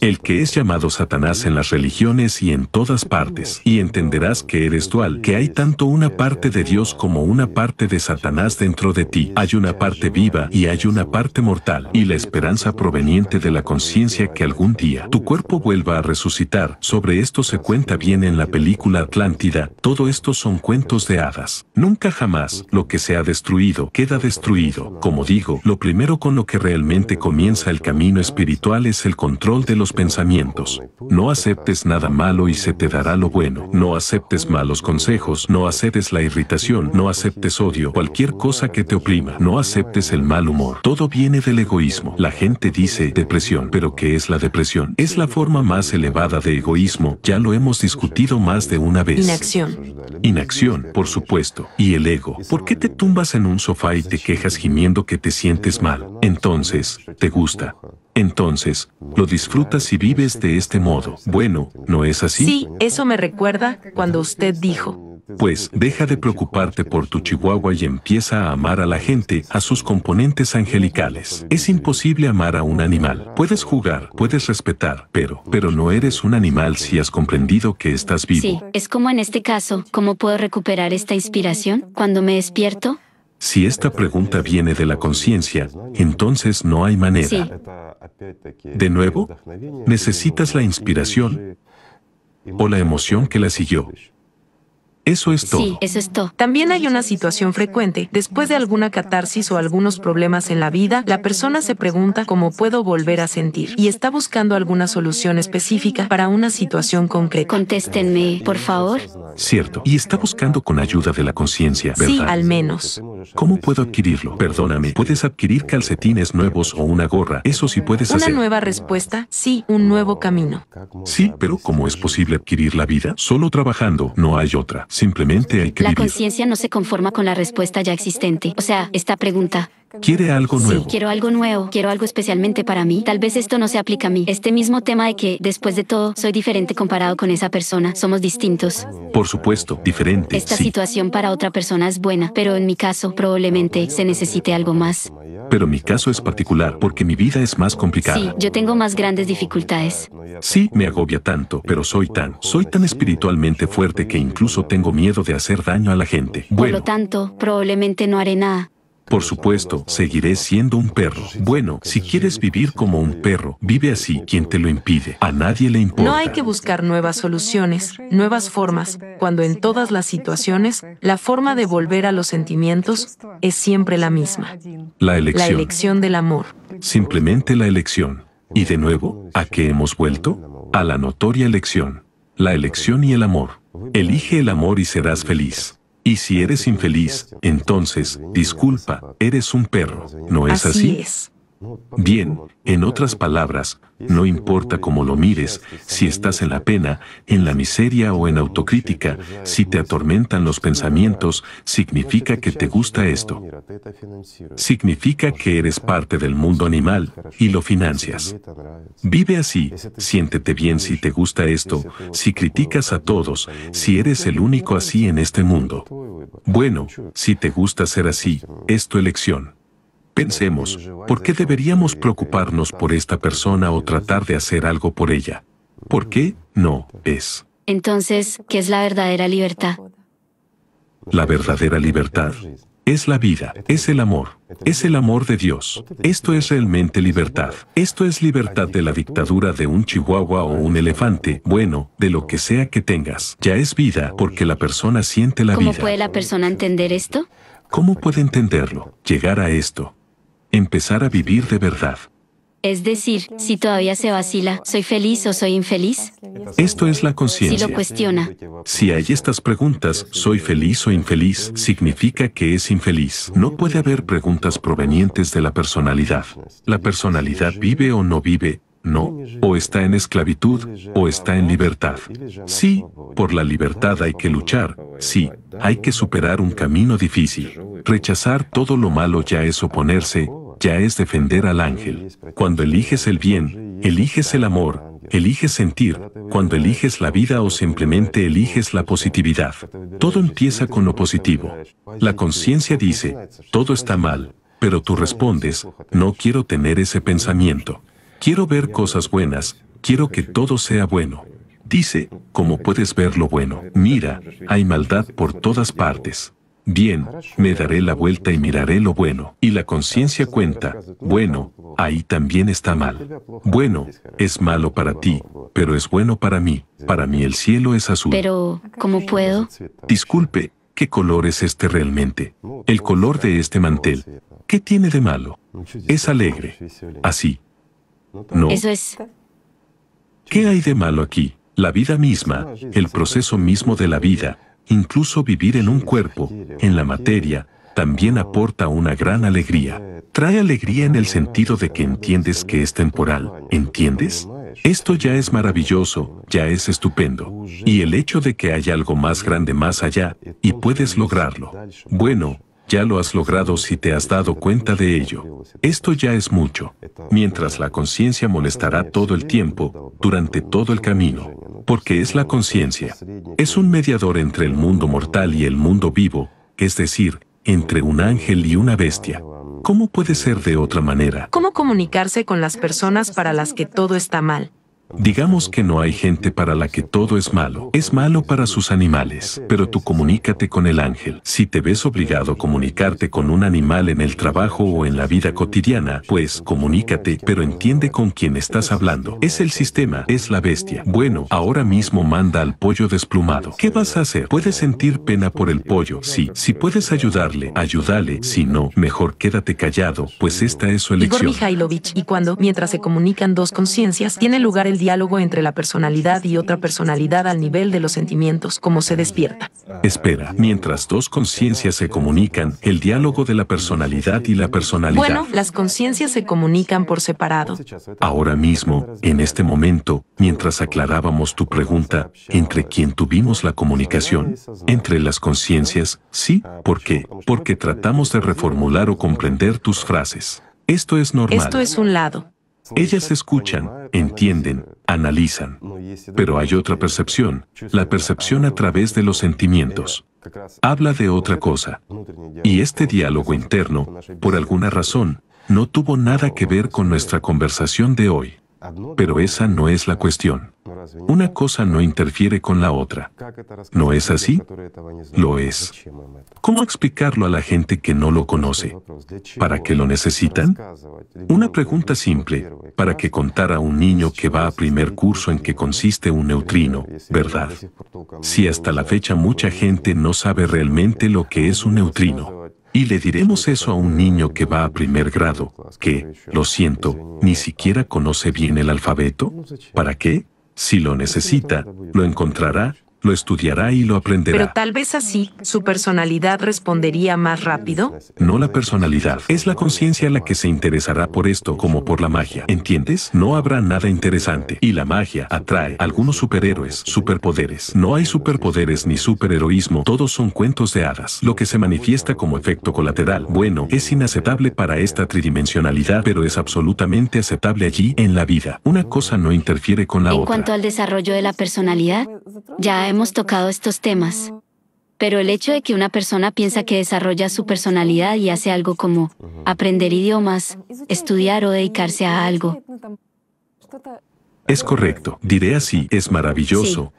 El que es llamado Satanás en las religiones y en todas partes, y entenderás que eres dual, que hay tanto una parte de Dios como una parte de Satanás dentro de ti. Hay una parte viva y hay una parte mortal, y la esperanza proveniente de la conciencia que algún día tu cuerpo vuelva a resucitar. Sobre esto se cuenta bien en la película Atlántida, todo esto son cuentos de hadas. Nunca jamás lo que se ha destruido queda destruido. Como digo, lo primero con lo que realmente comienza el camino espiritual es el control de los pensamientos. No aceptes nada malo y se te dará lo bueno. No aceptes malos consejos, no aceptes la irritación, no aceptes odio, cualquier cosa que te oprima, no aceptes el mal humor. Todo viene del egoísmo. La gente dice depresión, pero ¿qué es la depresión? Es la forma más elevada de egoísmo, ya lo hemos discutido más de una vez. Inacción. Inacción, por supuesto. Y el ego. ¿Por qué te tumbas en un sofá y te quejas gimiendo que te sientes mal? Entonces, entonces, te gusta. Entonces, lo disfrutas y vives de este modo. Bueno, ¿no es así? Sí, eso me recuerda cuando usted dijo. Pues deja de preocuparte por tu chihuahua y empieza a amar a la gente, a sus componentes angelicales. Es imposible amar a un animal. Puedes jugar, puedes respetar, pero, pero no eres un animal si has comprendido que estás vivo. Sí, es como en este caso, ¿cómo puedo recuperar esta inspiración? Cuando me despierto, si esta pregunta viene de la conciencia, entonces no hay manera. De nuevo, necesitas la inspiración o la emoción que la siguió. Eso es todo. Sí, eso es todo. También hay una situación frecuente. Después de alguna catarsis o algunos problemas en la vida, la persona se pregunta cómo puedo volver a sentir y está buscando alguna solución específica para una situación concreta. Contéstenme, por favor. Cierto. Y está buscando con ayuda de la conciencia, ¿verdad? Sí, al menos. ¿Cómo puedo adquirirlo? Perdóname, ¿puedes adquirir calcetines nuevos o una gorra? Eso sí puedes hacer. Una nueva respuesta, sí, un nuevo camino. Sí, pero ¿cómo es posible adquirir la vida? Solo trabajando, no hay otra. Simplemente hay que La conciencia no se conforma con la respuesta ya existente. O sea, esta pregunta. Quiere algo nuevo. Sí, quiero algo nuevo, quiero algo especialmente para mí. Tal vez esto no se aplica a mí. Este mismo tema de que, después de todo, soy diferente comparado con esa persona, somos distintos. Por supuesto, diferente. Esta situación para otra persona es buena, pero en mi caso probablemente se necesite algo más. Pero mi caso es particular porque mi vida es más complicada. Sí, yo tengo más grandes dificultades. Sí, me agobia tanto, pero soy tan, soy tan espiritualmente fuerte que incluso tengo miedo de hacer daño a la gente. Por lo tanto, probablemente no haré nada. Por supuesto, seguiré siendo un perro. Bueno, si quieres vivir como un perro, vive así, quien te lo impide. A nadie le importa. No hay que buscar nuevas soluciones, nuevas formas, cuando en todas las situaciones, la forma de volver a los sentimientos es siempre la misma. La elección. La elección del amor. Simplemente la elección. Y de nuevo, ¿a qué hemos vuelto? A la notoria elección la elección y el amor. Elige el amor y serás feliz. Y si eres infeliz, entonces, disculpa, eres un perro. ¿No es así? Bien, en otras palabras, no importa cómo lo mires, si estás en la pena, en la miseria o en autocrítica, si te atormentan los pensamientos, significa que te gusta esto. Significa que eres parte del mundo animal y lo financias. Vive así, siéntete bien si te gusta esto, si criticas a todos, si eres el único así en este mundo. Bueno, si te gusta ser así, es tu elección. Pensemos, ¿por qué deberíamos preocuparnos por esta persona o tratar de hacer algo por ella? ¿Por qué no es? Entonces, ¿qué es la verdadera libertad? La verdadera libertad es la vida, es el amor, es el amor de Dios. Esto es realmente libertad. Esto es libertad de la dictadura de un chihuahua o un elefante, bueno, de lo que sea que tengas. Ya es vida porque la persona siente la vida. ¿Cómo puede la persona entender esto? ¿Cómo puede entenderlo? Llegar a esto empezar a vivir de verdad. Es decir, si todavía se vacila, ¿soy feliz o soy infeliz? Esto es la conciencia. Si lo cuestiona. Si hay estas preguntas, ¿soy feliz o infeliz? Significa que es infeliz. No puede haber preguntas provenientes de la personalidad. La personalidad vive o no vive, no, o está en esclavitud, o está en libertad. Sí, por la libertad hay que luchar, sí, hay que superar un camino difícil. Rechazar todo lo malo ya es oponerse, ya es defender al ángel. Cuando eliges el bien, eliges el amor, eliges sentir, cuando eliges la vida o simplemente eliges la positividad. Todo empieza con lo positivo. La conciencia dice, todo está mal, pero tú respondes, no quiero tener ese pensamiento. Quiero ver cosas buenas, quiero que todo sea bueno. Dice, ¿cómo puedes ver lo bueno, mira, hay maldad por todas partes. Bien, me daré la vuelta y miraré lo bueno. Y la conciencia cuenta, bueno, ahí también está mal. Bueno, es malo para ti, pero es bueno para mí. Para mí el cielo es azul. Pero, ¿cómo puedo? Disculpe, ¿qué color es este realmente? El color de este mantel. ¿Qué tiene de malo? Es alegre. Así, no. Eso es. ¿Qué hay de malo aquí? La vida misma, el proceso mismo de la vida, incluso vivir en un cuerpo, en la materia, también aporta una gran alegría. Trae alegría en el sentido de que entiendes que es temporal, ¿entiendes? Esto ya es maravilloso, ya es estupendo. Y el hecho de que hay algo más grande más allá, y puedes lograrlo. Bueno, ya lo has logrado si te has dado cuenta de ello. Esto ya es mucho. Mientras la conciencia molestará todo el tiempo, durante todo el camino, porque es la conciencia. Es un mediador entre el mundo mortal y el mundo vivo, es decir, entre un ángel y una bestia. ¿Cómo puede ser de otra manera? ¿Cómo comunicarse con las personas para las que todo está mal? Digamos que no hay gente para la que todo es malo. Es malo para sus animales, pero tú comunícate con el ángel. Si te ves obligado a comunicarte con un animal en el trabajo o en la vida cotidiana, pues comunícate, pero entiende con quién estás hablando. Es el sistema, es la bestia. Bueno, ahora mismo manda al pollo desplumado. ¿Qué vas a hacer? Puedes sentir pena por el pollo. Sí, si puedes ayudarle, ayúdale. Si no, mejor quédate callado, pues esta es su elección. Igor Mikhailovich, y cuando, mientras se comunican dos conciencias, tiene lugar el diálogo entre la personalidad y otra personalidad al nivel de los sentimientos como se despierta. Espera, mientras dos conciencias se comunican, el diálogo de la personalidad y la personalidad. Bueno, las conciencias se comunican por separado. Ahora mismo, en este momento, mientras aclarábamos tu pregunta, entre quién tuvimos la comunicación, entre las conciencias, sí, ¿por qué? Porque tratamos de reformular o comprender tus frases. Esto es normal. Esto es un lado. Ellas escuchan, entienden, analizan, pero hay otra percepción, la percepción a través de los sentimientos. Habla de otra cosa. Y este diálogo interno, por alguna razón, no tuvo nada que ver con nuestra conversación de hoy. Pero esa no es la cuestión. Una cosa no interfiere con la otra. ¿No es así? Lo es. ¿Cómo explicarlo a la gente que no lo conoce? ¿Para qué lo necesitan? Una pregunta simple, para que contara a un niño que va a primer curso en qué consiste un neutrino, ¿verdad? Si hasta la fecha mucha gente no sabe realmente lo que es un neutrino. Y le diremos eso a un niño que va a primer grado, que, lo siento, ni siquiera conoce bien el alfabeto. ¿Para qué? Si lo necesita, lo encontrará lo estudiará y lo aprenderá. Pero tal vez así, su personalidad respondería más rápido. No la personalidad, es la conciencia la que se interesará por esto como por la magia. ¿Entiendes? No habrá nada interesante. Y la magia atrae algunos superhéroes, superpoderes. No hay superpoderes ni superheroísmo, todos son cuentos de hadas. Lo que se manifiesta como efecto colateral, bueno, es inaceptable para esta tridimensionalidad, pero es absolutamente aceptable allí en la vida. Una cosa no interfiere con la otra. En cuanto al desarrollo de la personalidad, ya hemos hemos tocado estos temas. Pero el hecho de que una persona piensa que desarrolla su personalidad y hace algo como aprender idiomas, estudiar o dedicarse a algo. Es correcto, diré así, es maravilloso.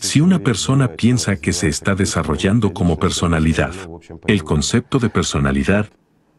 Si una persona piensa que se está desarrollando como personalidad, el concepto de personalidad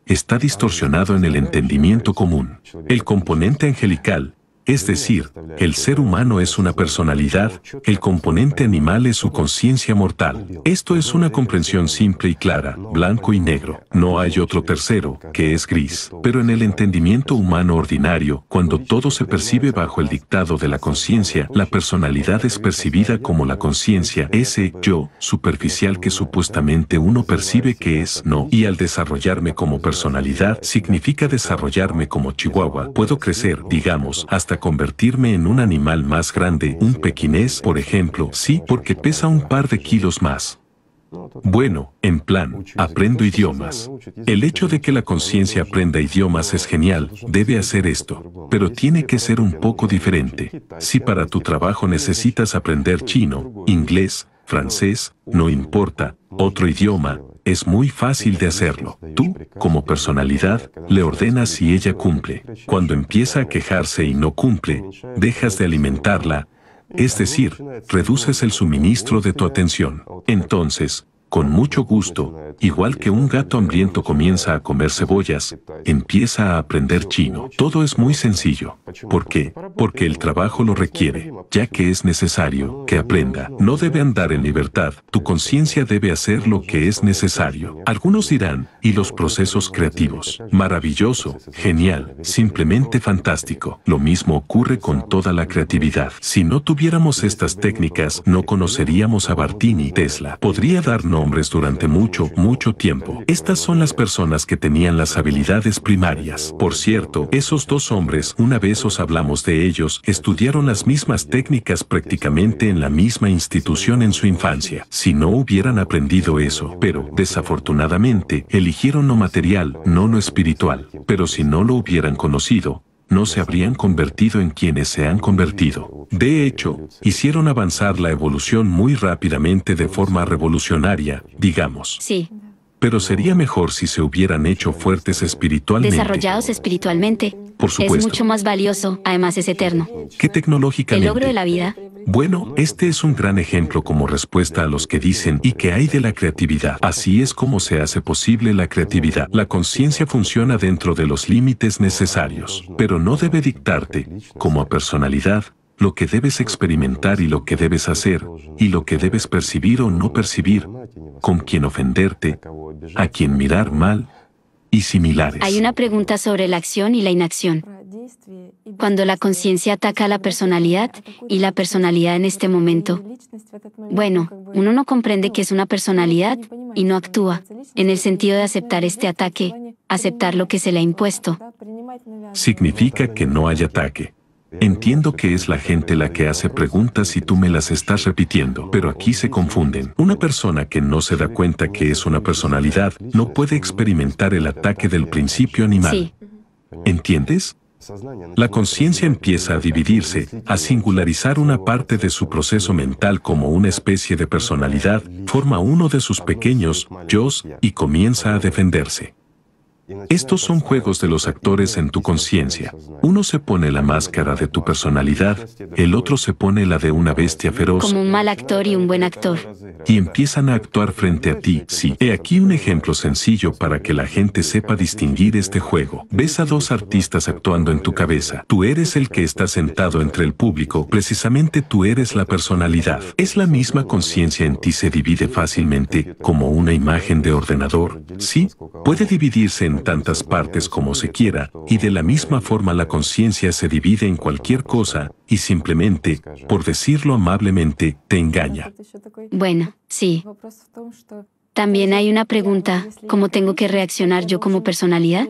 está distorsionado en el entendimiento común. El componente angelical, es decir, el ser humano es una personalidad, el componente animal es su conciencia mortal. Esto es una comprensión simple y clara, blanco y negro. No hay otro tercero, que es gris. Pero en el entendimiento humano ordinario, cuando todo se percibe bajo el dictado de la conciencia, la personalidad es percibida como la conciencia, ese yo superficial que supuestamente uno percibe que es no. Y al desarrollarme como personalidad, significa desarrollarme como chihuahua. Puedo crecer, digamos, hasta convertirme en un animal más grande, un pequinés, por ejemplo, sí, porque pesa un par de kilos más. Bueno, en plan, aprendo idiomas. El hecho de que la conciencia aprenda idiomas es genial, debe hacer esto, pero tiene que ser un poco diferente. Si para tu trabajo necesitas aprender chino, inglés, francés, no importa, otro idioma, es muy fácil de hacerlo. Tú, como personalidad, le ordenas si ella cumple. Cuando empieza a quejarse y no cumple, dejas de alimentarla, es decir, reduces el suministro de tu atención. Entonces, con mucho gusto, igual que un gato hambriento comienza a comer cebollas, empieza a aprender chino. Todo es muy sencillo. ¿Por qué? Porque el trabajo lo requiere, ya que es necesario que aprenda. No debe andar en libertad, tu conciencia debe hacer lo que es necesario. Algunos dirán, y los procesos creativos. Maravilloso, genial, simplemente fantástico. Lo mismo ocurre con toda la creatividad. Si no tuviéramos estas técnicas, no conoceríamos a Bartini Tesla. Podría darnos hombres durante mucho, mucho tiempo. Estas son las personas que tenían las habilidades primarias. Por cierto, esos dos hombres, una vez os hablamos de ellos, estudiaron las mismas técnicas prácticamente en la misma institución en su infancia. Si no hubieran aprendido eso, pero, desafortunadamente, eligieron lo material, no lo espiritual. Pero si no lo hubieran conocido, no se habrían convertido en quienes se han convertido. De hecho, hicieron avanzar la evolución muy rápidamente de forma revolucionaria, digamos. Sí, pero sería mejor si se hubieran hecho fuertes espiritualmente. Desarrollados espiritualmente. Por supuesto. Es mucho más valioso, además es eterno. ¿Qué tecnológicamente? El logro de la vida. Bueno, este es un gran ejemplo como respuesta a los que dicen y que hay de la creatividad. Así es como se hace posible la creatividad. La conciencia funciona dentro de los límites necesarios, pero no debe dictarte, como a personalidad, lo que debes experimentar y lo que debes hacer, y lo que debes percibir o no percibir, con quién ofenderte, a quién mirar mal, y similares. Hay una pregunta sobre la acción y la inacción. Cuando la conciencia ataca a la personalidad y la personalidad en este momento, bueno, uno no comprende que es una personalidad y no actúa, en el sentido de aceptar este ataque, aceptar lo que se le ha impuesto. Significa que no hay ataque. Entiendo que es la gente la que hace preguntas y tú me las estás repitiendo, pero aquí se confunden. Una persona que no se da cuenta que es una personalidad no puede experimentar el ataque del principio animal. ¿Entiendes? La conciencia empieza a dividirse, a singularizar una parte de su proceso mental como una especie de personalidad, forma uno de sus pequeños yo's y comienza a defenderse. Estos son juegos de los actores en tu conciencia. Uno se pone la máscara de tu personalidad, el otro se pone la de una bestia feroz. Como un mal actor y un buen actor. Y empiezan a actuar frente a ti, sí. He aquí un ejemplo sencillo para que la gente sepa distinguir este juego. Ves a dos artistas actuando en tu cabeza. Tú eres el que está sentado entre el público, precisamente tú eres la personalidad. Es la misma conciencia en ti se divide fácilmente, como una imagen de ordenador. Sí, puede dividirse en tantas partes como se quiera, y de la misma forma la conciencia se divide en cualquier cosa, y simplemente, por decirlo amablemente, te engaña. Bueno, sí. También hay una pregunta, ¿cómo tengo que reaccionar yo como personalidad?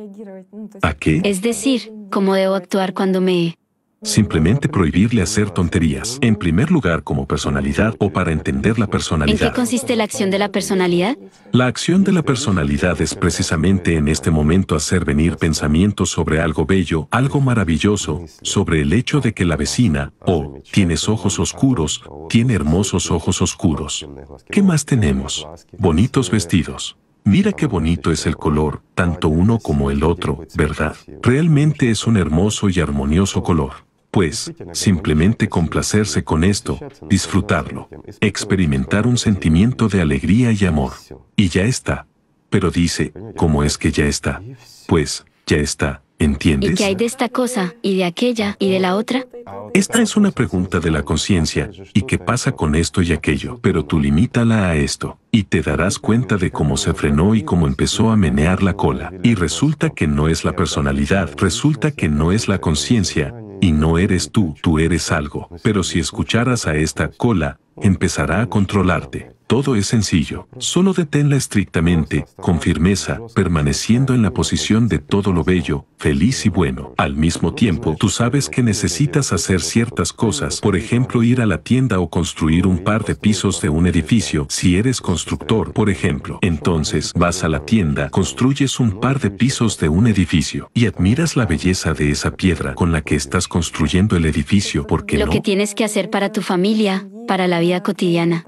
¿A qué? Es decir, ¿cómo debo actuar cuando me Simplemente prohibirle hacer tonterías. En primer lugar, como personalidad o para entender la personalidad. ¿En qué consiste la acción de la personalidad? La acción de la personalidad es precisamente en este momento hacer venir pensamientos sobre algo bello, algo maravilloso, sobre el hecho de que la vecina, o, tienes ojos oscuros, tiene hermosos ojos oscuros. ¿Qué más tenemos? Bonitos vestidos. Mira qué bonito es el color, tanto uno como el otro, ¿verdad? Realmente es un hermoso y armonioso color pues, simplemente complacerse con esto, disfrutarlo, experimentar un sentimiento de alegría y amor. Y ya está. Pero dice, ¿cómo es que ya está? Pues, ya está, ¿entiendes? ¿Y qué hay de esta cosa, y de aquella, y de la otra? Esta es una pregunta de la conciencia, ¿y qué pasa con esto y aquello? Pero tú limítala a esto, y te darás cuenta de cómo se frenó y cómo empezó a menear la cola. Y resulta que no es la personalidad, resulta que no es la conciencia, y no eres tú, tú eres algo, pero si escucharas a esta cola, empezará a controlarte. Todo es sencillo. Solo deténla estrictamente, con firmeza, permaneciendo en la posición de todo lo bello, feliz y bueno. Al mismo tiempo, tú sabes que necesitas hacer ciertas cosas, por ejemplo, ir a la tienda o construir un par de pisos de un edificio, si eres constructor, por ejemplo. Entonces, vas a la tienda, construyes un par de pisos de un edificio y admiras la belleza de esa piedra con la que estás construyendo el edificio, porque lo que tienes que hacer para tu familia, para la vida cotidiana.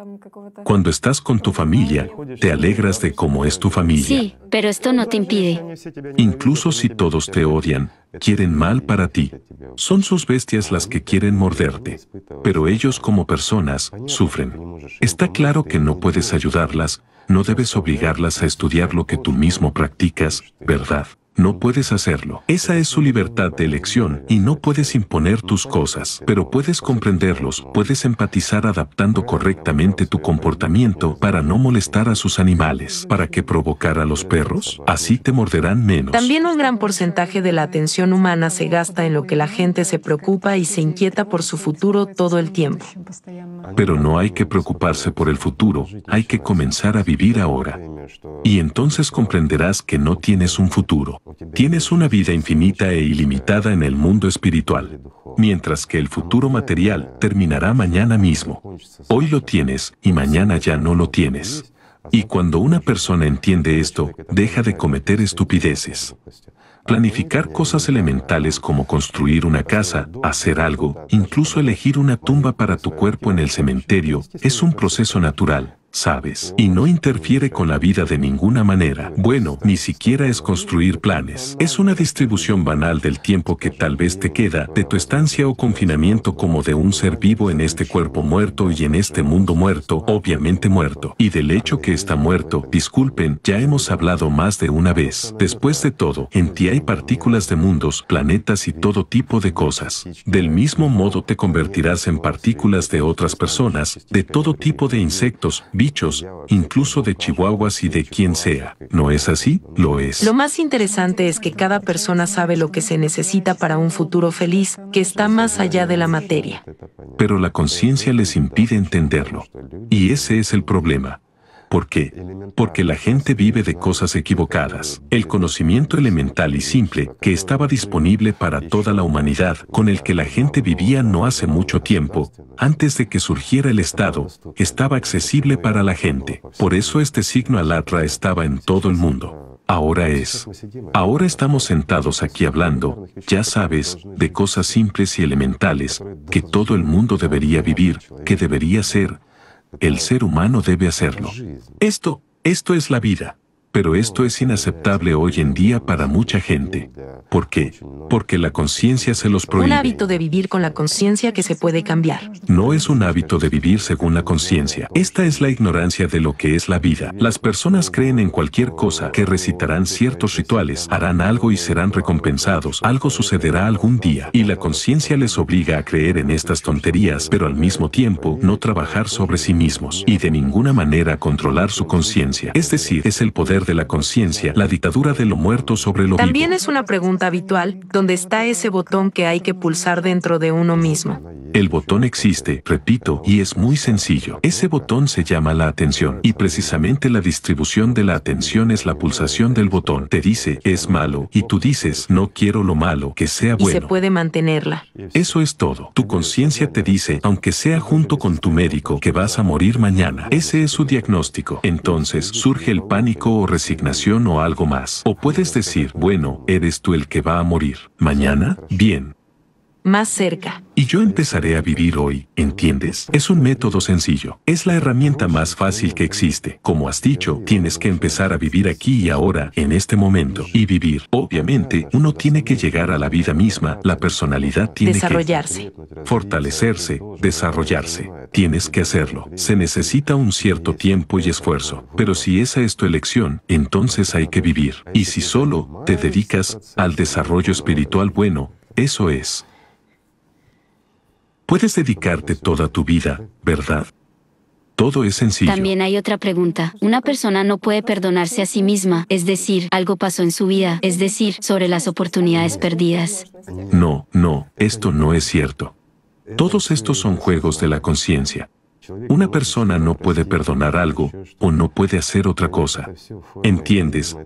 Cuando cuando estás con tu familia, te alegras de cómo es tu familia. Sí, pero esto no te impide. Incluso si todos te odian, quieren mal para ti. Son sus bestias las que quieren morderte. Pero ellos como personas sufren. Está claro que no puedes ayudarlas, no debes obligarlas a estudiar lo que tú mismo practicas, ¿verdad? no puedes hacerlo. Esa es su libertad de elección y no puedes imponer tus cosas, pero puedes comprenderlos, puedes empatizar adaptando correctamente tu comportamiento para no molestar a sus animales. ¿Para qué provocar a los perros? Así te morderán menos. También un gran porcentaje de la atención humana se gasta en lo que la gente se preocupa y se inquieta por su futuro todo el tiempo. Pero no hay que preocuparse por el futuro, hay que comenzar a vivir ahora. Y entonces comprenderás que no tienes un futuro. Tienes una vida infinita e ilimitada en el mundo espiritual. Mientras que el futuro material terminará mañana mismo. Hoy lo tienes y mañana ya no lo tienes. Y cuando una persona entiende esto, deja de cometer estupideces planificar cosas elementales como construir una casa, hacer algo, incluso elegir una tumba para tu cuerpo en el cementerio, es un proceso natural, ¿sabes? Y no interfiere con la vida de ninguna manera. Bueno, ni siquiera es construir planes. Es una distribución banal del tiempo que tal vez te queda, de tu estancia o confinamiento como de un ser vivo en este cuerpo muerto y en este mundo muerto, obviamente muerto. Y del hecho que está muerto, disculpen, ya hemos hablado más de una vez. Después de todo, en ti hay partículas de mundos, planetas y todo tipo de cosas. Del mismo modo te convertirás en partículas de otras personas, de todo tipo de insectos, bichos, incluso de chihuahuas y de quien sea. ¿No es así? Lo es. Lo más interesante es que cada persona sabe lo que se necesita para un futuro feliz, que está más allá de la materia. Pero la conciencia les impide entenderlo. Y ese es el problema ¿Por qué? Porque la gente vive de cosas equivocadas. El conocimiento elemental y simple que estaba disponible para toda la humanidad, con el que la gente vivía no hace mucho tiempo, antes de que surgiera el Estado, estaba accesible para la gente. Por eso este signo alatra estaba en todo el mundo ahora es. Ahora estamos sentados aquí hablando, ya sabes, de cosas simples y elementales que todo el mundo debería vivir, que debería ser, el ser humano debe hacerlo. Esto, esto es la vida pero esto es inaceptable hoy en día para mucha gente. ¿Por qué? Porque la conciencia se los prohíbe. Un hábito de vivir con la conciencia que se puede cambiar. No es un hábito de vivir según la conciencia. Esta es la ignorancia de lo que es la vida. Las personas creen en cualquier cosa, que recitarán ciertos rituales, harán algo y serán recompensados. Algo sucederá algún día. Y la conciencia les obliga a creer en estas tonterías, pero al mismo tiempo no trabajar sobre sí mismos y de ninguna manera controlar su conciencia. Es decir, es el poder de la conciencia, la dictadura de lo muerto sobre lo También es una pregunta habitual, ¿dónde está ese botón que hay que pulsar dentro de uno mismo? El botón existe, repito, y es muy sencillo. Ese botón se llama la atención, y precisamente la distribución de la atención es la pulsación del botón. Te dice, es malo, y tú dices, no quiero lo malo, que sea bueno. Y se puede mantenerla. Eso es todo. Tu conciencia te dice, aunque sea junto con tu médico, que vas a morir mañana. Ese es su diagnóstico. Entonces surge el pánico o resignación o algo más. O puedes decir, bueno, eres tú el que va a morir. Mañana, bien, más cerca. Y yo empezaré a vivir hoy, ¿entiendes? Es un método sencillo. Es la herramienta más fácil que existe. Como has dicho, tienes que empezar a vivir aquí y ahora, en este momento. Y vivir, obviamente, uno tiene que llegar a la vida misma, la personalidad tiene que... desarrollarse. Fortalecerse, desarrollarse. Tienes que hacerlo. Se necesita un cierto tiempo y esfuerzo. Pero si esa es tu elección, entonces hay que vivir. Y si solo te dedicas al desarrollo espiritual bueno, eso es. Puedes dedicarte toda tu vida, ¿verdad? Todo es sencillo. También hay otra pregunta. Una persona no puede perdonarse a sí misma, es decir, algo pasó en su vida, es decir, sobre las oportunidades perdidas. No, no, esto no es cierto. Todos estos son juegos de la conciencia. Una persona no puede perdonar algo o no puede hacer otra cosa. ¿Entiendes?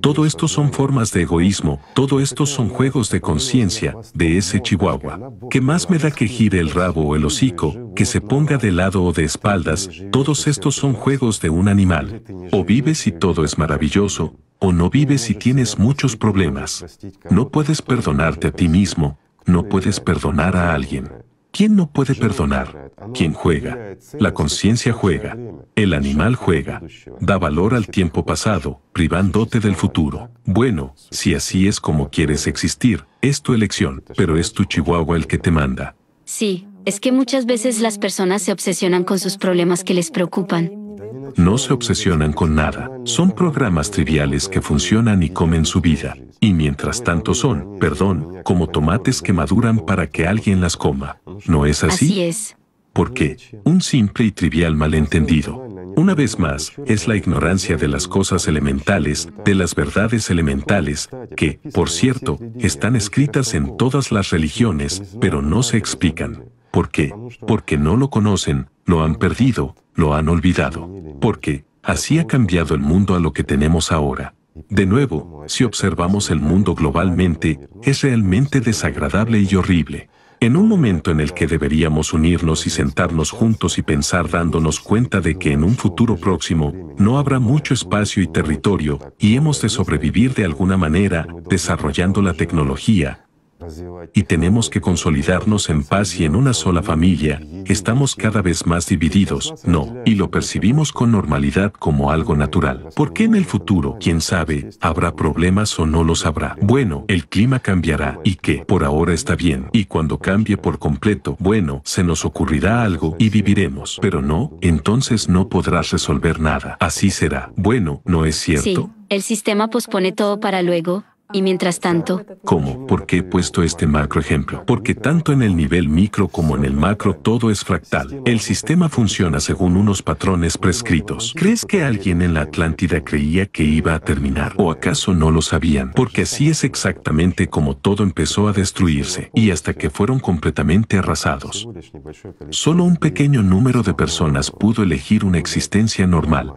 Todo esto son formas de egoísmo, todo esto son juegos de conciencia de ese chihuahua. ¿Qué más me da que gire el rabo o el hocico, que se ponga de lado o de espaldas? Todos estos son juegos de un animal. O vives y todo es maravilloso, o no vives y tienes muchos problemas. No puedes perdonarte a ti mismo, no puedes perdonar a alguien. ¿Quién no puede perdonar? Ah, ¿Quién juega? La conciencia juega. El animal juega. Da valor al tiempo pasado, privándote del futuro. Bueno, si así es como quieres existir, es tu elección, pero es tu chihuahua el que te manda. Sí, es que muchas veces las personas se obsesionan con sus problemas que les preocupan. No se obsesionan con nada. Son programas triviales que funcionan y comen su vida y mientras tanto son, perdón, como tomates que maduran para que alguien las coma. ¿No es así? Así es. ¿Por qué? Un simple y trivial malentendido. Una vez más, es la ignorancia de las cosas elementales, de las verdades elementales, que, por cierto, están escritas en todas las religiones, pero no se explican. ¿Por qué? Porque no lo conocen, lo han perdido, lo han olvidado. Porque, así ha cambiado el mundo a lo que tenemos ahora. De nuevo, si observamos el mundo globalmente, es realmente desagradable y horrible. En un momento en el que deberíamos unirnos y sentarnos juntos y pensar dándonos cuenta de que en un futuro próximo no habrá mucho espacio y territorio, y hemos de sobrevivir de alguna manera, desarrollando la tecnología, y tenemos que consolidarnos en paz y en una sola familia. Estamos cada vez más divididos, no, y lo percibimos con normalidad como algo natural. ¿Por qué en el futuro, quién sabe, habrá problemas o no los habrá? Bueno, el clima cambiará y que por ahora está bien. Y cuando cambie por completo, bueno, se nos ocurrirá algo y viviremos. Pero no, entonces no podrás resolver nada. Así será. Bueno, ¿no es cierto? Sí, el sistema pospone todo para luego, y mientras tanto... ¿Cómo? ¿Por qué he puesto este macro ejemplo? Porque tanto en el nivel micro como en el macro todo es fractal. El sistema funciona según unos patrones prescritos. ¿Crees que alguien en la Atlántida creía que iba a terminar? ¿O acaso no lo sabían? Porque así es exactamente como todo empezó a destruirse y hasta que fueron completamente arrasados. Solo un pequeño número de personas pudo elegir una existencia normal,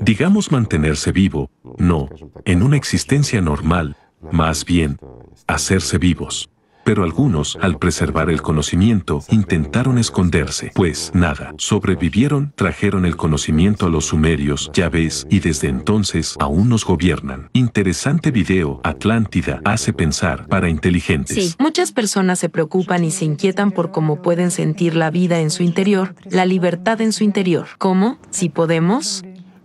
digamos mantenerse vivo, no, en una existencia normal, más bien, hacerse vivos. Pero algunos, al preservar el conocimiento, intentaron esconderse, pues nada, sobrevivieron, trajeron el conocimiento a los sumerios, ya ves, y desde entonces aún nos gobiernan. Interesante video, Atlántida hace pensar para inteligentes. Sí, muchas personas se preocupan y se inquietan por cómo pueden sentir la vida en su interior, la libertad en su interior. ¿Cómo? Si podemos,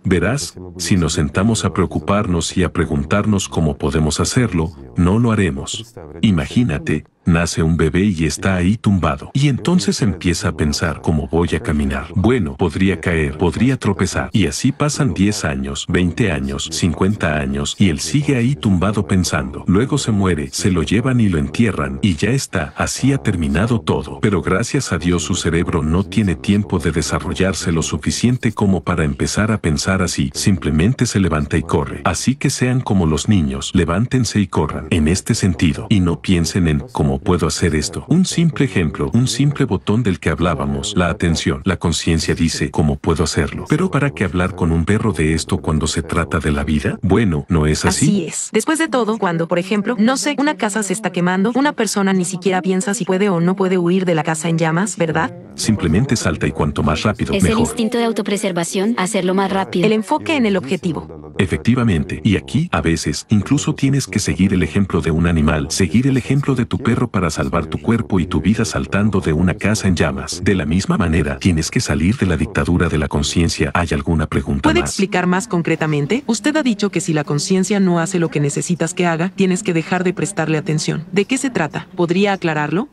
Verás, si nos sentamos a preocuparnos y a preguntarnos cómo podemos hacerlo, no lo haremos. Imagínate, nace un bebé y está ahí tumbado. Y entonces empieza a pensar cómo voy a caminar. Bueno, podría caer, podría tropezar. Y así pasan 10 años, 20 años, 50 años, y él sigue ahí tumbado pensando. Luego se muere, se lo llevan y lo entierran, y ya está, así ha terminado todo. Pero gracias a Dios su cerebro no tiene tiempo de desarrollarse lo suficiente como para empezar a pensar así, simplemente se levanta y corre. Así que sean como los niños, levántense y corran, en este sentido, y no piensen en cómo puedo hacer esto. Un simple ejemplo, un simple botón del que hablábamos, la atención. La conciencia dice cómo puedo hacerlo. Pero ¿para qué hablar con un perro de esto cuando se trata de la vida? Bueno, ¿no es así? Así es. Después de todo, cuando, por ejemplo, no sé, una casa se está quemando, una persona ni siquiera piensa si puede o no puede huir de la casa en llamas, ¿verdad? Simplemente salta y cuanto más rápido, mejor. Es el instinto de autopreservación, hacerlo más rápido. El enfoque en el objetivo. Efectivamente, y aquí, a veces, incluso tienes que seguir el ejemplo de un animal, seguir el ejemplo de tu perro para salvar tu cuerpo y tu vida saltando de una casa en llamas. De la misma manera, tienes que salir de la dictadura de la conciencia. ¿Hay alguna pregunta ¿Puede explicar más concretamente? Usted ha dicho que si la conciencia no hace lo que necesitas que haga, tienes que dejar de prestarle atención. ¿De qué se trata? ¿Podría aclararlo?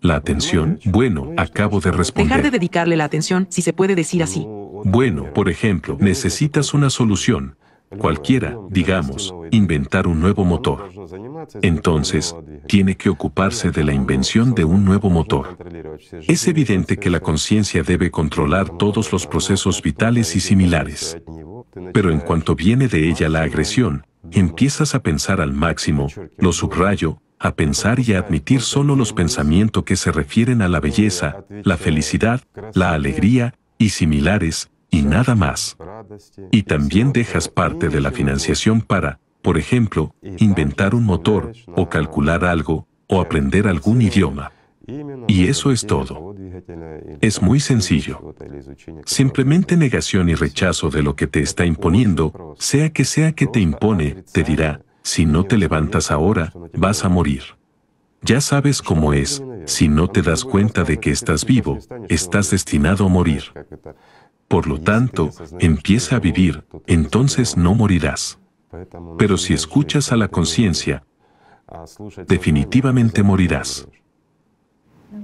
¿La atención? Bueno, acabo de responder. Dejar de dedicarle la atención, si se puede decir así. Bueno, por ejemplo, necesitas una solución cualquiera, digamos, inventar un nuevo motor. Entonces, tiene que ocuparse de la invención de un nuevo motor. Es evidente que la conciencia debe controlar todos los procesos vitales y similares. Pero en cuanto viene de ella la agresión, empiezas a pensar al máximo, lo subrayo, a pensar y a admitir solo los pensamientos que se refieren a la belleza, la felicidad, la alegría y similares, y nada más. Y también dejas parte de la financiación para, por ejemplo, inventar un motor, o calcular algo, o aprender algún idioma. Y eso es todo. Es muy sencillo. Simplemente negación y rechazo de lo que te está imponiendo, sea que sea que te impone, te dirá, si no te levantas ahora, vas a morir. Ya sabes cómo es, si no te das cuenta de que estás vivo, estás destinado a morir. Por lo tanto, empieza a vivir, entonces no morirás. Pero si escuchas a la conciencia, definitivamente morirás.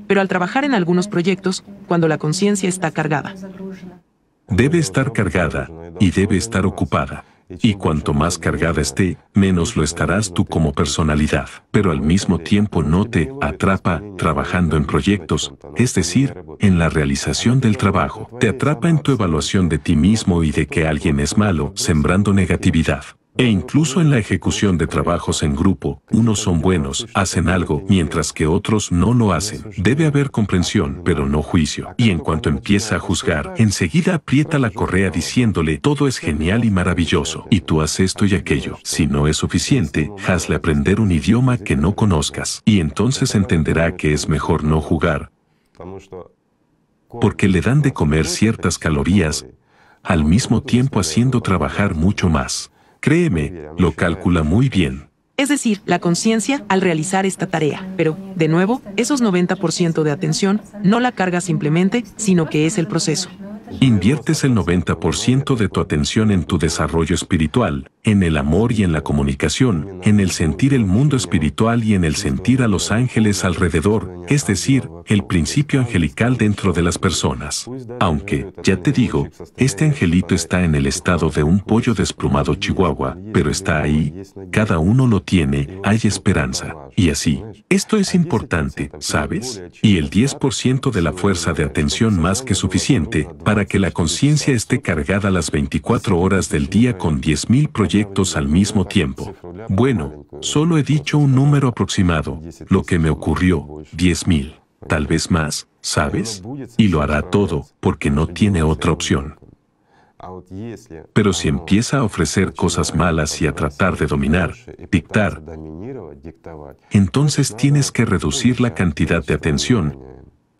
Pero al trabajar en algunos proyectos, cuando la conciencia está cargada. Debe estar cargada y debe estar ocupada. Y cuanto más cargada esté, menos lo estarás tú como personalidad. Pero al mismo tiempo no te atrapa trabajando en proyectos, es decir, en la realización del trabajo. Te atrapa en tu evaluación de ti mismo y de que alguien es malo, sembrando negatividad. E incluso en la ejecución de trabajos en grupo, unos son buenos, hacen algo, mientras que otros no lo hacen. Debe haber comprensión, pero no juicio. Y en cuanto empieza a juzgar, enseguida aprieta la correa diciéndole, todo es genial y maravilloso, y tú haz esto y aquello. Si no es suficiente, hazle aprender un idioma que no conozcas, y entonces entenderá que es mejor no jugar, porque le dan de comer ciertas calorías, al mismo tiempo haciendo trabajar mucho más. Créeme, lo calcula muy bien. Es decir, la conciencia al realizar esta tarea. Pero, de nuevo, esos 90% de atención no la carga simplemente, sino que es el proceso. Inviertes el 90% de tu atención en tu desarrollo espiritual, en el amor y en la comunicación, en el sentir el mundo espiritual y en el sentir a los ángeles alrededor, es decir, el principio angelical dentro de las personas. Aunque, ya te digo, este angelito está en el estado de un pollo desplumado chihuahua, pero está ahí, cada uno lo tiene, hay esperanza. Y así, esto es importante, ¿sabes? Y el 10% de la fuerza de atención más que suficiente para que la conciencia esté cargada las 24 horas del día con 10.000 proyectos al mismo tiempo. Bueno, solo he dicho un número aproximado, lo que me ocurrió, 10.000, tal vez más, ¿sabes? Y lo hará todo, porque no tiene otra opción. Pero si empieza a ofrecer cosas malas y a tratar de dominar, dictar, entonces tienes que reducir la cantidad de atención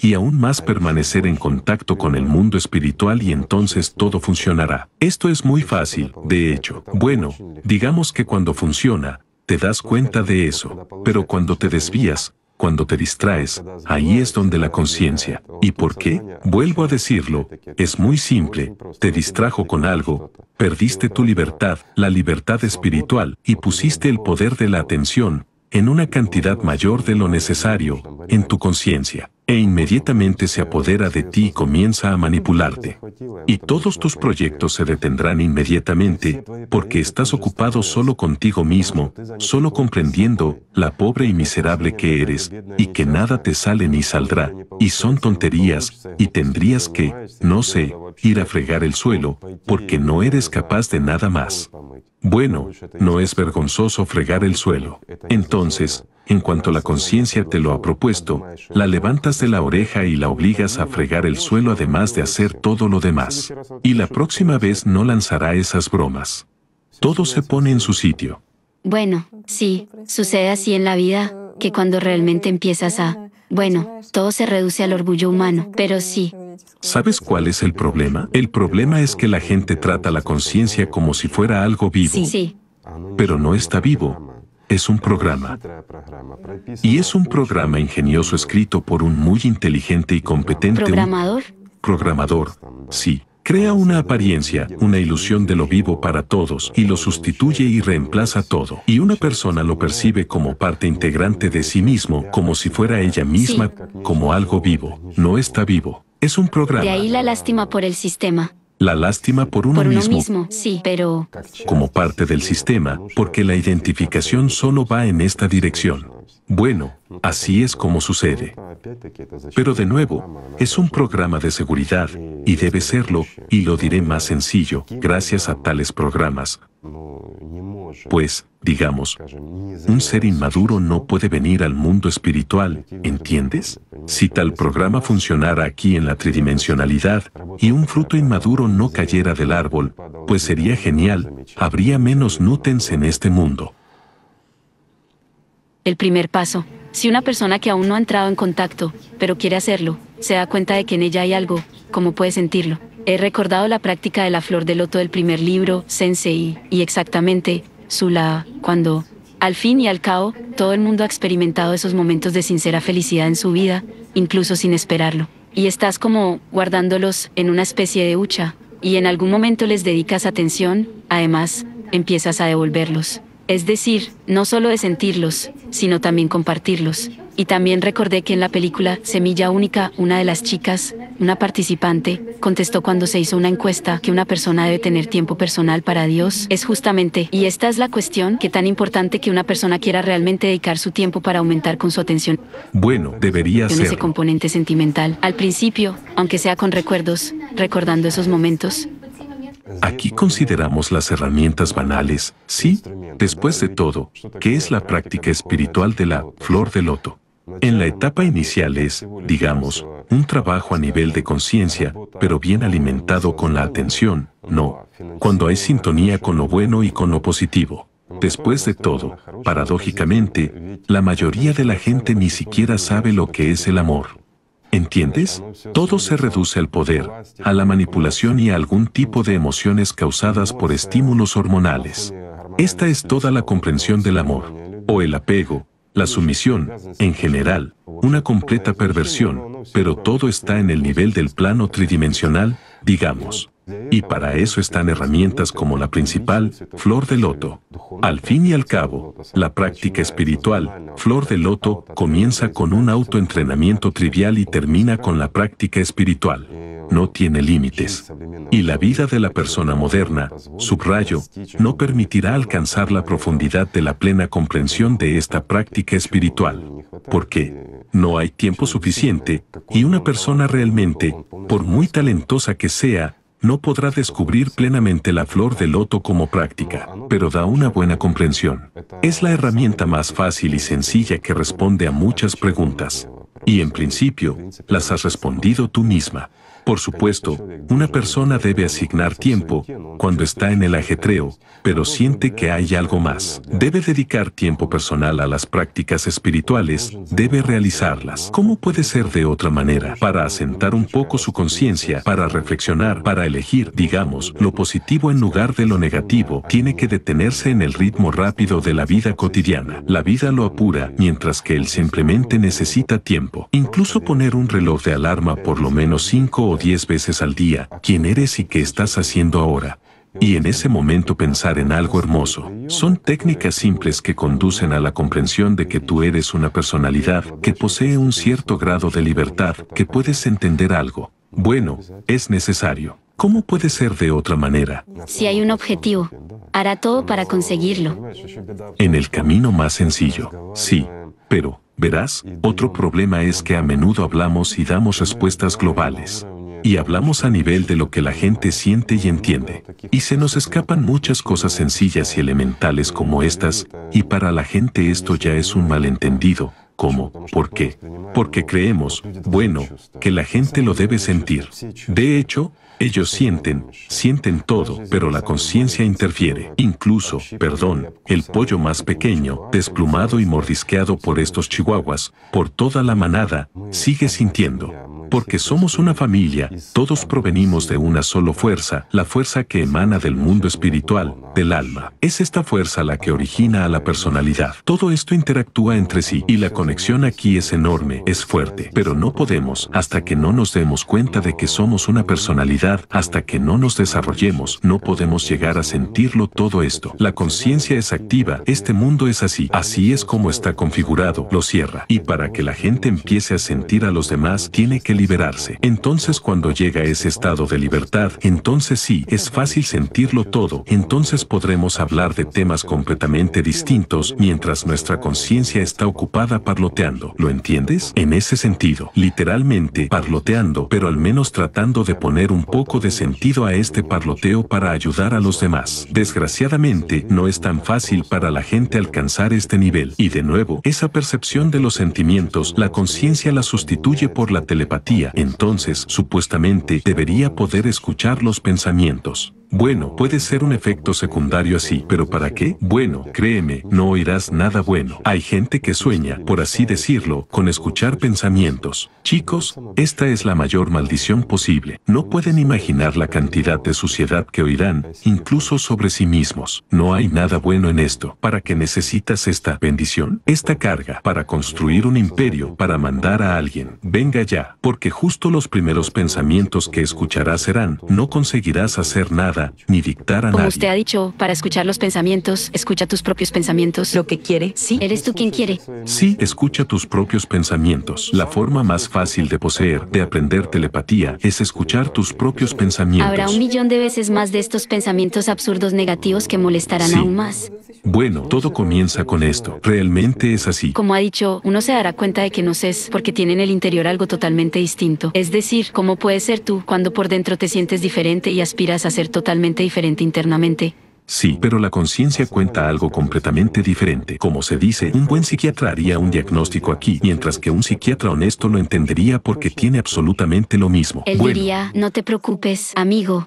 y aún más permanecer en contacto con el mundo espiritual y entonces todo funcionará. Esto es muy fácil, de hecho. Bueno, digamos que cuando funciona, te das cuenta de eso, pero cuando te desvías, cuando te distraes, ahí es donde la conciencia. ¿Y por qué? Vuelvo a decirlo, es muy simple, te distrajo con algo, perdiste tu libertad, la libertad espiritual, y pusiste el poder de la atención, en una cantidad mayor de lo necesario, en tu conciencia, e inmediatamente se apodera de ti y comienza a manipularte. Y todos tus proyectos se detendrán inmediatamente, porque estás ocupado solo contigo mismo, solo comprendiendo la pobre y miserable que eres, y que nada te sale ni saldrá, y son tonterías, y tendrías que, no sé, ir a fregar el suelo, porque no eres capaz de nada más bueno, no es vergonzoso fregar el suelo. Entonces, en cuanto la conciencia te lo ha propuesto, la levantas de la oreja y la obligas a fregar el suelo además de hacer todo lo demás. Y la próxima vez no lanzará esas bromas. Todo se pone en su sitio. Bueno, sí, sucede así en la vida, que cuando realmente empiezas a bueno, todo se reduce al orgullo humano, pero sí. ¿Sabes cuál es el problema? El problema es que la gente trata la conciencia como si fuera algo vivo. Sí, sí. Pero no está vivo. Es un programa. Y es un programa ingenioso escrito por un muy inteligente y competente... ¿Programador? programador, sí. Crea una apariencia, una ilusión de lo vivo para todos y lo sustituye y reemplaza todo. Y una persona lo percibe como parte integrante de sí mismo, como si fuera ella misma, como algo vivo. No está vivo. Es un programa. De ahí la lástima por el sistema. La lástima por uno, por mismo. Sí, pero... Como parte del sistema, porque la identificación solo va en esta dirección. Bueno, así es como sucede. Pero de nuevo, es un programa de seguridad, y debe serlo, y lo diré más sencillo, gracias a tales programas. Pues, digamos, un ser inmaduro no puede venir al mundo espiritual, ¿entiendes? Si tal programa funcionara aquí en la tridimensionalidad y un fruto inmaduro no cayera del árbol, pues sería genial, habría menos nutens en este mundo. El primer paso. Si una persona que aún no ha entrado en contacto, pero quiere hacerlo, se da cuenta de que en ella hay algo, ¿cómo puede sentirlo? He recordado la práctica de la flor de loto del primer libro, Sensei, y exactamente, Sula, cuando, al fin y al cabo, todo el mundo ha experimentado esos momentos de sincera felicidad en su vida, incluso sin esperarlo. Y estás como guardándolos en una especie de hucha, y en algún momento les dedicas atención, además, empiezas a devolverlos. Es decir, no solo de sentirlos, sino también compartirlos. Y también recordé que en la película Semilla Única, una de las chicas, una participante, contestó cuando se hizo una encuesta que una persona debe tener tiempo personal para Dios. Es justamente, y esta es la cuestión, que tan importante que una persona quiera realmente dedicar su tiempo para aumentar con su atención. Bueno, debería ser. Ese componente sentimental. Al principio, aunque sea con recuerdos, recordando esos momentos, Aquí consideramos las herramientas banales, sí, después de todo, que es la práctica espiritual de la flor de loto. En la etapa inicial es, digamos, un trabajo a nivel de conciencia, pero bien alimentado con la atención, no, cuando hay sintonía con lo bueno y con lo positivo. Después de todo, paradójicamente, la mayoría de la gente ni siquiera sabe lo que es el amor. ¿Entiendes? Todo se reduce al poder, a la manipulación y a algún tipo de emociones causadas por estímulos hormonales. Esta es toda la comprensión del amor, o el apego, la sumisión, en general, una completa perversión, pero todo está en el nivel del plano tridimensional, digamos. Y para eso están herramientas como la principal, Flor de Loto. Al fin y al cabo, la práctica espiritual, Flor de Loto, comienza con un autoentrenamiento trivial y termina con la práctica espiritual. No tiene límites. Y la vida de la persona moderna, subrayo, no permitirá alcanzar la profundidad de la plena comprensión de esta práctica espiritual. porque no hay tiempo suficiente, y una persona realmente, por muy talentosa que sea, no podrá descubrir plenamente la flor de loto como práctica, pero da una buena comprensión. Es la herramienta más fácil y sencilla que responde a muchas preguntas. Y en principio, las has respondido tú misma. Por supuesto, una persona debe asignar tiempo cuando está en el ajetreo, pero siente que hay algo más. Debe dedicar tiempo personal a las prácticas espirituales, debe realizarlas. ¿Cómo puede ser de otra manera? Para asentar un poco su conciencia, para reflexionar, para elegir, digamos, lo positivo en lugar de lo negativo, tiene que detenerse en el ritmo rápido de la vida cotidiana. La vida lo apura, mientras que él simplemente necesita tiempo. Incluso poner un reloj de alarma por lo menos cinco o diez veces al día quién eres y qué estás haciendo ahora. Y en ese momento pensar en algo hermoso. Son técnicas simples que conducen a la comprensión de que tú eres una personalidad que posee un cierto grado de libertad, que puedes entender algo. Bueno, es necesario. ¿Cómo puede ser de otra manera? Si hay un objetivo, hará todo para conseguirlo. En el camino más sencillo, sí. Pero, verás, otro problema es que a menudo hablamos y damos respuestas globales y hablamos a nivel de lo que la gente siente y entiende. Y se nos escapan muchas cosas sencillas y elementales como estas, y para la gente esto ya es un malentendido. ¿Cómo? ¿Por qué? Porque creemos, bueno, que la gente lo debe sentir. De hecho, ellos sienten, sienten todo, pero la conciencia interfiere. Incluso, perdón, el pollo más pequeño, desplumado y mordisqueado por estos chihuahuas, por toda la manada, sigue sintiendo porque somos una familia, todos provenimos de una sola fuerza, la fuerza que emana del mundo espiritual, del alma. Es esta fuerza la que origina a la personalidad. Todo esto interactúa entre sí y la conexión aquí es enorme, es fuerte, pero no podemos, hasta que no nos demos cuenta de que somos una personalidad, hasta que no nos desarrollemos, no podemos llegar a sentirlo todo esto. La conciencia es activa, este mundo es así, así es como está configurado, lo cierra. Y para que la gente empiece a sentir a los demás, tiene que liberarse. Entonces cuando llega ese estado de libertad, entonces sí, es fácil sentirlo todo, entonces podremos hablar de temas completamente distintos mientras nuestra conciencia está ocupada parloteando. ¿Lo entiendes? En ese sentido, literalmente parloteando, pero al menos tratando de poner un poco de sentido a este parloteo para ayudar a los demás. Desgraciadamente, no es tan fácil para la gente alcanzar este nivel. Y de nuevo, esa percepción de los sentimientos, la conciencia la sustituye por la telepatía entonces supuestamente debería poder escuchar los pensamientos. Bueno, puede ser un efecto secundario así, pero ¿para qué? Bueno, créeme, no oirás nada bueno. Hay gente que sueña, por así decirlo, con escuchar pensamientos. Chicos, esta es la mayor maldición posible. No pueden imaginar la cantidad de suciedad que oirán, incluso sobre sí mismos. No hay nada bueno en esto. ¿Para qué necesitas esta bendición? Esta carga, para construir un imperio, para mandar a alguien. Venga ya, porque justo los primeros pensamientos que escucharás serán, no conseguirás hacer nada ni dictar a Como usted ha dicho, para escuchar los pensamientos, escucha tus propios pensamientos. Lo que quiere, sí. Eres tú quien quiere. Sí, escucha tus propios pensamientos. La forma más fácil de poseer, de aprender telepatía, es escuchar tus propios pensamientos. Habrá un millón de veces más de estos pensamientos absurdos negativos que molestarán aún más. Bueno, todo comienza con esto. Realmente es así. Como ha dicho, uno se dará cuenta de que no es porque tiene en el interior algo totalmente distinto. Es decir, ¿cómo puedes ser tú cuando por dentro te sientes diferente y aspiras a ser totalmente diferente internamente. Sí, pero la conciencia cuenta algo completamente diferente. Como se dice, un buen psiquiatra haría un diagnóstico aquí, mientras que un psiquiatra honesto lo entendería porque tiene absolutamente lo mismo. Él diría, no te preocupes, amigo,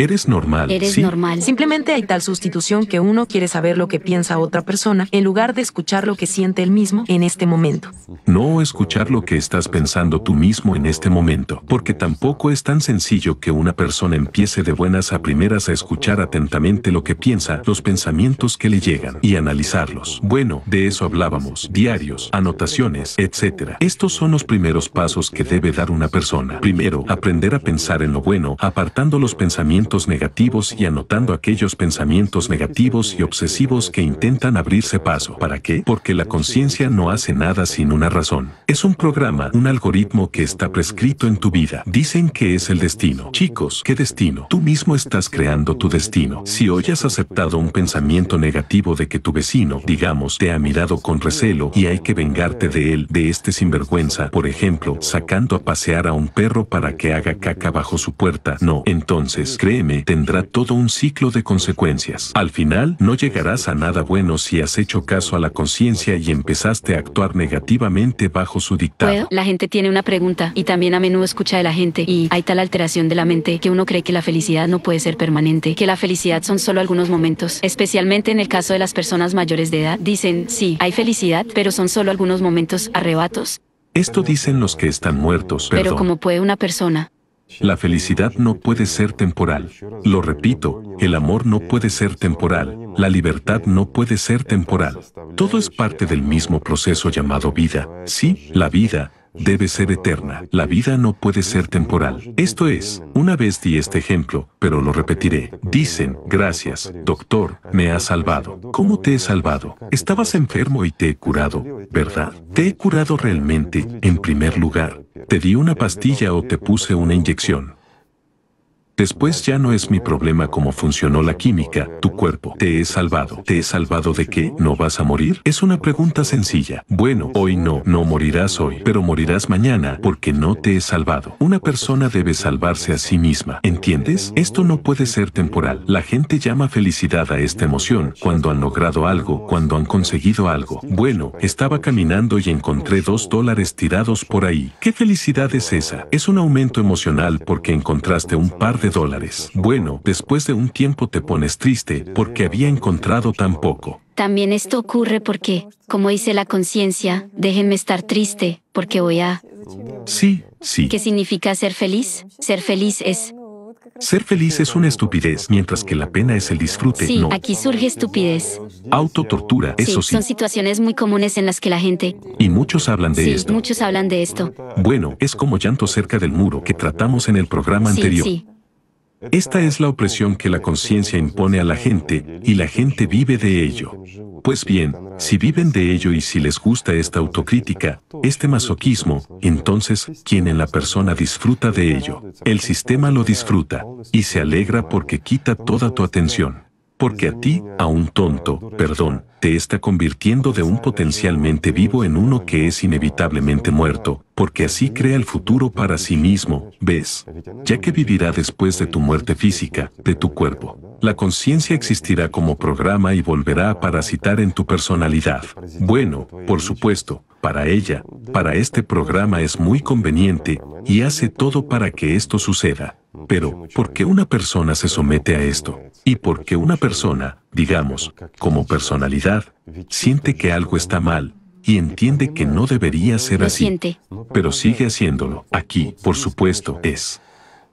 Eres normal. Eres normal. Simplemente hay tal sustitución que uno quiere saber lo que piensa otra persona en lugar de escuchar lo que siente él mismo en este momento. No escuchar lo que estás pensando tú mismo en este momento, porque tampoco es tan sencillo que una persona empiece de buenas a primeras a escuchar atentamente lo que piensa, los pensamientos que le llegan y analizarlos. Bueno, de eso hablábamos, diarios, anotaciones, etc. Estos son los primeros pasos que debe dar una persona. Primero, aprender a pensar en lo bueno, apartando los pensamientos negativos y anotando aquellos pensamientos negativos y obsesivos que intentan abrirse paso. ¿Para qué? Porque la conciencia no hace nada sin una razón. Es un programa, un algoritmo que está prescrito en tu vida. Dicen que es el destino. Chicos, ¿qué destino? Tú mismo estás creando tu destino. Si hoy has aceptado un pensamiento negativo de que tu vecino, digamos, te ha mirado con recelo y hay que vengarte de él, de este sinvergüenza, por ejemplo, sacando a pasear a un perro para que haga caca bajo su puerta, no, entonces ¿crees tendrá todo un ciclo de consecuencias. Al final, no llegarás a nada bueno si has hecho caso a la conciencia y empezaste a actuar negativamente bajo su dictado. La gente tiene una pregunta y también a menudo escucha de la gente y hay tal alteración de la mente que uno cree que la felicidad no puede ser permanente, que la felicidad son solo algunos momentos, especialmente en el caso de las personas mayores de edad. Dicen, sí, hay felicidad, pero son solo algunos momentos, arrebatos. Esto dicen los que están muertos. Pero como puede una persona la felicidad no puede ser temporal. Lo repito, el amor no puede ser temporal, la libertad no puede ser temporal. Todo es parte del mismo proceso llamado vida. Sí, la vida, debe ser eterna. La vida no puede ser temporal. Esto es, una vez di este ejemplo, pero lo repetiré. Dicen, gracias, doctor, me has salvado. ¿Cómo te he salvado? Estabas enfermo y te he curado, ¿verdad? Te he curado realmente, en primer lugar, te di una pastilla o te puse una inyección. Después ya no es mi problema cómo funcionó la química, tu cuerpo. ¿Te he salvado? ¿Te he salvado de qué? ¿No vas a morir? Es una pregunta sencilla. Bueno, hoy no, no morirás hoy, pero morirás mañana porque no te he salvado. Una persona debe salvarse a sí misma, ¿entiendes? Esto no puede ser temporal. La gente llama felicidad a esta emoción cuando han logrado algo, cuando han conseguido algo. Bueno, estaba caminando y encontré dos dólares tirados por ahí. ¿Qué felicidad es esa? Es un aumento emocional porque encontraste un par de dólares. Bueno, después de un tiempo te pones triste porque había encontrado tan poco. También esto ocurre porque, como dice la conciencia, déjenme estar triste, porque voy a... Sí, sí. ¿Qué significa ser feliz? Ser feliz es... Ser feliz es una estupidez, mientras que la pena es el disfrute. Sí, aquí surge estupidez. Autotortura, eso sí. Son situaciones muy comunes en las que la gente... Y muchos hablan de esto. Muchos hablan de esto. Bueno, es como llanto cerca del muro que tratamos en el programa anterior. Sí. Esta es la opresión que la conciencia impone a la gente y la gente vive de ello. Pues bien, si viven de ello y si les gusta esta autocrítica, este masoquismo, entonces, quien en la persona disfruta de ello, el sistema lo disfruta y se alegra porque quita toda tu atención. Porque a ti, a un tonto, perdón, te está convirtiendo de un potencialmente vivo en uno que es inevitablemente muerto, porque así crea el futuro para sí mismo, ves, ya que vivirá después de tu muerte física, de tu cuerpo. La conciencia existirá como programa y volverá a parasitar en tu personalidad. Bueno, por supuesto, para ella, para este programa es muy conveniente, y hace todo para que esto suceda. Pero, ¿por qué una persona se somete a esto? ¿Y por qué una persona, digamos, como personalidad, siente que algo está mal y entiende que no debería ser así, pero sigue haciéndolo. Aquí, por supuesto, es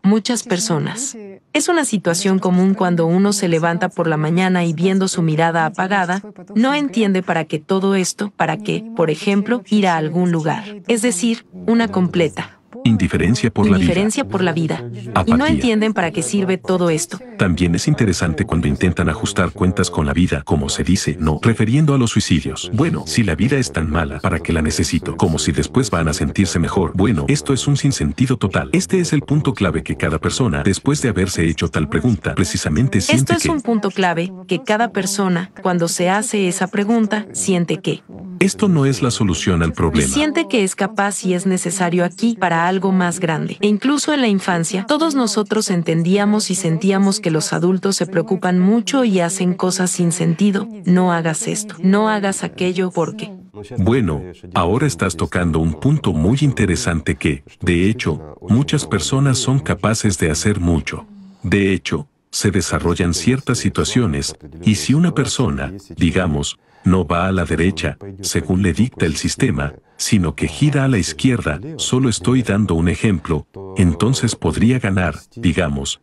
muchas personas. Es una situación común cuando uno se levanta por la mañana y viendo su mirada apagada, no entiende para qué todo esto, para qué, por ejemplo, ir a algún lugar. Es decir, una completa indiferencia por la vida, por la vida. y no entienden para qué sirve todo esto. También es interesante cuando intentan ajustar cuentas con la vida, como se dice, no, refiriendo a los suicidios. Bueno, si la vida es tan mala, ¿para qué la necesito? Como si después van a sentirse mejor. Bueno, esto es un sinsentido total. Este es el punto clave que cada persona, después de haberse hecho tal pregunta, precisamente siente esto es un punto clave que cada persona, cuando se hace esa pregunta, siente que esto no es la solución al problema. Siente que es capaz y es necesario aquí para algo más grande. E incluso en la infancia, todos nosotros entendíamos y sentíamos que los adultos se preocupan mucho y hacen cosas sin sentido. No hagas esto, no hagas aquello porque... Bueno, ahora estás tocando un punto muy interesante que, de hecho, muchas personas son capaces de hacer mucho. De hecho, se desarrollan ciertas situaciones, y si una persona, digamos, no va a la derecha, según le dicta el sistema, sino que gira a la izquierda, solo estoy dando un ejemplo, entonces podría ganar, digamos,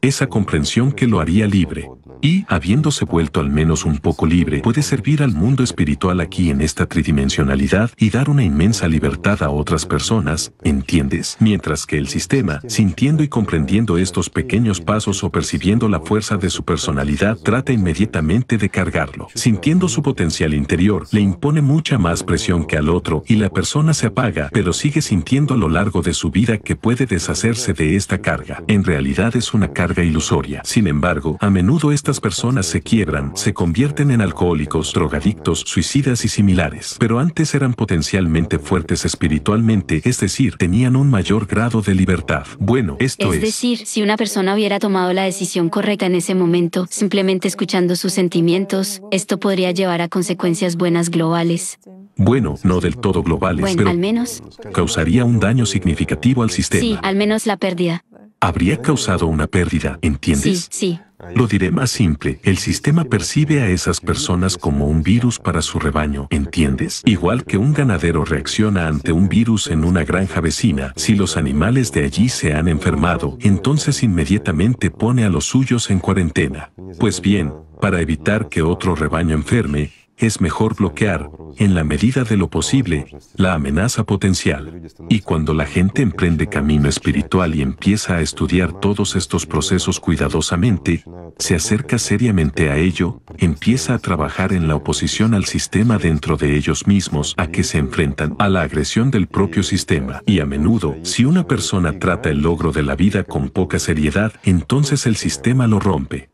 esa comprensión que lo haría libre, y, habiéndose vuelto al menos un poco libre, puede servir al mundo espiritual aquí en esta tridimensionalidad y dar una inmensa libertad a otras personas, ¿entiendes? Mientras que el sistema, sintiendo y comprendiendo estos pequeños pasos o percibiendo la fuerza de su personalidad, trata inmediatamente de cargarlo. Sintiendo su potencial interior, le impone mucha más presión que al otro y la persona se apaga, pero sigue sintiendo a lo largo de su vida que puede deshacerse de esta carga. En realidad es un una carga ilusoria. Sin embargo, a menudo estas personas se quiebran, se convierten en alcohólicos, drogadictos, suicidas y similares. Pero antes eran potencialmente fuertes espiritualmente, es decir, tenían un mayor grado de libertad. Bueno, esto es... Es decir, si una persona hubiera tomado la decisión correcta en ese momento, simplemente escuchando sus sentimientos, esto podría llevar a consecuencias buenas globales. Bueno, no del todo globales, pero al menos causaría un daño significativo al sistema. Sí, al menos la pérdida habría oh. causado una pérdida, ¿entiendes? Sí, sí. Lo diré más simple, el sistema percibe a esas personas como un virus para su rebaño, ¿entiendes? Igual que un ganadero reacciona ante un virus en una granja vecina, si los animales de allí se han enfermado, entonces inmediatamente pone a los suyos en cuarentena. Pues bien, para evitar que otro rebaño enferme, es mejor bloquear, en la medida de lo posible, la amenaza potencial. Y cuando la gente emprende camino espiritual y empieza a estudiar todos estos procesos cuidadosamente, se acerca seriamente a ello, empieza a trabajar en la oposición al sistema dentro de ellos mismos a que se enfrentan a la agresión del propio sistema. Y a menudo, si una persona trata el logro de la vida con poca seriedad, entonces el sistema lo rompe.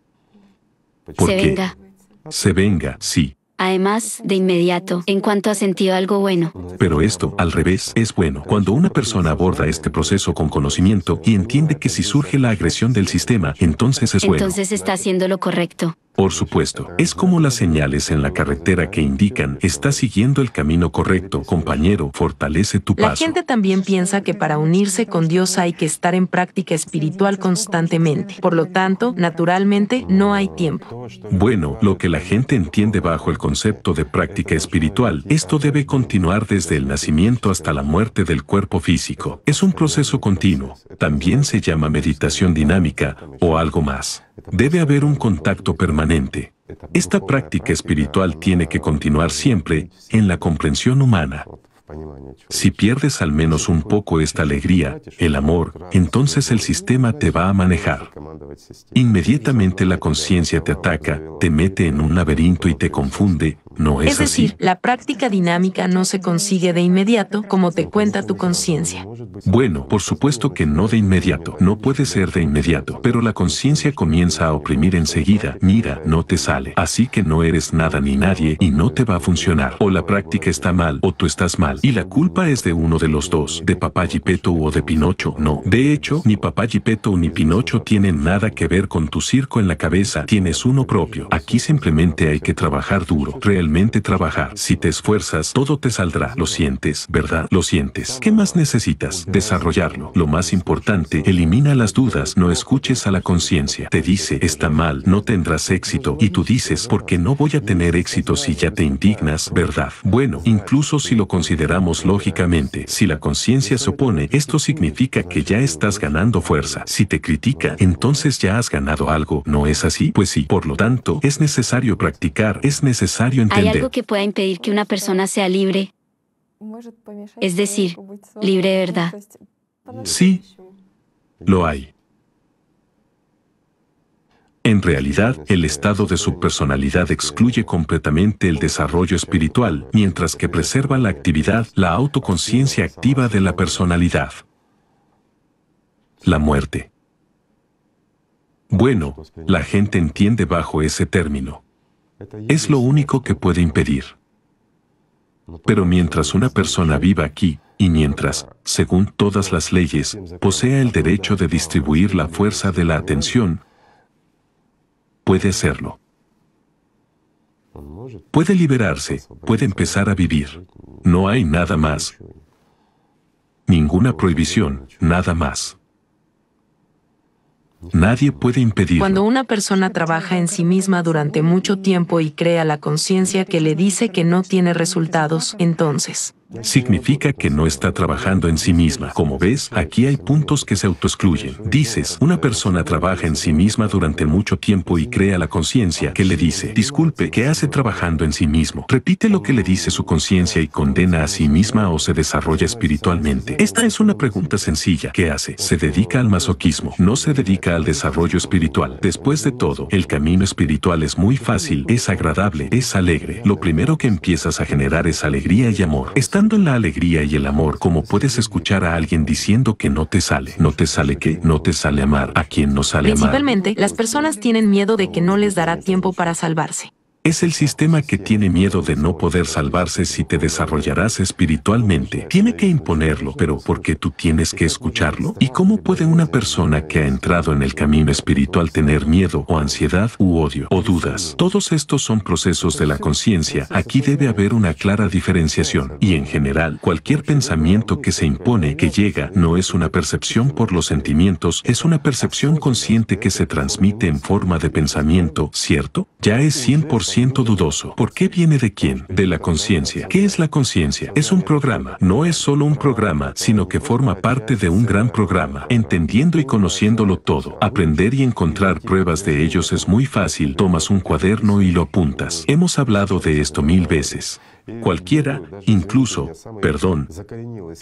Porque se venga. Se venga, sí. Además, de inmediato, en cuanto ha sentido algo bueno. Pero esto, al revés, es bueno. Cuando una persona aborda este proceso con conocimiento y entiende que si surge la agresión del sistema, entonces es bueno. Entonces está haciendo lo correcto. Por supuesto, es como las señales en la carretera que indican, está siguiendo el camino correcto, compañero, fortalece tu paso. La gente también piensa que para unirse con Dios hay que estar en práctica espiritual constantemente. Por lo tanto, naturalmente, no hay tiempo. Bueno, lo que la gente entiende bajo el concepto de práctica espiritual, esto debe continuar desde el nacimiento hasta la muerte del cuerpo físico. Es un proceso continuo. También se llama meditación dinámica o algo más. Debe haber un contacto permanente. Esta práctica espiritual tiene que continuar siempre en la comprensión humana. Si pierdes al menos un poco esta alegría, el amor, entonces el sistema te va a manejar. Inmediatamente la conciencia te ataca, te mete en un laberinto y te confunde, es, decir, la práctica dinámica no se consigue de inmediato, como te cuenta tu conciencia. Bueno, por supuesto que no de inmediato, no puede ser de inmediato, pero la conciencia comienza a oprimir enseguida, mira, no te sale, así que no eres nada ni nadie y no te va a funcionar, o la práctica está mal, o tú estás mal, y la culpa es de uno de los dos, de papá o de Pinocho, no. De hecho, ni papá ni Pinocho tienen nada que ver con tu circo en la cabeza, tienes uno propio, aquí simplemente hay que trabajar duro, trabajar. Si te esfuerzas, todo te saldrá. Lo sientes, ¿verdad? Lo sientes. ¿Qué más necesitas? Desarrollarlo. Lo más importante, elimina las dudas, no escuches a la conciencia. Te dice, está mal, no tendrás éxito. Y tú dices, porque no voy a tener éxito si ya te indignas, ¿verdad? Bueno, incluso si lo consideramos lógicamente, si la conciencia se opone, esto significa que ya estás ganando fuerza. Si te critica, entonces ya has ganado algo, ¿no es así? Pues sí, por lo tanto, es necesario practicar, es necesario ¿Hay algo que pueda impedir que una persona sea libre? Es decir, libre de verdad. Sí, lo hay. En realidad, el estado de su personalidad excluye completamente el desarrollo espiritual, mientras que preserva la actividad, la autoconciencia activa de la personalidad. La muerte. Bueno, la gente entiende bajo ese término. Es lo único que puede impedir. Pero mientras una persona viva aquí, y mientras, según todas las leyes, posea el derecho de distribuir la fuerza de la atención, puede hacerlo. Puede liberarse, puede empezar a vivir. No hay nada más. Ninguna prohibición, nada más. Nadie puede impedirlo. Cuando una persona trabaja en sí misma durante mucho tiempo y crea la conciencia que le dice que no tiene resultados, entonces significa que no está trabajando en sí misma. Como ves, aquí hay puntos que se autoexcluyen. Dices, una persona trabaja en sí misma durante mucho tiempo y crea la conciencia que le dice, disculpe, ¿qué hace trabajando en sí mismo? Repite lo que le dice su conciencia y condena a sí misma o se desarrolla espiritualmente. Esta es una pregunta sencilla. ¿Qué hace? Se dedica al masoquismo, no se dedica al desarrollo espiritual. Después de todo, el camino espiritual es muy fácil, es agradable, es alegre. Lo primero que empiezas a generar es alegría y amor estando en la alegría y el amor como puedes escuchar a alguien diciendo que no te sale, no te sale que, no te sale amar, a quien no sale amar. Principalmente, las personas tienen miedo de que no les dará tiempo para salvarse. Es el sistema que tiene miedo de no poder salvarse si te desarrollarás espiritualmente. Tiene que imponerlo, pero porque tú tienes que escucharlo. ¿Y cómo puede una persona que ha entrado en el camino espiritual tener miedo o ansiedad u odio o dudas? Todos estos son procesos de la conciencia. Aquí debe haber una clara diferenciación. Y en general, cualquier pensamiento que se impone, que llega, no es una percepción por los sentimientos, es una percepción consciente que se transmite en forma de pensamiento, ¿cierto? Ya es 100% Siento dudoso. ¿Por qué viene de quién? De la conciencia. ¿Qué es la conciencia? Es un programa. No es solo un programa, sino que forma parte de un gran programa. Entendiendo y conociéndolo todo, aprender y encontrar pruebas de ellos es muy fácil. Tomas un cuaderno y lo apuntas. Hemos hablado de esto mil veces cualquiera, incluso, perdón,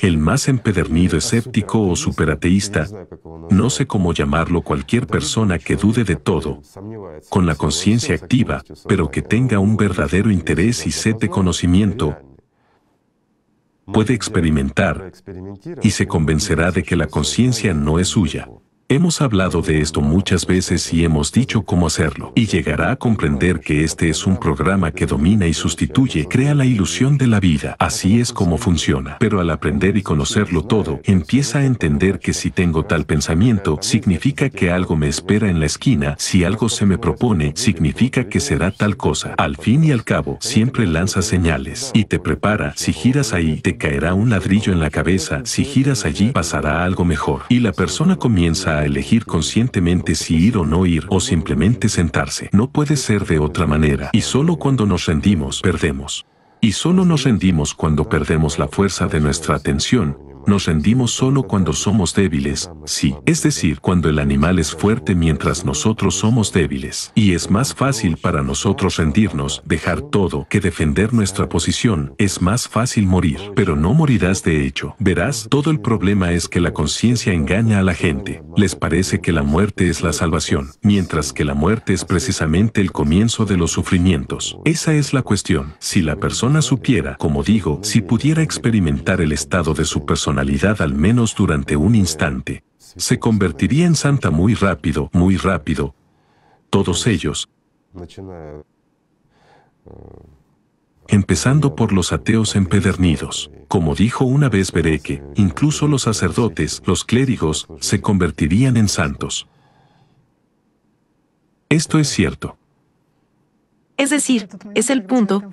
el más empedernido escéptico o superateísta, no sé cómo llamarlo cualquier persona que dude de todo, con la conciencia activa, pero que tenga un verdadero interés y sed de conocimiento, puede experimentar y se convencerá de que la conciencia no es suya. Hemos hablado de esto muchas veces y hemos dicho cómo hacerlo, y llegará a comprender que este es un programa que domina y sustituye, crea la ilusión de la vida, así es como funciona. Pero al aprender y conocerlo todo, empieza a entender que si tengo tal pensamiento, significa que algo me espera en la esquina, si algo se me propone, significa que será tal cosa. Al fin y al cabo, siempre lanza señales y te prepara, si giras ahí, te caerá un ladrillo en la cabeza, si giras allí, pasará algo mejor. Y la persona comienza a elegir conscientemente si ir o no ir o simplemente sentarse. No puede ser de otra manera y solo cuando nos rendimos perdemos. Y solo nos rendimos cuando perdemos la fuerza de nuestra atención, nos rendimos solo cuando somos débiles, sí, es decir, cuando el animal es fuerte mientras nosotros somos débiles. Y es más fácil para nosotros rendirnos, dejar todo, que defender nuestra posición, es más fácil morir, pero no morirás de hecho. Verás, todo el problema es que la conciencia engaña a la gente. Les parece que la muerte es la salvación, mientras que la muerte es precisamente el comienzo de los sufrimientos. Esa es la cuestión. Si la persona supiera, como digo, si pudiera experimentar el estado de su persona, al menos durante un instante. Se convertiría en santa muy rápido, muy rápido. Todos ellos. Empezando por los ateos empedernidos. Como dijo una vez Bereque, incluso los sacerdotes, los clérigos, se convertirían en santos. Esto es cierto. Es decir, es el punto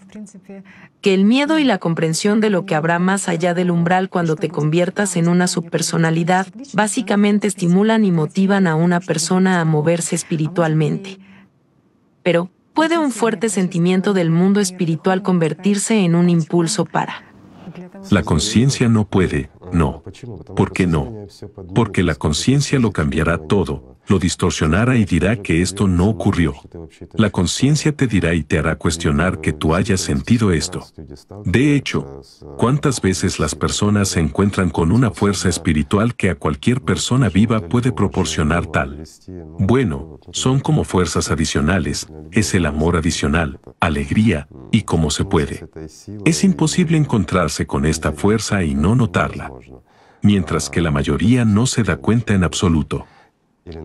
que el miedo y la comprensión de lo que habrá más allá del umbral cuando te conviertas en una subpersonalidad básicamente estimulan y motivan a una persona a moverse espiritualmente. Pero, ¿puede un fuerte sentimiento del mundo espiritual convertirse en un impulso para... La conciencia no puede, no. ¿Por qué no? Porque la conciencia lo cambiará todo, lo distorsionará y dirá que esto no ocurrió. La conciencia te dirá y te hará cuestionar que tú hayas sentido esto. De hecho, ¿cuántas veces las personas se encuentran con una fuerza espiritual que a cualquier persona viva puede proporcionar tal? Bueno, son como fuerzas adicionales, es el amor adicional, alegría, y como se puede. Es imposible encontrarse con esta fuerza y no notarla mientras que la mayoría no se da cuenta en absoluto.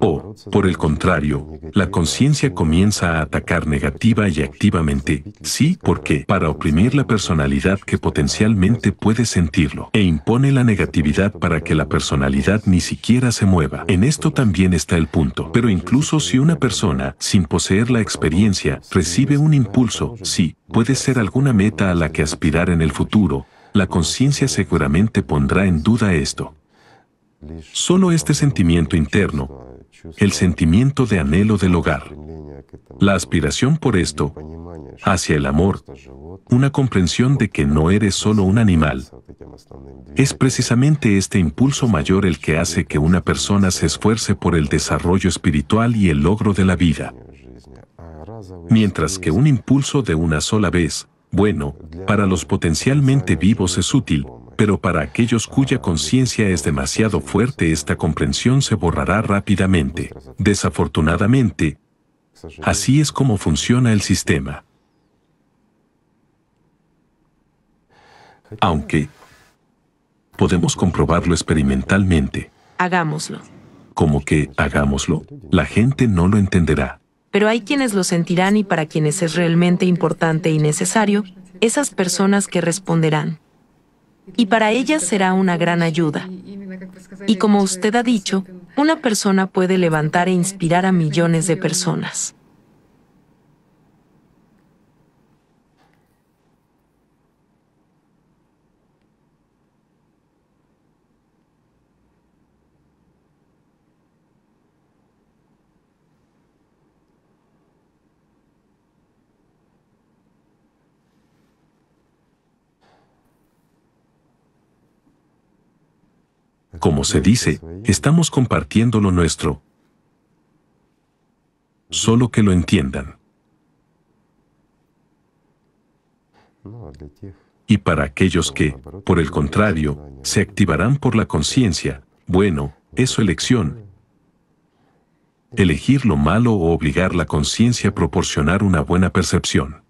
O, por el contrario, la conciencia comienza a atacar negativa y activamente, sí, porque para oprimir la personalidad que potencialmente puede sentirlo, e impone la negatividad para que la personalidad ni siquiera se mueva. En esto también está el punto. Pero incluso si una persona, sin poseer la experiencia, recibe un impulso, sí, puede ser alguna meta a la que aspirar en el futuro, la conciencia seguramente pondrá en duda esto. Solo este sentimiento interno, el sentimiento de anhelo del hogar, la aspiración por esto, hacia el amor, una comprensión de que no eres solo un animal. Es precisamente este impulso mayor el que hace que una persona se esfuerce por el desarrollo espiritual y el logro de la vida. Mientras que un impulso de una sola vez, bueno, para los potencialmente vivos es útil, pero para aquellos cuya conciencia es demasiado fuerte esta comprensión se borrará rápidamente. Desafortunadamente, así es como funciona el sistema. Aunque podemos comprobarlo experimentalmente. Hagámoslo. Como que hagámoslo, la gente no lo entenderá pero hay quienes lo sentirán y para quienes es realmente importante y necesario, esas personas que responderán. Y para ellas será una gran ayuda. Y como usted ha dicho, una persona puede levantar e inspirar a millones de personas. como se dice, estamos compartiendo lo nuestro. Solo que lo entiendan. Y para aquellos que, por el contrario, se activarán por la conciencia, bueno, es su elección. Elegir lo malo o obligar la conciencia a proporcionar una buena percepción.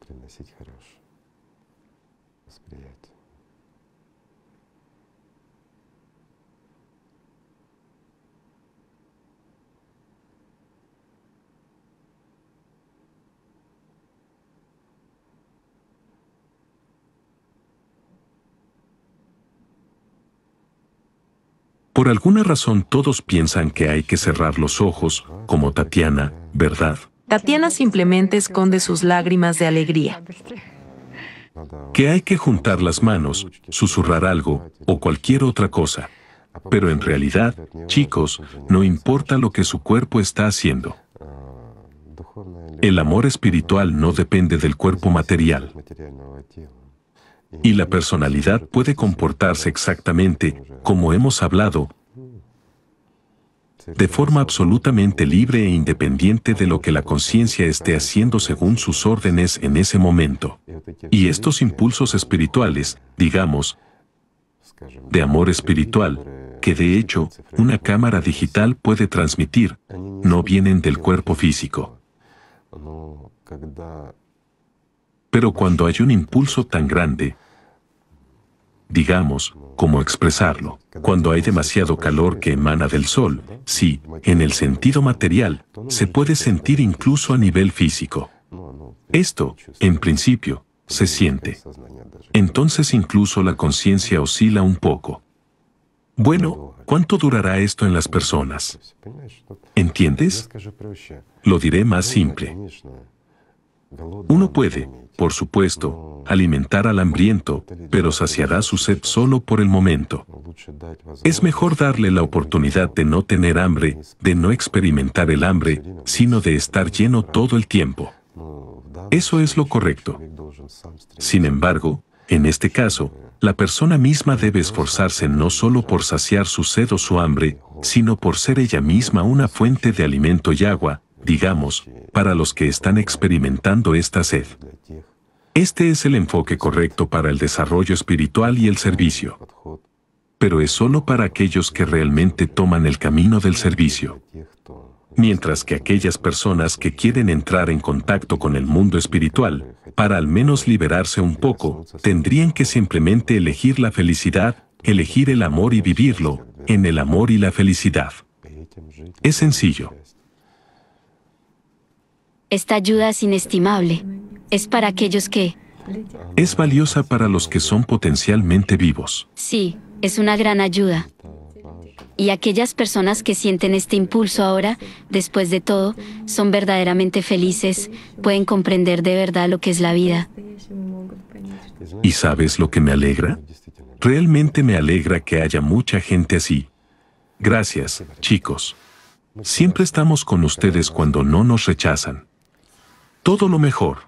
Por alguna razón todos piensan que hay que cerrar los ojos, como Tatiana, ¿verdad? Tatiana simplemente esconde sus lágrimas de alegría. Que hay que juntar las manos, susurrar algo o cualquier otra cosa. Pero en realidad, chicos, no importa lo que su cuerpo está haciendo. El amor espiritual no depende del cuerpo material y la personalidad puede comportarse exactamente, como hemos hablado, de forma absolutamente libre e independiente de lo que la conciencia esté haciendo según sus órdenes en ese momento. Y estos impulsos espirituales, digamos, de amor espiritual, que de hecho una cámara digital puede transmitir, no vienen del cuerpo físico. Pero cuando hay un impulso tan grande, digamos, ¿cómo expresarlo? Cuando hay demasiado calor que emana del sol, sí, en el sentido material, se puede sentir incluso a nivel físico. Esto, en principio, se siente. Entonces incluso la conciencia oscila un poco. Bueno, ¿cuánto durará esto en las personas? ¿Entiendes? Lo diré más simple. Uno puede, por supuesto, alimentar al hambriento, pero saciará su sed solo por el momento. Es mejor darle la oportunidad de no tener hambre, de no experimentar el hambre, sino de estar lleno todo el tiempo. Eso es lo correcto. Sin embargo, en este caso, la persona misma debe esforzarse no solo por saciar su sed o su hambre, sino por ser ella misma una fuente de alimento y agua, digamos, para los que están experimentando esta sed. Este es el enfoque correcto para el desarrollo espiritual y el servicio. Pero es solo para aquellos que realmente toman el camino del servicio. Mientras que aquellas personas que quieren entrar en contacto con el mundo espiritual, para al menos liberarse un poco, tendrían que simplemente elegir la felicidad, elegir el amor y vivirlo, en el amor y la felicidad. Es sencillo. Esta ayuda es inestimable. Es para aquellos que... Es valiosa para los que son potencialmente vivos. Sí, es una gran ayuda. Y aquellas personas que sienten este impulso ahora, después de todo, son verdaderamente felices, pueden comprender de verdad lo que es la vida. ¿Y sabes lo que me alegra? Realmente me alegra que haya mucha gente así. Gracias, chicos. Siempre estamos con ustedes cuando no nos rechazan. Todo lo mejor.